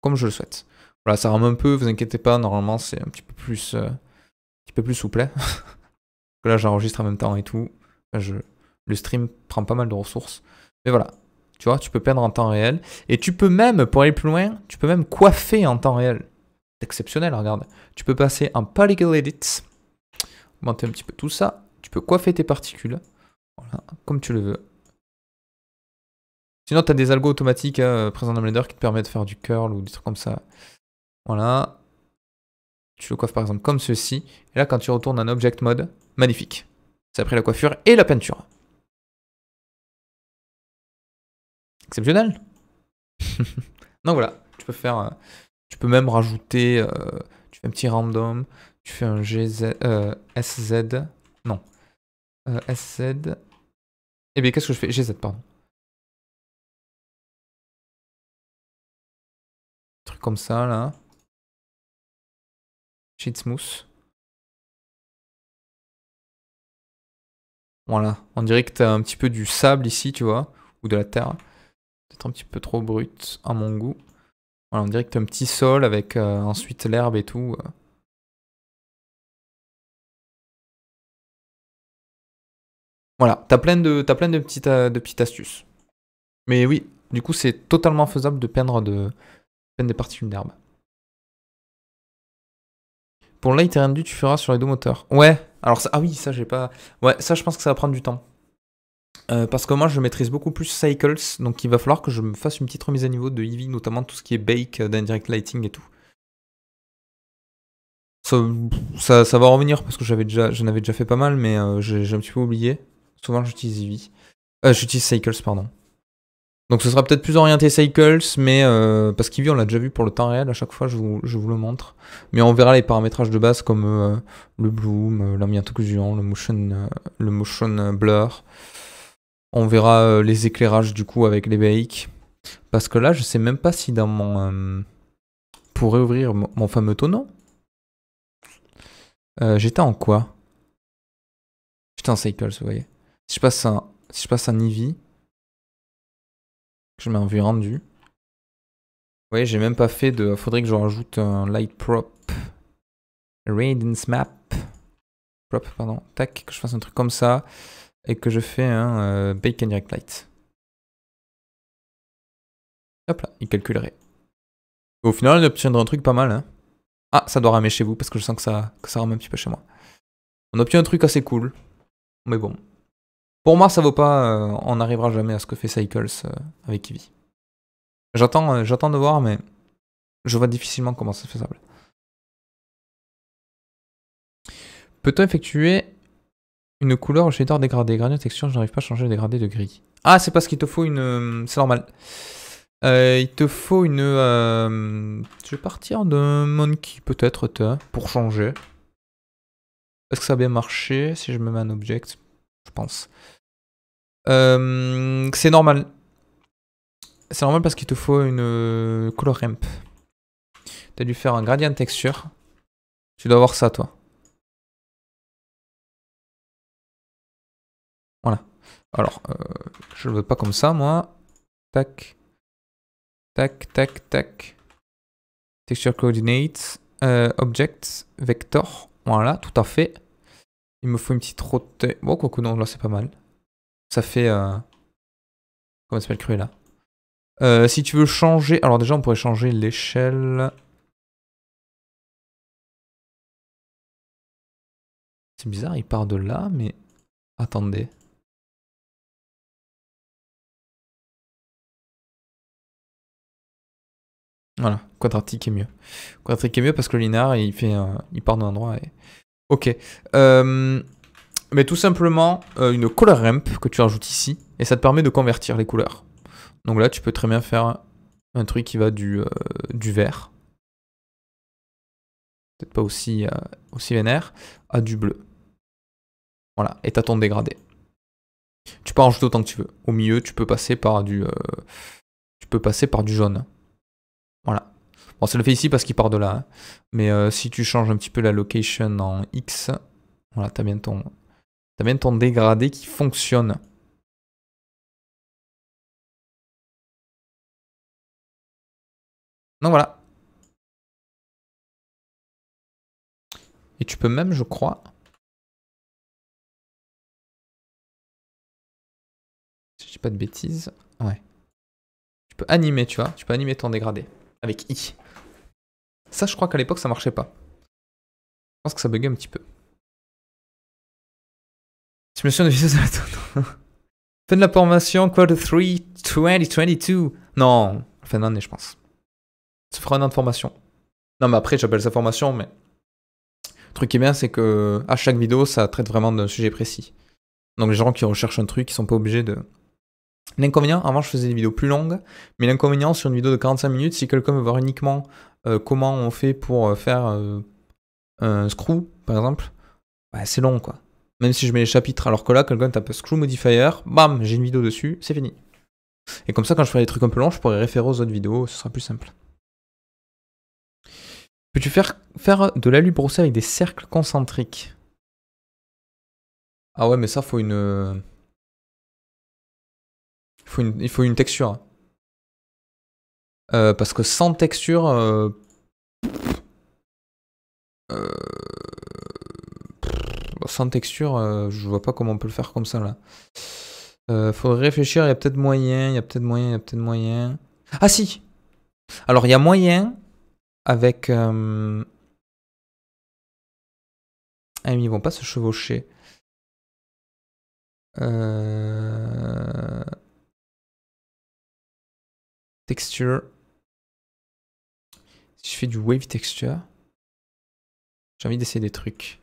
comme je le souhaite. Voilà, ça rame un peu, vous inquiétez pas, normalement c'est un petit peu plus, euh, un petit peu plus souple hein. là j'enregistre en même temps et tout. je... Le stream prend pas mal de ressources. Mais voilà, tu vois, tu peux peindre en temps réel. Et tu peux même, pour aller plus loin, tu peux même coiffer en temps réel. C'est exceptionnel, regarde. Tu peux passer en Polygon Edit, augmenter un petit peu tout ça. Tu peux coiffer tes particules, voilà, comme tu le veux. Sinon, tu as des algos automatiques Présent hein, euh, présents dans Blender qui te permettent de faire du curl ou des trucs comme ça. Voilà. Tu le coiffes par exemple comme ceci. Et là, quand tu retournes un object mode, magnifique. Ça a pris la coiffure et la peinture. Exceptionnel. Donc voilà, tu peux faire... Euh, tu peux même rajouter... Euh, tu fais un petit random. Tu fais un GZ, euh, SZ. Non. SZ. Eh bien, qu'est-ce que je fais GZ, pardon. truc comme ça, là. Shit smooth. Voilà, on dirait que t'as un petit peu du sable ici, tu vois, ou de la terre. Peut-être un petit peu trop brut à mon goût. Voilà, on dirait que t'as un petit sol avec euh, ensuite l'herbe et tout. Euh. Voilà, t'as plein de, as plein de petites, de petites astuces. Mais oui, du coup, c'est totalement faisable de peindre de, de peindre des particules d'herbe. Pour light et rendu, tu feras sur les deux moteurs. Ouais, alors ça, ah oui, ça j'ai pas. Ouais, ça je pense que ça va prendre du temps. Euh, parce que moi je maîtrise beaucoup plus Cycles, donc il va falloir que je me fasse une petite remise à niveau de Eevee, notamment tout ce qui est bake, euh, d'indirect lighting et tout. Ça, va revenir parce que j'avais déjà, j'en avais déjà fait pas mal, mais euh, j'ai un petit peu oublié. Souvent j'utilise Eevee. j'utilise Cycles, pardon. Donc ce sera peut-être plus orienté cycles, mais euh, parce qu'Ivy on l'a déjà vu pour le temps réel à chaque fois, je vous, le montre. Mais on verra les paramétrages de base comme euh, le bloom, euh, l'ambient le motion, le motion blur. On verra les éclairages du coup avec les bakes. Parce que là, je sais même pas si dans mon pour réouvrir mon, fameux tonneau, j'étais en quoi J'étais en cycles, vous voyez. Si je passe un, si je passe un Eevee, je mets en vue rendu. Ouais, j'ai même pas fait de. Faudrait que je rajoute un light prop. Radiance map. Prop, pardon. Tac, que je fasse un truc comme ça. Et que je fais un bake euh, bacon direct light. Hop là, il calculerait. Au final, on obtiendrait un truc pas mal. Hein. Ah, ça doit ramer chez vous parce que je sens que ça, que ça rame un petit peu chez moi. On obtient un truc assez cool. Mais bon, pour moi, ça vaut pas. Euh, on n'arrivera jamais à ce que fait Cycles euh, avec Eevee. Euh, j'attends, de voir, mais je vois difficilement comment c'est faisable. Peut-on effectuer une couleur au shader dégradé de texture, je n'arrive pas à changer le dégradé de gris. Ah, c'est parce qu'il te faut une. C'est normal. il te faut une. Je vais partir de Monkey, peut-être, pour changer. Est-ce que ça a bien marché si je me mets un object je pense. Euh, c'est normal. C'est normal parce qu'il te faut une euh, color ramp. T'as dû faire un gradient texture. Tu dois voir ça, toi. Voilà. Alors, euh, je veux pas comme ça, moi. Tac. Tac, tac, tac. Texture coordinates. Euh, objects. Vector. Voilà, tout à fait. Il me faut une petite rotte. Bon, quoi que non, là c'est pas mal. Ça fait. Euh, comment ça s'appelle cruel là euh, Si tu veux changer. Alors déjà, on pourrait changer l'échelle. C'est bizarre, il part de là, mais. Attendez. Voilà, quadratique est mieux. Quadratique est mieux parce que le il, fait, il part d'un endroit et Ok. Euh, mais tout simplement, euh, une color ramp que tu rajoutes ici, et ça te permet de convertir les couleurs. Donc là, tu peux très bien faire un truc qui va du, euh, du vert, peut-être pas aussi, aussi vénère, à du bleu. Voilà, et t'as ton dégradé. Tu peux en rajouter autant que tu veux. Au milieu, tu peux passer par du, tu peux passer par du jaune. Voilà, Bon, ça le fait ici parce qu'il part de là. Hein. Mais euh, si tu changes un petit peu la location en X, voilà, t'as bien, ton... bien ton dégradé qui fonctionne. Donc voilà. Et tu peux même, je crois... Si je dis pas de bêtises. Ouais. Tu peux animer, tu vois. Tu peux animer ton dégradé. Avec I. Ça, je crois qu'à l'époque, ça marchait pas. Je pense que ça buguait un petit peu. Simulation de vitesse de Fin de la formation, quarter 3, 2022. Non, fin d'année, je pense. Ça fera un an de formation. Non, mais après, j'appelle ça formation, mais. Le truc qui est bien, c'est que à chaque vidéo, ça traite vraiment d'un sujet précis. Donc, les gens qui recherchent un truc, ils sont pas obligés de L'inconvénient, avant je faisais des vidéos plus longues, mais l'inconvénient sur une vidéo de 45 minutes, si quelqu'un veut voir uniquement euh, comment on fait pour euh, faire euh, un screw, par exemple, bah, c'est long quoi. Même si je mets les chapitres, alors que là, quelqu'un tape screw modifier, bam, j'ai une vidéo dessus, c'est fini. Et comme ça, quand je ferai des trucs un peu longs, je pourrai référer aux autres vidéos, ce sera plus simple. Peux-tu faire, faire de l'alu broussé avec des cercles concentriques Ah ouais, mais ça, faut une il faut une, il faut une texture. Euh, parce que sans texture... Euh, euh, sans texture, je vois pas comment on peut le faire comme ça, là. faudrait réfléchir, il y a peut-être moyen, il y a peut-être moyen, il y a peut-être moyen... Ah si Alors, il y a moyen avec... Ah mais ils vont pas se chevaucher. Euh... Texture. Si je fais du wave texture, j'ai envie d'essayer des trucs.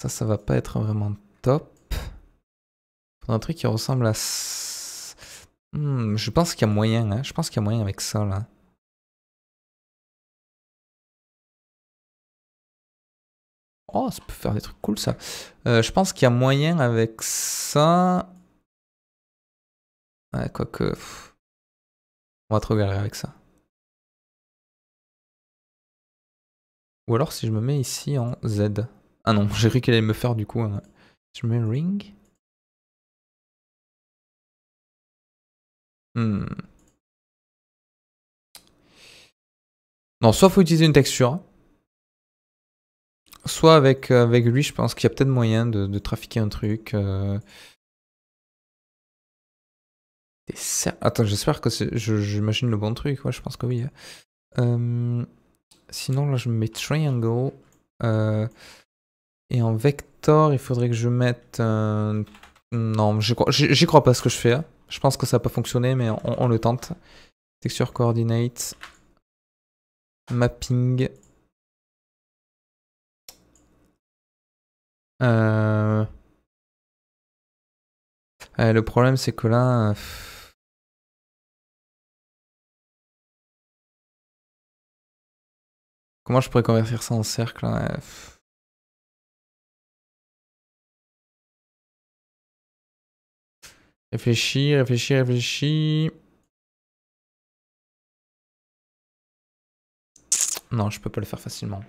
Ça, ça va pas être vraiment top. un truc qui ressemble à... Hmm, je pense qu'il y a moyen, hein. Je pense qu'il y a moyen avec ça, là. Oh, ça peut faire des trucs cool, ça. Euh, je pense qu'il y a moyen avec ça... Ouais, quoique. on va trop galérer avec ça. Ou alors si je me mets ici en Z. Ah non, j'ai cru qu'elle allait me faire du coup. Je mets ring. Hmm. Non, soit faut utiliser une texture. Soit avec, euh, avec lui, je pense qu'il y a peut-être moyen de, trafiquer un truc. Euh, Attends, j'espère que j'imagine le bon truc, ouais, je pense que oui. Hein. Euh, sinon, là, je mets triangle. Euh, et en vector, il faudrait que je mette... Non, j'y crois... crois pas ce que je fais. Hein. Je pense que ça va pas fonctionné, mais on, le tente. Texture coordinate. Mapping. Euh, le problème, c'est que là, moi je pourrais convertir ça en cercle hein, euh, Réfléchis, réfléchis, réfléchis. Non, je peux pas le faire facilement.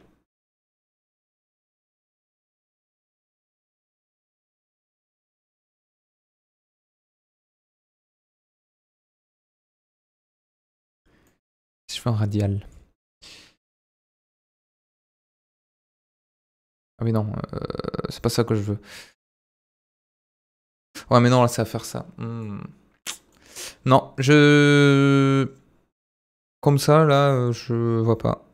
Si je fais un radial. Ah, mais non, euh, c'est pas ça que je veux. Ouais mais non, là c'est à faire ça. Hmm. Non, je... Comme ça, là, je vois pas.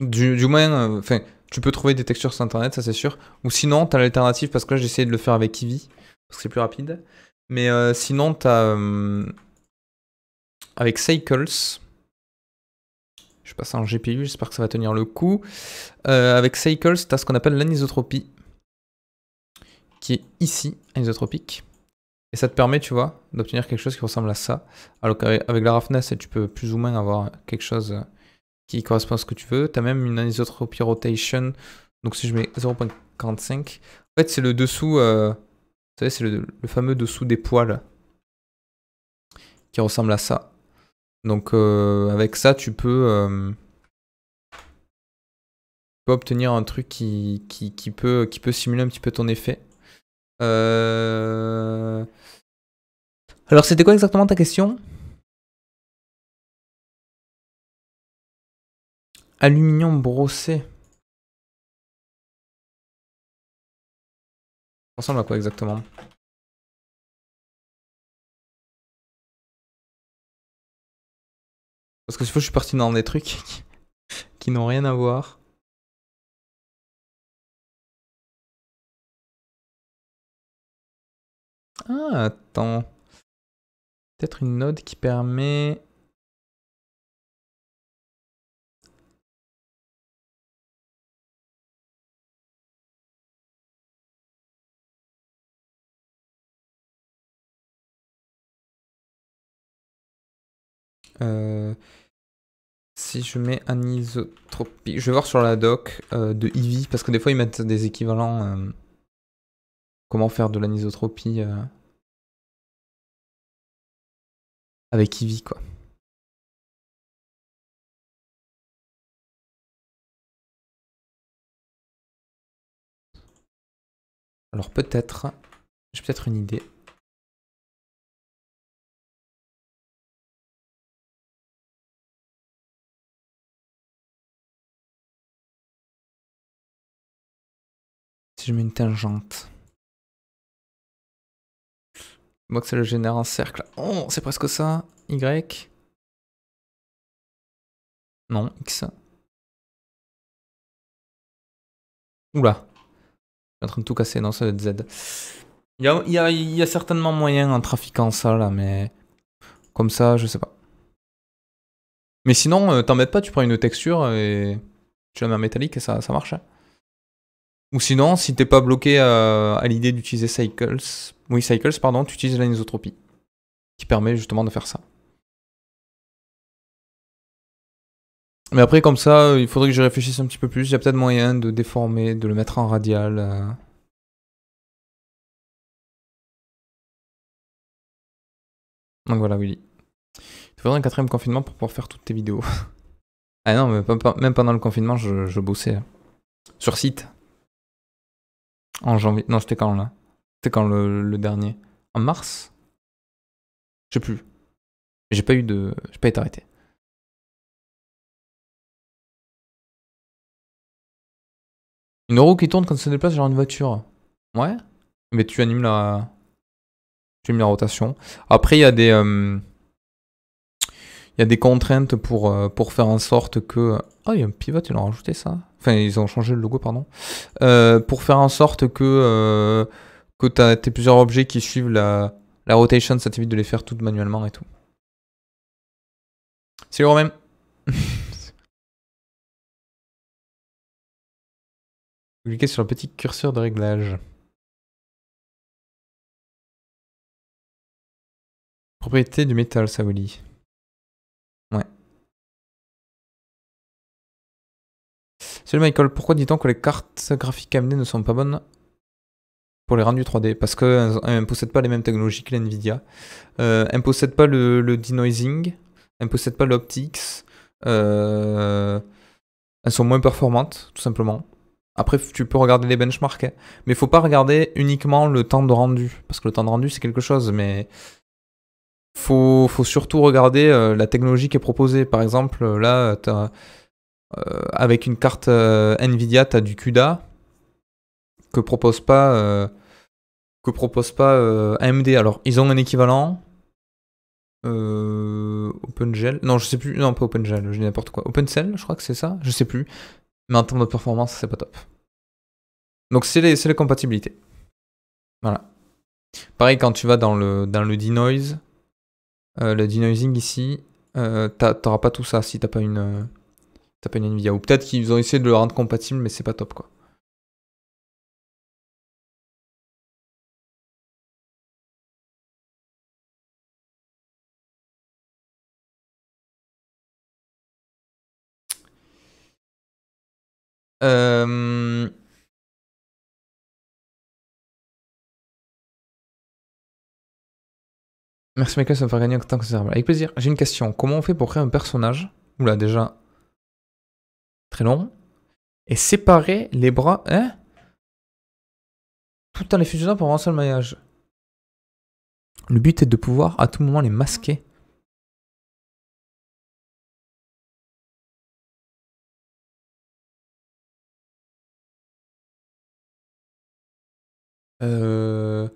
Du, du moins, euh, enfin, tu peux trouver des textures sur internet, ça c'est sûr. Ou sinon, t'as l'alternative, parce que là j'ai essayé de le faire avec Eevee, parce que c'est plus rapide. Mais euh, sinon, t'as... avec Cycles, je passe en GPU, j'espère que ça va tenir le coup. Euh, avec Cycles, tu as ce qu'on appelle l'anisotropie, qui est ici, anisotropique. Et ça te permet, tu vois, d'obtenir quelque chose qui ressemble à ça. Alors qu'avec la roughness, tu peux plus ou moins avoir quelque chose qui correspond à ce que tu veux. Tu as même une anisotropie rotation. Donc si je mets 0.45, en fait c'est le dessous, euh, vous savez, c'est le fameux dessous des poils qui ressemble à ça. Donc euh, avec ça, euh, tu peux, obtenir un truc qui, peut, peut simuler un petit peu ton effet. Euh, alors c'était quoi exactement ta question Aluminium brossé. Ça ressemble à quoi exactement Parce que je suis parti dans des trucs qui, n'ont rien à voir. Ah, attends. Peut-être une node qui permet Euh, si je mets anisotropie, je vais voir sur la doc euh, de Ivy, parce que des fois ils mettent des équivalents. Euh, comment faire de l'anisotropie avec Ivy, quoi. Alors peut-être, j'ai peut-être une idée. Si je mets une tangente. Moi que ça le génère en cercle. Oh, c'est presque ça. Y. Non, X. Oula. Je suis en train de tout casser. Non, ça va être Z. Il y a, certainement moyen en trafiquant ça là, mais comme ça, je sais pas. Mais sinon, euh, t'embêtes pas, tu prends une texture et tu la mets en métallique et ça, marche. Hein. Ou sinon, si t'es pas bloqué euh, à, l'idée d'utiliser Cycles, oui, Cycles, pardon, tu utilises l'anisotropie, qui permet justement de faire ça. Mais après, comme ça, euh, il faudrait que je réfléchisse un petit peu plus. Il y a peut-être moyen de déformer, de le mettre en radial. Euh. Donc voilà, Willy. Il faudrait un quatrième confinement pour pouvoir faire toutes tes vidéos. ah non, mais même pendant le confinement, je bossais. Hein. Sur site. En janvier. Non, c'était quand là C'était quand le, le dernier En mars Je sais plus. J'ai pas eu de. J'ai pas été arrêté. Une roue qui tourne quand ça se déplace, genre une voiture. Ouais. Mais tu animes la. Tu animes la rotation. Après, il y a des. Euh, il y a des contraintes pour, euh, pour faire en sorte que. Euh, oh, il y a un pivot, il a rajouté ça. Enfin, ils ont changé le logo, pardon. Euh, pour faire en sorte que, euh, que tu as tes plusieurs objets qui suivent la, rotation, ça t'évite de les faire toutes manuellement et tout. C'est le même. Cliquez sur le petit curseur de réglage. Propriété du métal, ça vous dit. Michael, pourquoi dit-on que les cartes graphiques AMD ne sont pas bonnes pour les rendus 3D Parce qu'elles euh, ne possèdent pas les mêmes technologies que l'NVIDIA. Euh, elles ne possèdent pas le, denoising, elles ne possèdent pas l'optics. Euh, elles sont moins performantes, tout simplement. Après, tu peux regarder les benchmarks, il hein. ne faut pas regarder uniquement le temps de rendu, parce que le temps de rendu, c'est quelque chose, mais faut, faut surtout regarder la technologie qui est proposée. Par exemple, là, tu as euh, avec une carte euh, Nvidia, tu as du CUDA que propose pas, euh, que propose pas AMD. Alors, ils ont un équivalent. OpenGL. Non, je sais plus. Non, pas OpenGL, je dis n'importe quoi. OpenCell, je crois que c'est ça. Je sais plus. Mais en termes de performance, c'est pas top. Donc, c'est les, les compatibilités. Voilà. Pareil, quand tu vas dans le, dans le denoise, le denoising ici, euh, t'auras pas tout ça si t'as pas une une Nvidia. Ou peut-être qu'ils ont essayé de le rendre compatible, mais c'est pas top quoi. Euh, Merci Michael, ça me fait gagner tant que ça. Avec plaisir. J'ai une question. Comment on fait pour créer un personnage Oula, déjà, très long, et séparer les bras, hein en les fusionnant pour un seul maillage. Le but est de pouvoir à tout moment les masquer. Euh,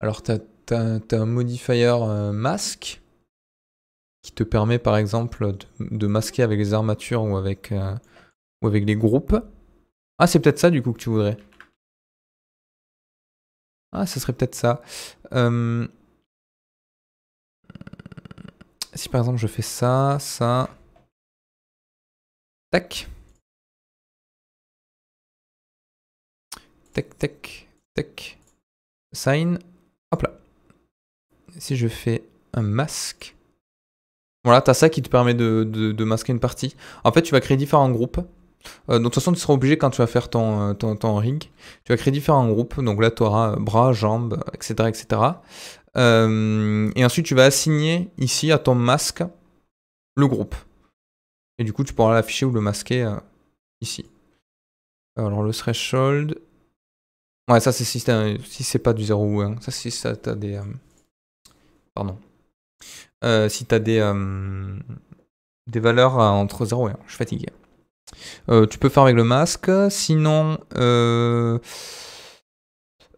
alors, tu as, un modifier euh, masque qui te permet par exemple de, masquer avec les armatures ou avec, euh, ou avec les groupes. Ah, c'est peut-être ça du coup que tu voudrais. Ah, ce serait peut-être ça. Euh, si par exemple je fais ça, ça... Tac. Tac, tac, tac. Sign. Hop là. Si je fais un masque. Voilà, t'as ça qui te permet de masquer une partie. En fait, tu vas créer différents groupes. Euh, donc, de toute façon, tu seras obligé quand tu vas faire ton, euh, ton, ton Tu vas créer différents groupes. Donc là, tu auras bras, jambes, etc. etc. Euh, et ensuite, tu vas assigner ici à ton masque le groupe. Et du coup, tu pourras l'afficher ou le masquer ici. Alors, le threshold. Ouais, ça, c'est si, c'est pas du 0 ou 1. Ça, si t'as des. Pardon. si t'as des, des valeurs entre 0 et 1. Je suis fatigué. Euh, tu peux faire avec le masque. Sinon, euh,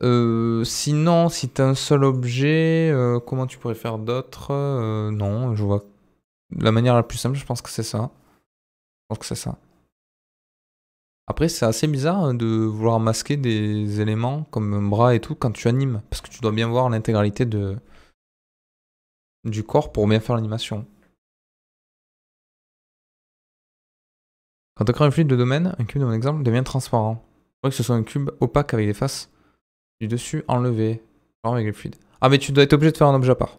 euh, sinon, si t'as un seul objet, euh, comment tu pourrais faire d'autres euh, Non, je vois. La manière la plus simple, je pense que c'est ça. Je pense que c'est ça. Après, c'est assez bizarre hein, de vouloir masquer des éléments comme un bras et tout quand tu animes, parce que tu dois bien voir l'intégralité de du corps pour bien faire l'animation. Quand tu crées un fluide de domaine, un cube dans mon exemple devient transparent. Il que ce soit un cube opaque avec des faces du dessus enlevées, fluide. Ah mais tu dois être obligé de faire un objet à part.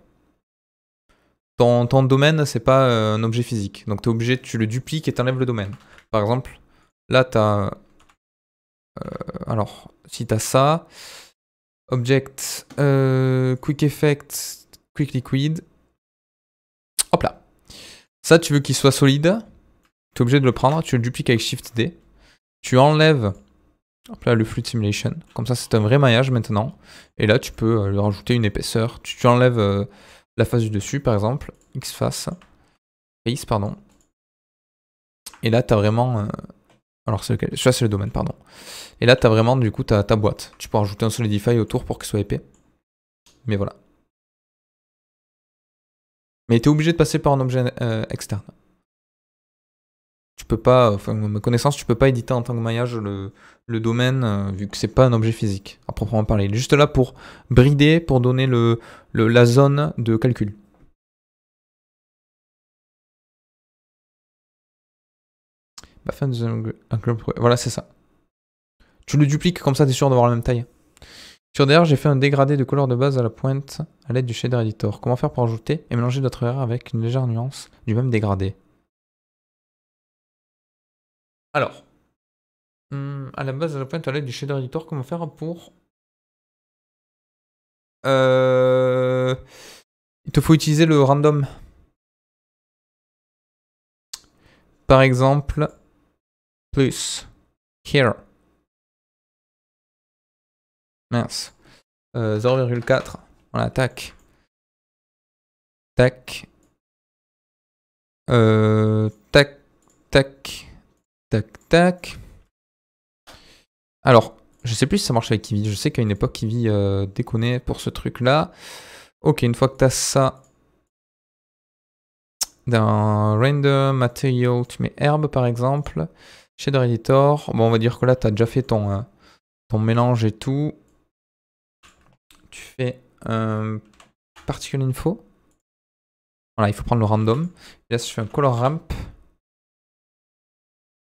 Ton, ton domaine, c'est pas euh, un objet physique. Donc tu es obligé, tu le dupliques et enlèves le domaine. Par exemple, là tu as... Euh, alors, si tu as ça... Object, euh, Quick Effect, Quick Liquid. Hop là. Ça, tu veux qu'il soit solide. Tu es obligé de le prendre, tu le dupliques avec Shift D. Tu enlèves hop le fluid simulation. Comme ça, c'est un vrai maillage maintenant. Et là, tu peux lui euh, rajouter une épaisseur. Tu, enlèves euh, la face du dessus, par exemple, X face, face pardon. Et là, tu as vraiment. Euh, alors, c'est lequel ça c'est le domaine, pardon. Et là, tu as vraiment, du coup, ta, ta boîte. Tu peux rajouter un solidify autour pour qu'il soit épais. Mais voilà. Mais tu es obligé de passer par un objet externe tu peux pas, enfin, ma connaissance, tu peux pas éditer en tant que maillage le, domaine, euh, vu que c'est pas un objet physique, à proprement parler. Il est juste là pour brider, pour donner le, la zone de calcul. Bah, voilà, c'est ça. Tu le dupliques, comme ça, t'es sûr d'avoir la même taille. Sur DR, j'ai fait un dégradé de couleur de base à la pointe à l'aide du shader editor. Comment faire pour ajouter et mélanger d'autres R avec une légère nuance du même dégradé alors, hum, à la base, à la pointe, à l'aide du shader editor, comment faire pour. Euh, il te faut utiliser le random. Par exemple, plus here. Mince. Euh, 0,4. Voilà, tac. Tac. Euh, tac, tac. Tac, tac. Alors, je sais plus si ça marche avec Kiwi. Je sais qu'à une époque, Kiwi euh, déconnait pour ce truc-là. Ok, une fois que tu as ça dans random Material, tu mets herbe par exemple. Shader Editor. Bon, on va dire que là, tu as déjà fait ton, hein, ton mélange et tout. Tu fais un Particle Info. Voilà, il faut prendre le random. Et là, je fais un Color Ramp,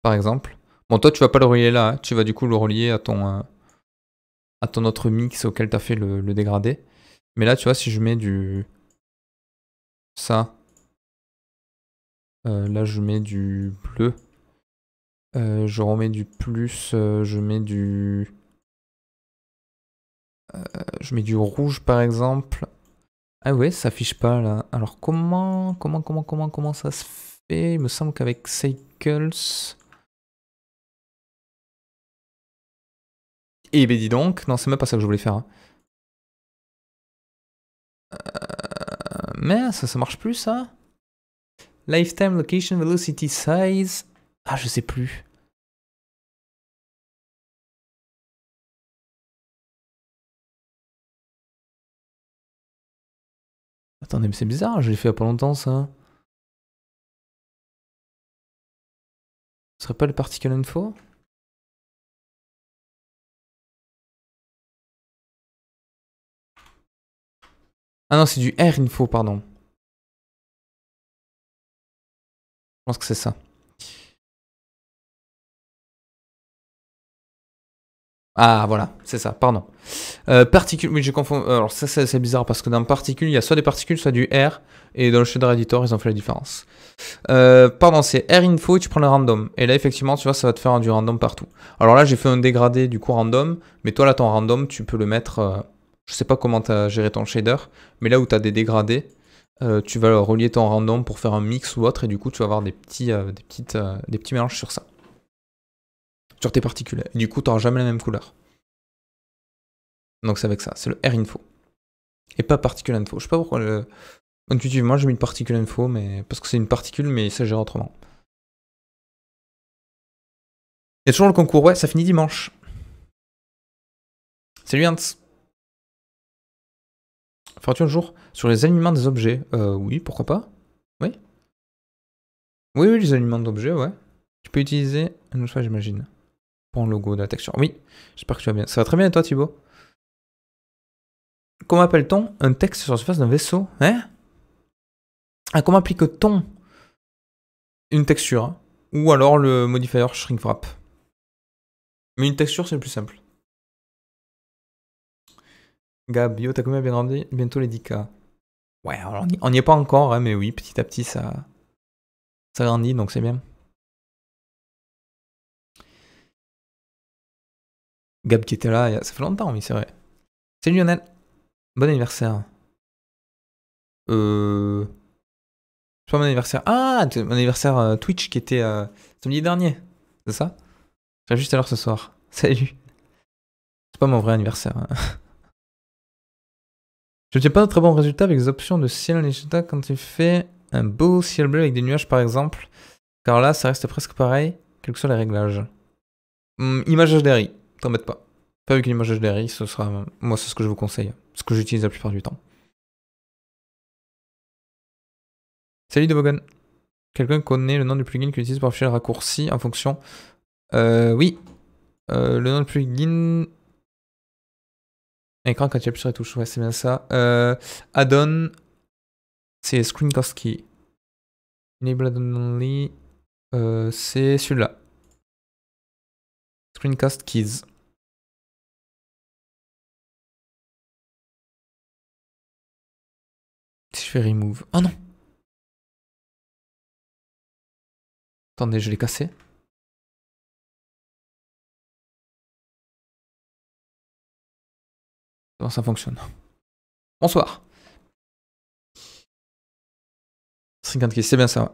par exemple. Bon, toi, tu vas pas le relier là, hein. tu vas du coup le relier à ton, euh, à ton autre mix auquel tu as fait le, dégradé. Mais là, tu vois, si je mets du... Ça. Euh, là, je mets du bleu. Euh, je remets du plus, je mets du... je mets du rouge, par exemple. Ah ouais, ça affiche pas là. Alors comment, comment, comment, comment, comment ça se fait Il me semble qu'avec Cycles, Et eh ben dis donc, non c'est même pas ça que je voulais faire. Hein. Euh, mais ça, ça marche plus ça Lifetime location velocity size. Ah je sais plus. Attendez, mais c'est bizarre, je l'ai fait il a pas longtemps ça. Ce serait pas le particle info Ah non, c'est du R info, pardon. Je pense que c'est ça. Ah voilà, c'est ça, pardon. Euh, particules, oui, j'ai confondu. Euh, alors ça c'est bizarre parce que dans particules, il y a soit des particules, soit du R. Et dans le shader editor, ils ont fait la différence. Euh, pardon, c'est R info et tu prends le random. Et là effectivement, tu vois, ça va te faire du random partout. Alors là, j'ai fait un dégradé du coup random, mais toi là, ton random, tu peux le mettre... Euh, je sais pas comment tu as géré ton shader, mais là où tu as des dégradés, euh, tu vas relier ton random pour faire un mix ou autre, et du coup, tu vas avoir des petits, euh, petites, euh, des petits mélanges sur ça. Sur tes particules. du coup, tu n'auras jamais la même couleur. Donc c'est avec ça, c'est le R info. Et pas particule info. Je sais pas pourquoi le... Intuitivement, j'ai mis une particule info, mais parce que c'est une particule, mais ça gère autrement. Il y a toujours le concours, ouais, ça finit dimanche. Salut Hans un jour sur les aliments des objets. Euh, oui, pourquoi pas Oui. Oui, oui, les aliments d'objets, ouais. Tu peux utiliser un fois, j'imagine. Pour le logo de la texture. Oui, j'espère que tu vas bien. Ça va très bien toi, Thibaut Comment appelle-t-on un texte sur la surface d'un vaisseau Hein ah, Comment applique-t-on une texture Ou alors le modifier shrink wrap Mais une texture, c'est le plus simple. Gab, yo, t'as combien bien grandi Bientôt les 10K. Ouais, on n'y est pas encore, hein, mais oui, petit à petit ça, ça grandit, donc c'est bien. Gab qui était là, ça fait longtemps, oui, c'est vrai. Salut Lionel, bon anniversaire. Euh. C'est pas mon anniversaire. Ah, mon anniversaire euh, Twitch qui était euh, samedi dernier, c'est ça Juste à l'heure ce soir. Salut. C'est pas mon vrai anniversaire. Hein. Je tiens pas de très bons résultats avec les options de ciel Nishita quand il fait un beau ciel bleu avec des nuages par exemple, car là ça reste presque pareil, quels que soient les réglages. Hum, image HDRI, t'embête pas. Pas avec une image HDRI, ce sera, moi c'est ce que je vous conseille, ce que j'utilise la plupart du temps. Salut Debogon. Quelqu'un connaît le nom du plugin qu'il utilise pour afficher le raccourci en fonction euh, Oui. Euh, le nom du plugin Écran quand tu appuies sur la touche, ouais, c'est bien ça. Euh, add-on, c'est Screencast Key. Enable add-on only, euh, c'est celui-là. Screencast Keys. Si je fais remove. Oh non Attendez, je l'ai cassé. ça fonctionne. Bonsoir. c'est bien ça.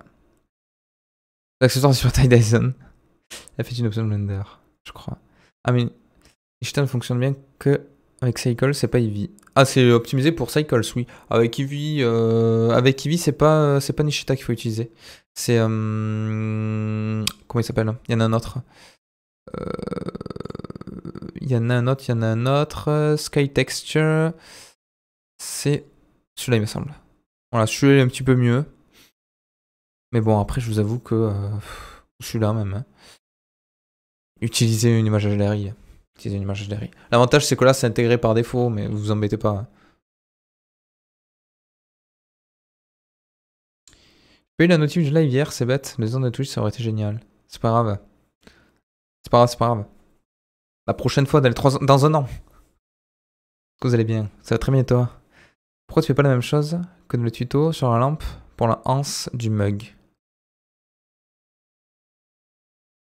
L'accessoire sur Ty Elle fait une option Blender, je crois. Ah mais ne fonctionne bien que avec Cycle, c'est pas Eevee. Ah, c'est optimisé pour Cycles, oui. Avec Eevee, euh, avec Eevee c'est pas, c'est pas Nishita qu'il faut utiliser. C'est. Euh, comment il s'appelle Il y en a un autre. Euh, il y en a un autre, il y en a un autre. Euh, Sky Texture. C'est celui-là, il me semble. Voilà, celui-là est un petit peu mieux. Mais bon, après, je vous avoue que celui-là euh, même. utilisez une image HDRI. Utiliser une image L'avantage, c'est que là, c'est intégré par défaut, mais vous vous embêtez pas. Hein. J'ai eu la notif live hier, c'est bête. Les ondes de Twitch, ça aurait été génial. C'est pas grave. C'est pas grave, c'est pas grave. La prochaine fois, dans, dans un an. Que vous allez bien. Ça va très bien et toi Pourquoi tu fais pas la même chose que dans le tuto sur la lampe pour la hanse du mug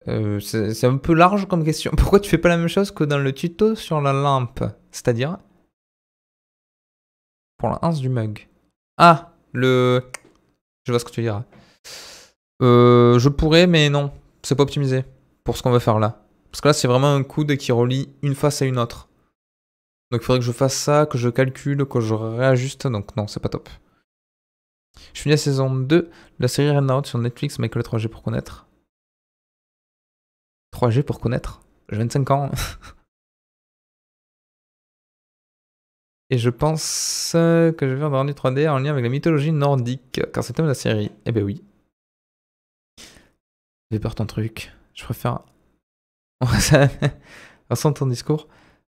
euh, C'est un peu large comme question. Pourquoi tu fais pas la même chose que dans le tuto sur la lampe C'est-à-dire Pour la hanse du mug. Ah Le... Je vois ce que tu diras. Euh, je pourrais, mais non. C'est pas optimisé pour ce qu'on veut faire là. Parce que là, c'est vraiment un coude qui relie une face à une autre. Donc il faudrait que je fasse ça, que je calcule, que je réajuste. Donc non, c'est pas top. Je finis la saison 2, la série Red sur Netflix, mais le 3G pour connaître. 3G pour connaître J'ai 25 ans. Et je pense que je vais en du 3D en lien avec la mythologie nordique, car c'est le thème de la série. Eh ben oui. J'ai peur ton truc. Je préfère son ton discours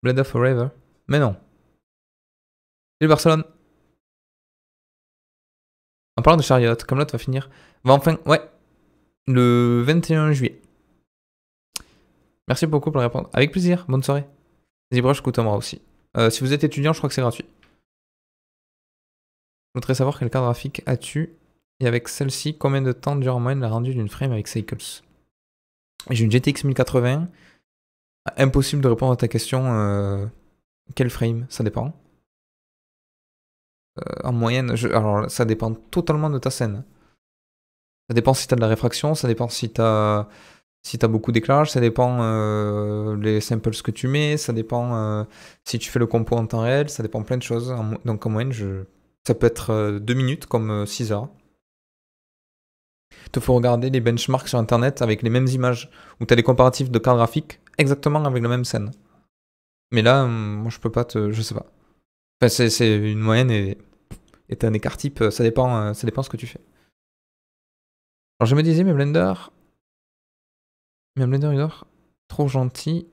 Blood of Forever Mais non. Salut Barcelone. En parlant de Chariot, comme l'autre va finir. Va bah, enfin. Ouais. Le 21 juillet. Merci beaucoup pour répondre. Avec plaisir. Bonne soirée. Zibroche coûte aussi. Euh, si vous êtes étudiant, je crois que c'est gratuit. Je voudrais savoir quel carte graphique as-tu et avec celle-ci, combien de temps dure en moyenne la rendue d'une frame avec Cycles j'ai une GTX 1080. Impossible de répondre à ta question. Euh, quel frame Ça dépend. Euh, en moyenne, alors ça dépend totalement de ta scène. Ça dépend si t'as de la réfraction, ça dépend si t'as si t'as beaucoup d'éclairage, ça dépend euh, les samples que tu mets, ça dépend si tu fais le compo en temps réel, ça dépend plein de choses. donc en moyenne, ça peut être 2 minutes comme 6 heures. Il te faut regarder les benchmarks sur Internet avec les mêmes images, où tu as des comparatifs de cartes graphiques exactement avec la même scène. Mais là, euh, moi, je peux pas te... Je sais pas. Enfin, c'est une moyenne et... Et t'as un écart type, ça dépend, euh, ça dépend ce que tu fais. Alors je me disais, mais Blender... Mais Blender est trop gentil.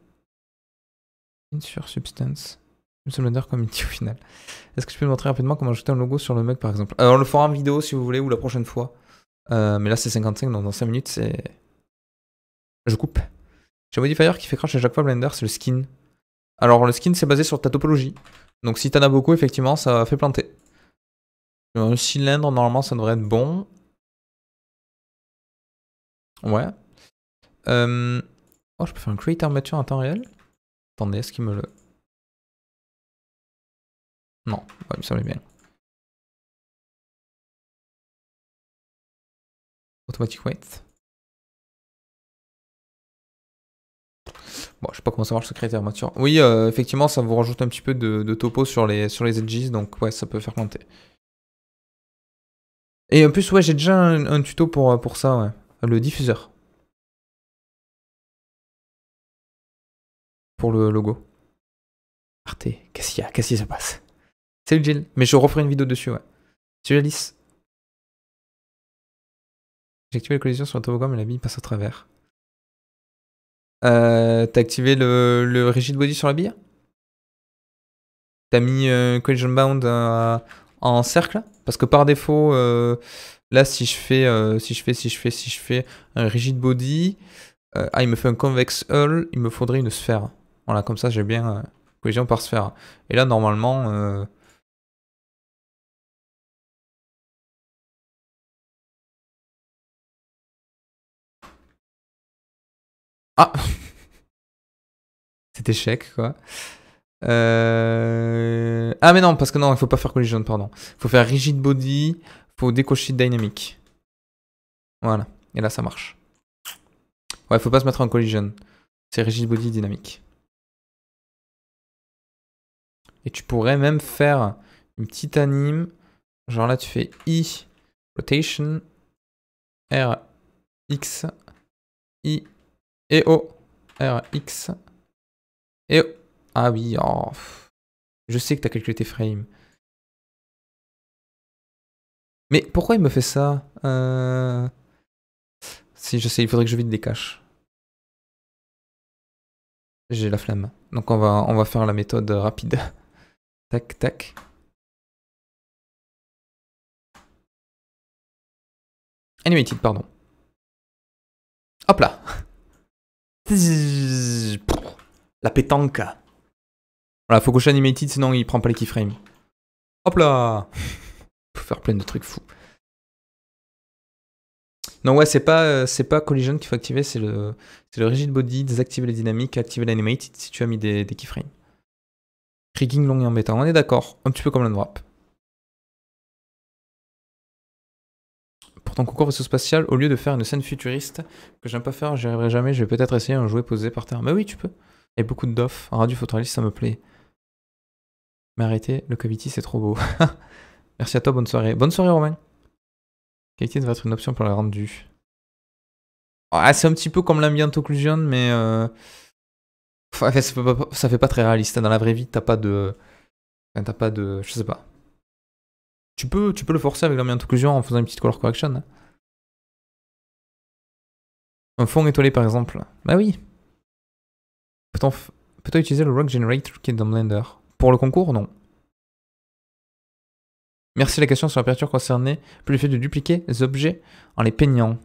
Insure Substance. Juste Blender dit au final. Est-ce que je peux me montrer rapidement comment ajouter un logo sur le mug par exemple Alors le forum vidéo si vous voulez, ou la prochaine fois. Euh, mais là, c'est 55, donc dans 5 minutes, c'est. Je coupe. J'ai un modifier qui fait crash à chaque fois Blender, c'est le skin. Alors, le skin, c'est basé sur ta topologie. Donc, si t'en as beaucoup, effectivement, ça fait planter. Un cylindre, normalement, ça devrait être bon. Ouais. Euh, oh, je peux faire un creator mature en temps réel Attendez, est-ce qu'il me le... Non, ouais, il me semblait bien. Bon, je sais pas comment ça marche ce critère Oui, euh, effectivement, ça vous rajoute un petit peu de, topo sur les, sur les edges, donc ouais, ça peut faire planter. Et en plus, ouais, j'ai déjà un, tuto pour, euh, pour ça, ouais. Le diffuseur. Pour le logo. Qu'est-ce qui se passe. Salut Jill, mais je referai une vidéo dessus, ouais. Salut Alice. J'ai activé la collision sur le toboggan, mais la bille passe au travers. Euh, t'as activé le, rigid body sur la bille T'as mis euh, collision bound euh, en cercle Parce que par défaut, là, si je fais, si je fais, si je fais, si je fais un rigid body, ah, il me fait un convex hull, il me faudrait une sphère. Voilà, comme ça, j'ai bien collision par sphère. Et là, normalement, Ah Cet échec, quoi. Euh, ah mais non, parce que non, il faut pas faire collision, pardon. Il faut faire rigid body, faut décocher dynamic. Voilà. Et là, ça marche. Ouais, faut pas se mettre en collision. C'est rigid body dynamique. Et tu pourrais même faire une petite anime. Genre là, tu fais I, rotation, R, X, I, et oh, RX. Et oh, Ah oui, oh, je sais que t'as calculé tes frames. Mais pourquoi il me fait ça euh? Si, je sais, il faudrait que je vide des caches. J'ai la flamme. Donc on va, on va faire la méthode rapide. Tac, tac. Animated, pardon. Hop là la pétanque. Voilà, faut cocher animated, sinon il prend pas les keyframes. Hop là Faut faire plein de trucs fous. Non, ouais, c'est pas, euh, c'est pas Collision qu'il faut activer, c'est le, le Rigid Body, désactiver les dynamiques, activer l'animated si tu as mis des, keyframes. Rigging long et embêtant, on est d'accord, un petit peu comme la drop. concours concours concours spatial au lieu de faire une scène futuriste que j'aime pas faire, j'y arriverai jamais, je vais peut-être essayer un jouet posé par terre. Mais oui, tu peux. Et beaucoup de dof. En radio photoréaliste, ça me plaît. Mais arrêtez, le cavity, c'est trop beau. Merci à toi, bonne soirée. Bonne soirée, Romain. Qualité devrait être une option pour la rendu. Ah, c'est un petit peu comme l'ambient occlusion, mais. Euh, ça, fait pas, très réaliste. Dans la vraie vie, t'as pas de. t'as pas de. Je sais pas. Tu peux, tu peux le forcer avec la de occlusion en faisant une petite color correction. Hein. Un fond étoilé par exemple. Bah oui. Peut-on utiliser le Rock Generator qui est dans Blender Pour le concours, non. Merci la question sur l'aperture concernée. Plus le fait de dupliquer les objets en les peignant.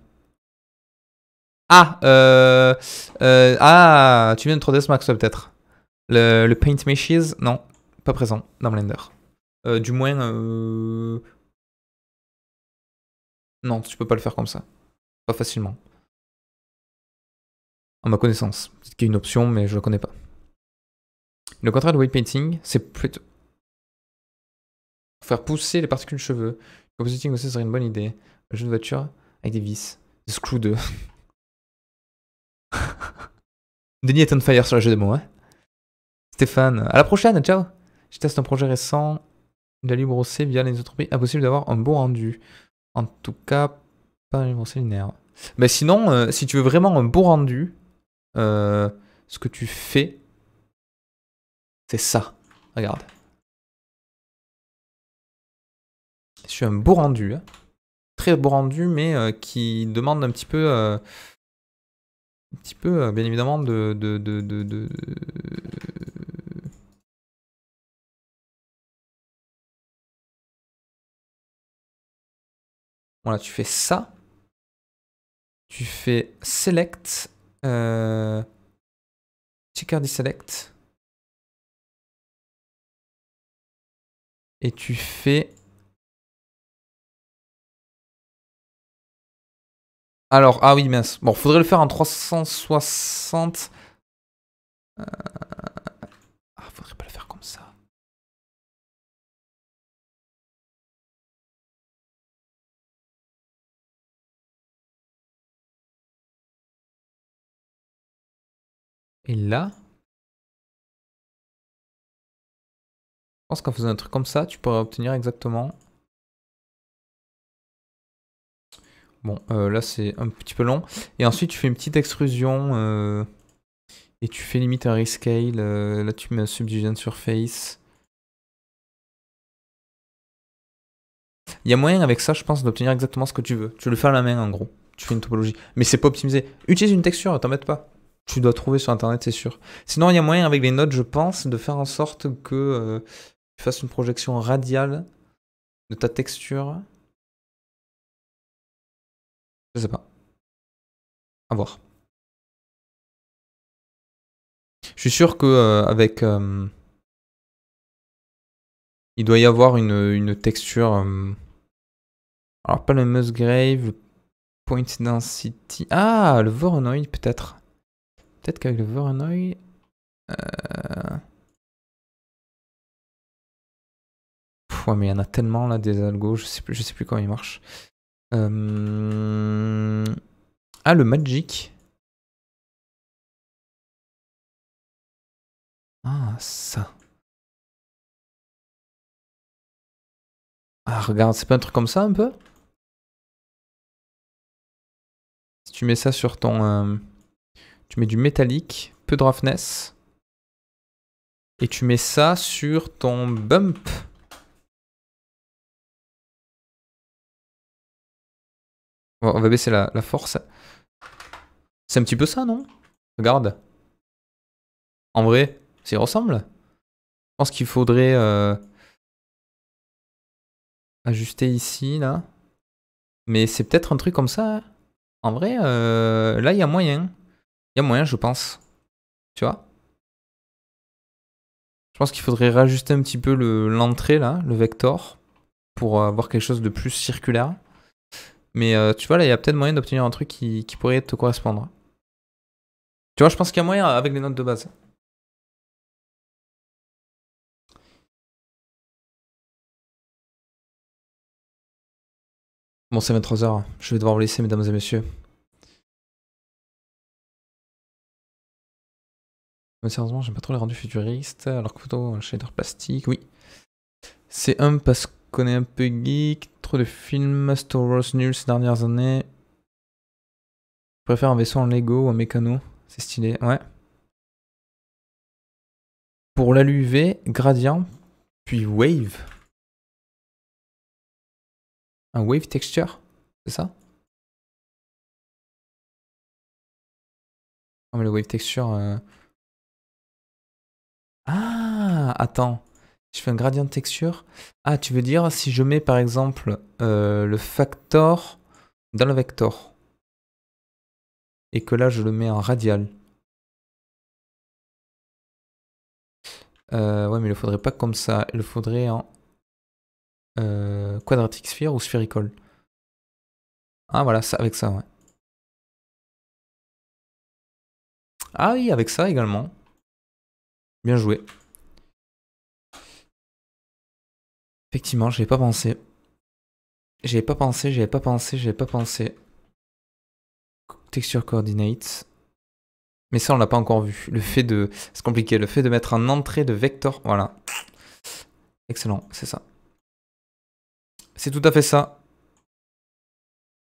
Ah, euh, euh ah, tu viens de 3ds Max peut-être. Le, le Paint Meshes, non, pas présent dans Blender. Euh, du moins. Euh, non, tu peux pas le faire comme ça. Pas facilement. À ma connaissance. peut qu'il y a une option, mais je la connais pas. Le contrat de white painting, c'est plutôt. Faire pousser les particules de cheveux. compositing aussi serait une bonne idée. Un jeu voiture avec des vis. Des screws de... Denis est on fire sur le jeu de mots, hein Stéphane, à la prochaine, ciao Je teste un projet récent d'aller brosser via les entreprises impossible d'avoir un beau rendu. En tout cas, pas brosser une linéaire. Mais sinon, euh, si tu veux vraiment un beau rendu, euh, ce que tu fais, c'est ça. Regarde. Je suis un beau rendu. Hein. Très beau rendu, mais euh, qui demande un petit peu. un petit peu, bien évidemment, de Voilà, tu fais ça. Tu fais select. Euh, checker select. Et tu fais... Alors, ah oui, mince. Bon, faudrait le faire en 360. Euh, ah, faudrait pas le faire comme ça. Et là, je pense qu'en faisant un truc comme ça, tu pourrais obtenir exactement. Bon, euh, là c'est un petit peu long. Et ensuite, tu fais une petite extrusion euh, et tu fais limite un rescale. Euh, là, tu mets un subdivision surface. Il y a moyen avec ça, je pense, d'obtenir exactement ce que tu veux. Tu le fais à la main en gros. Tu fais une topologie. Mais c'est pas optimisé. Utilise une texture, t'embête pas tu dois trouver sur Internet, c'est sûr. Sinon, il y a moyen avec les notes, je pense, de faire en sorte que euh, tu fasses une projection radiale de ta texture. Je sais pas. À voir. Je suis sûr que euh, avec euh, il doit y avoir une, une texture. alors pas le Musgrave, le Point Density. Ah, le Voronoid peut-être. Peut-être qu'avec le Voronoi... Euh, ouais, mais il y en a tellement là des algos, je sais plus, je sais plus comment ils marchent. Euh, ah, le Magic. Ah, ça. Ah, regarde, c'est pas un truc comme ça un peu Si tu mets ça sur ton. Euh, tu mets du métallique, peu de roughness. Et tu mets ça sur ton bump. On va baisser la, force. C'est un petit peu ça, non Regarde. En vrai, ça y ressemble. Je pense qu'il faudrait euh, ajuster ici, là. Mais c'est peut-être un truc comme ça. Hein. En vrai, euh, là, il y a moyen. Il y a moyen, je pense. Tu vois Je pense qu'il faudrait rajuster un petit peu l'entrée, là, le vector, pour avoir quelque chose de plus circulaire. Mais euh, tu vois, là, il y a peut-être moyen d'obtenir un truc qui, pourrait te correspondre. Tu vois, je pense qu'il y a moyen avec les notes de base. Bon, c'est 23h. Je vais devoir vous laisser, mesdames et messieurs. Mais sérieusement, j'aime pas trop les rendus futuristes, alors que photo, shader plastique, oui. C'est un parce qu'on est un peu geek, trop de films, Star Wars nuls ces dernières années. Je préfère un vaisseau en Lego ou un mécano, c'est stylé, ouais. Pour l'alu-V, gradient, puis wave. Un wave texture, c'est ça Non, mais le wave texture... Euh, ah, attends. Je fais un gradient de texture. Ah, tu veux dire si je mets par exemple euh, le factor dans le vector et que là je le mets en radial. Euh, ouais, mais il ne faudrait pas comme ça. Il faudrait en euh, quadratic sphere ou spherical. Ah, voilà, ça, avec ça, ouais. Ah oui, avec ça également. Bien joué. Effectivement, je pas pensé. j'avais pas pensé, j'avais pas pensé, j'avais pas pensé. Texture coordinates. Mais ça, on l'a pas encore vu. Le fait de... C'est compliqué. Le fait de mettre un entrée de vecteur... Voilà. Excellent, c'est ça. C'est tout à fait ça.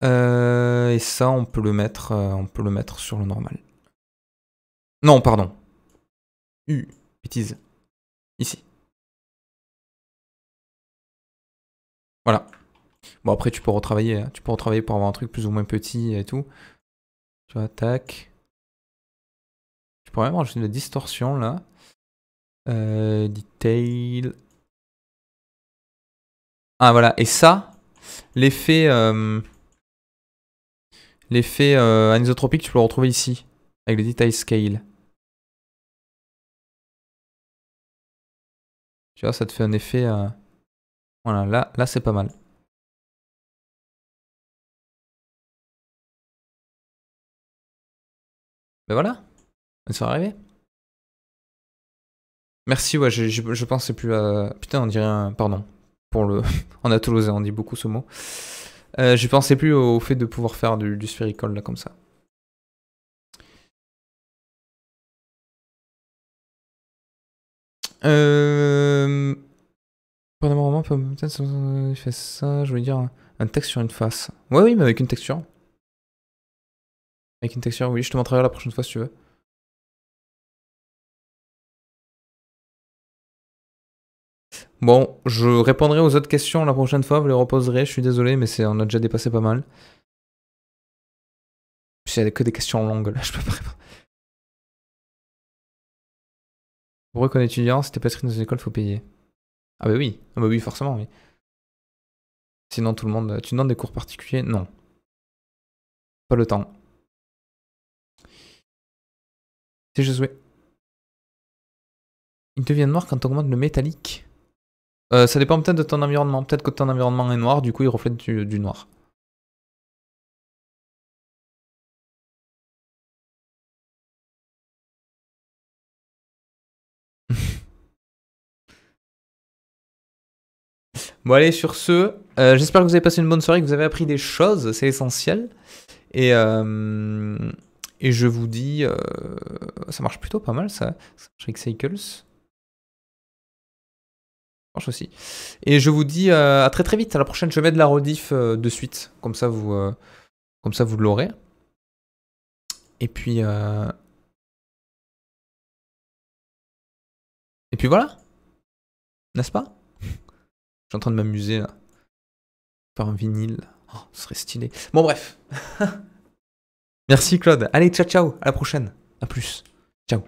Euh, et ça, on peut le mettre, euh, on peut le mettre sur le normal. Non, pardon. U. Ici. Voilà. Bon, après, tu peux retravailler. Hein. Tu peux retravailler pour avoir un truc plus ou moins petit et tout. Tu vois, Tu pourrais même rajouter une distorsion, là. Euh, detail. Ah, voilà. Et ça, l'effet... Euh, l'effet euh, anisotropique, tu peux le retrouver ici. Avec le detail scale. Tu vois, ça te fait un effet... Euh, voilà, là, là c'est pas mal. Ben voilà, on sont arrivés. Merci, ouais, je, pensais plus à... Putain, on dirait un... Pardon. Pour le... on a l'osé, on dit beaucoup ce mot. Euh, je pensais plus au fait de pouvoir faire du, du là comme ça. Euh... Pendant un moment, peut-être, euh, il fait ça, je voulais dire un texte sur une face. Ouais, oui, mais avec une texture. Avec une texture, oui, je te montrerai la prochaine fois si tu veux. Bon, je répondrai aux autres questions la prochaine fois, vous les reposerez, je suis désolé, mais on a déjà dépassé pas mal. Puis il y a que des questions longues, là, je peux pas répondre. Pour eux, qu'on étudiant, c'était pas inscrit dans une écoles, faut payer. Ah bah oui, ah bah oui, forcément, oui. Sinon, tout le monde. Tu demandes des cours particuliers Non. Pas le temps. Si je souhaite. Il devient noir quand t'augmentes le métallique. Euh, ça dépend peut-être de ton environnement. Peut-être que ton environnement est noir, du coup, il reflète du noir. Bon allez, sur ce, euh, j'espère que vous avez passé une bonne soirée, que vous avez appris des choses, c'est essentiel. Et, euh, et je vous dis, euh, ça marche plutôt pas mal ça, ça marche Cycles. marche aussi. Et je vous dis à très très vite, à la prochaine, je mets de la rediff de suite, comme ça vous, comme ça vous l'aurez. Et puis... Et puis voilà N'est-ce pas suis en train de m'amuser là. Par un vinyle. Oh, ce serait stylé. Bon, bref. Merci Claude. Allez, ciao, ciao. À la prochaine. À plus. Ciao.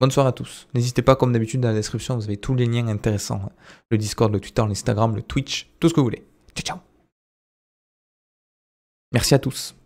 Bonne soirée à tous. N'hésitez pas, comme d'habitude, dans la description, vous avez tous les liens intéressants. Le Discord, le Twitter, l'Instagram, le Twitch, tout ce que vous voulez. Ciao, ciao. Merci à tous.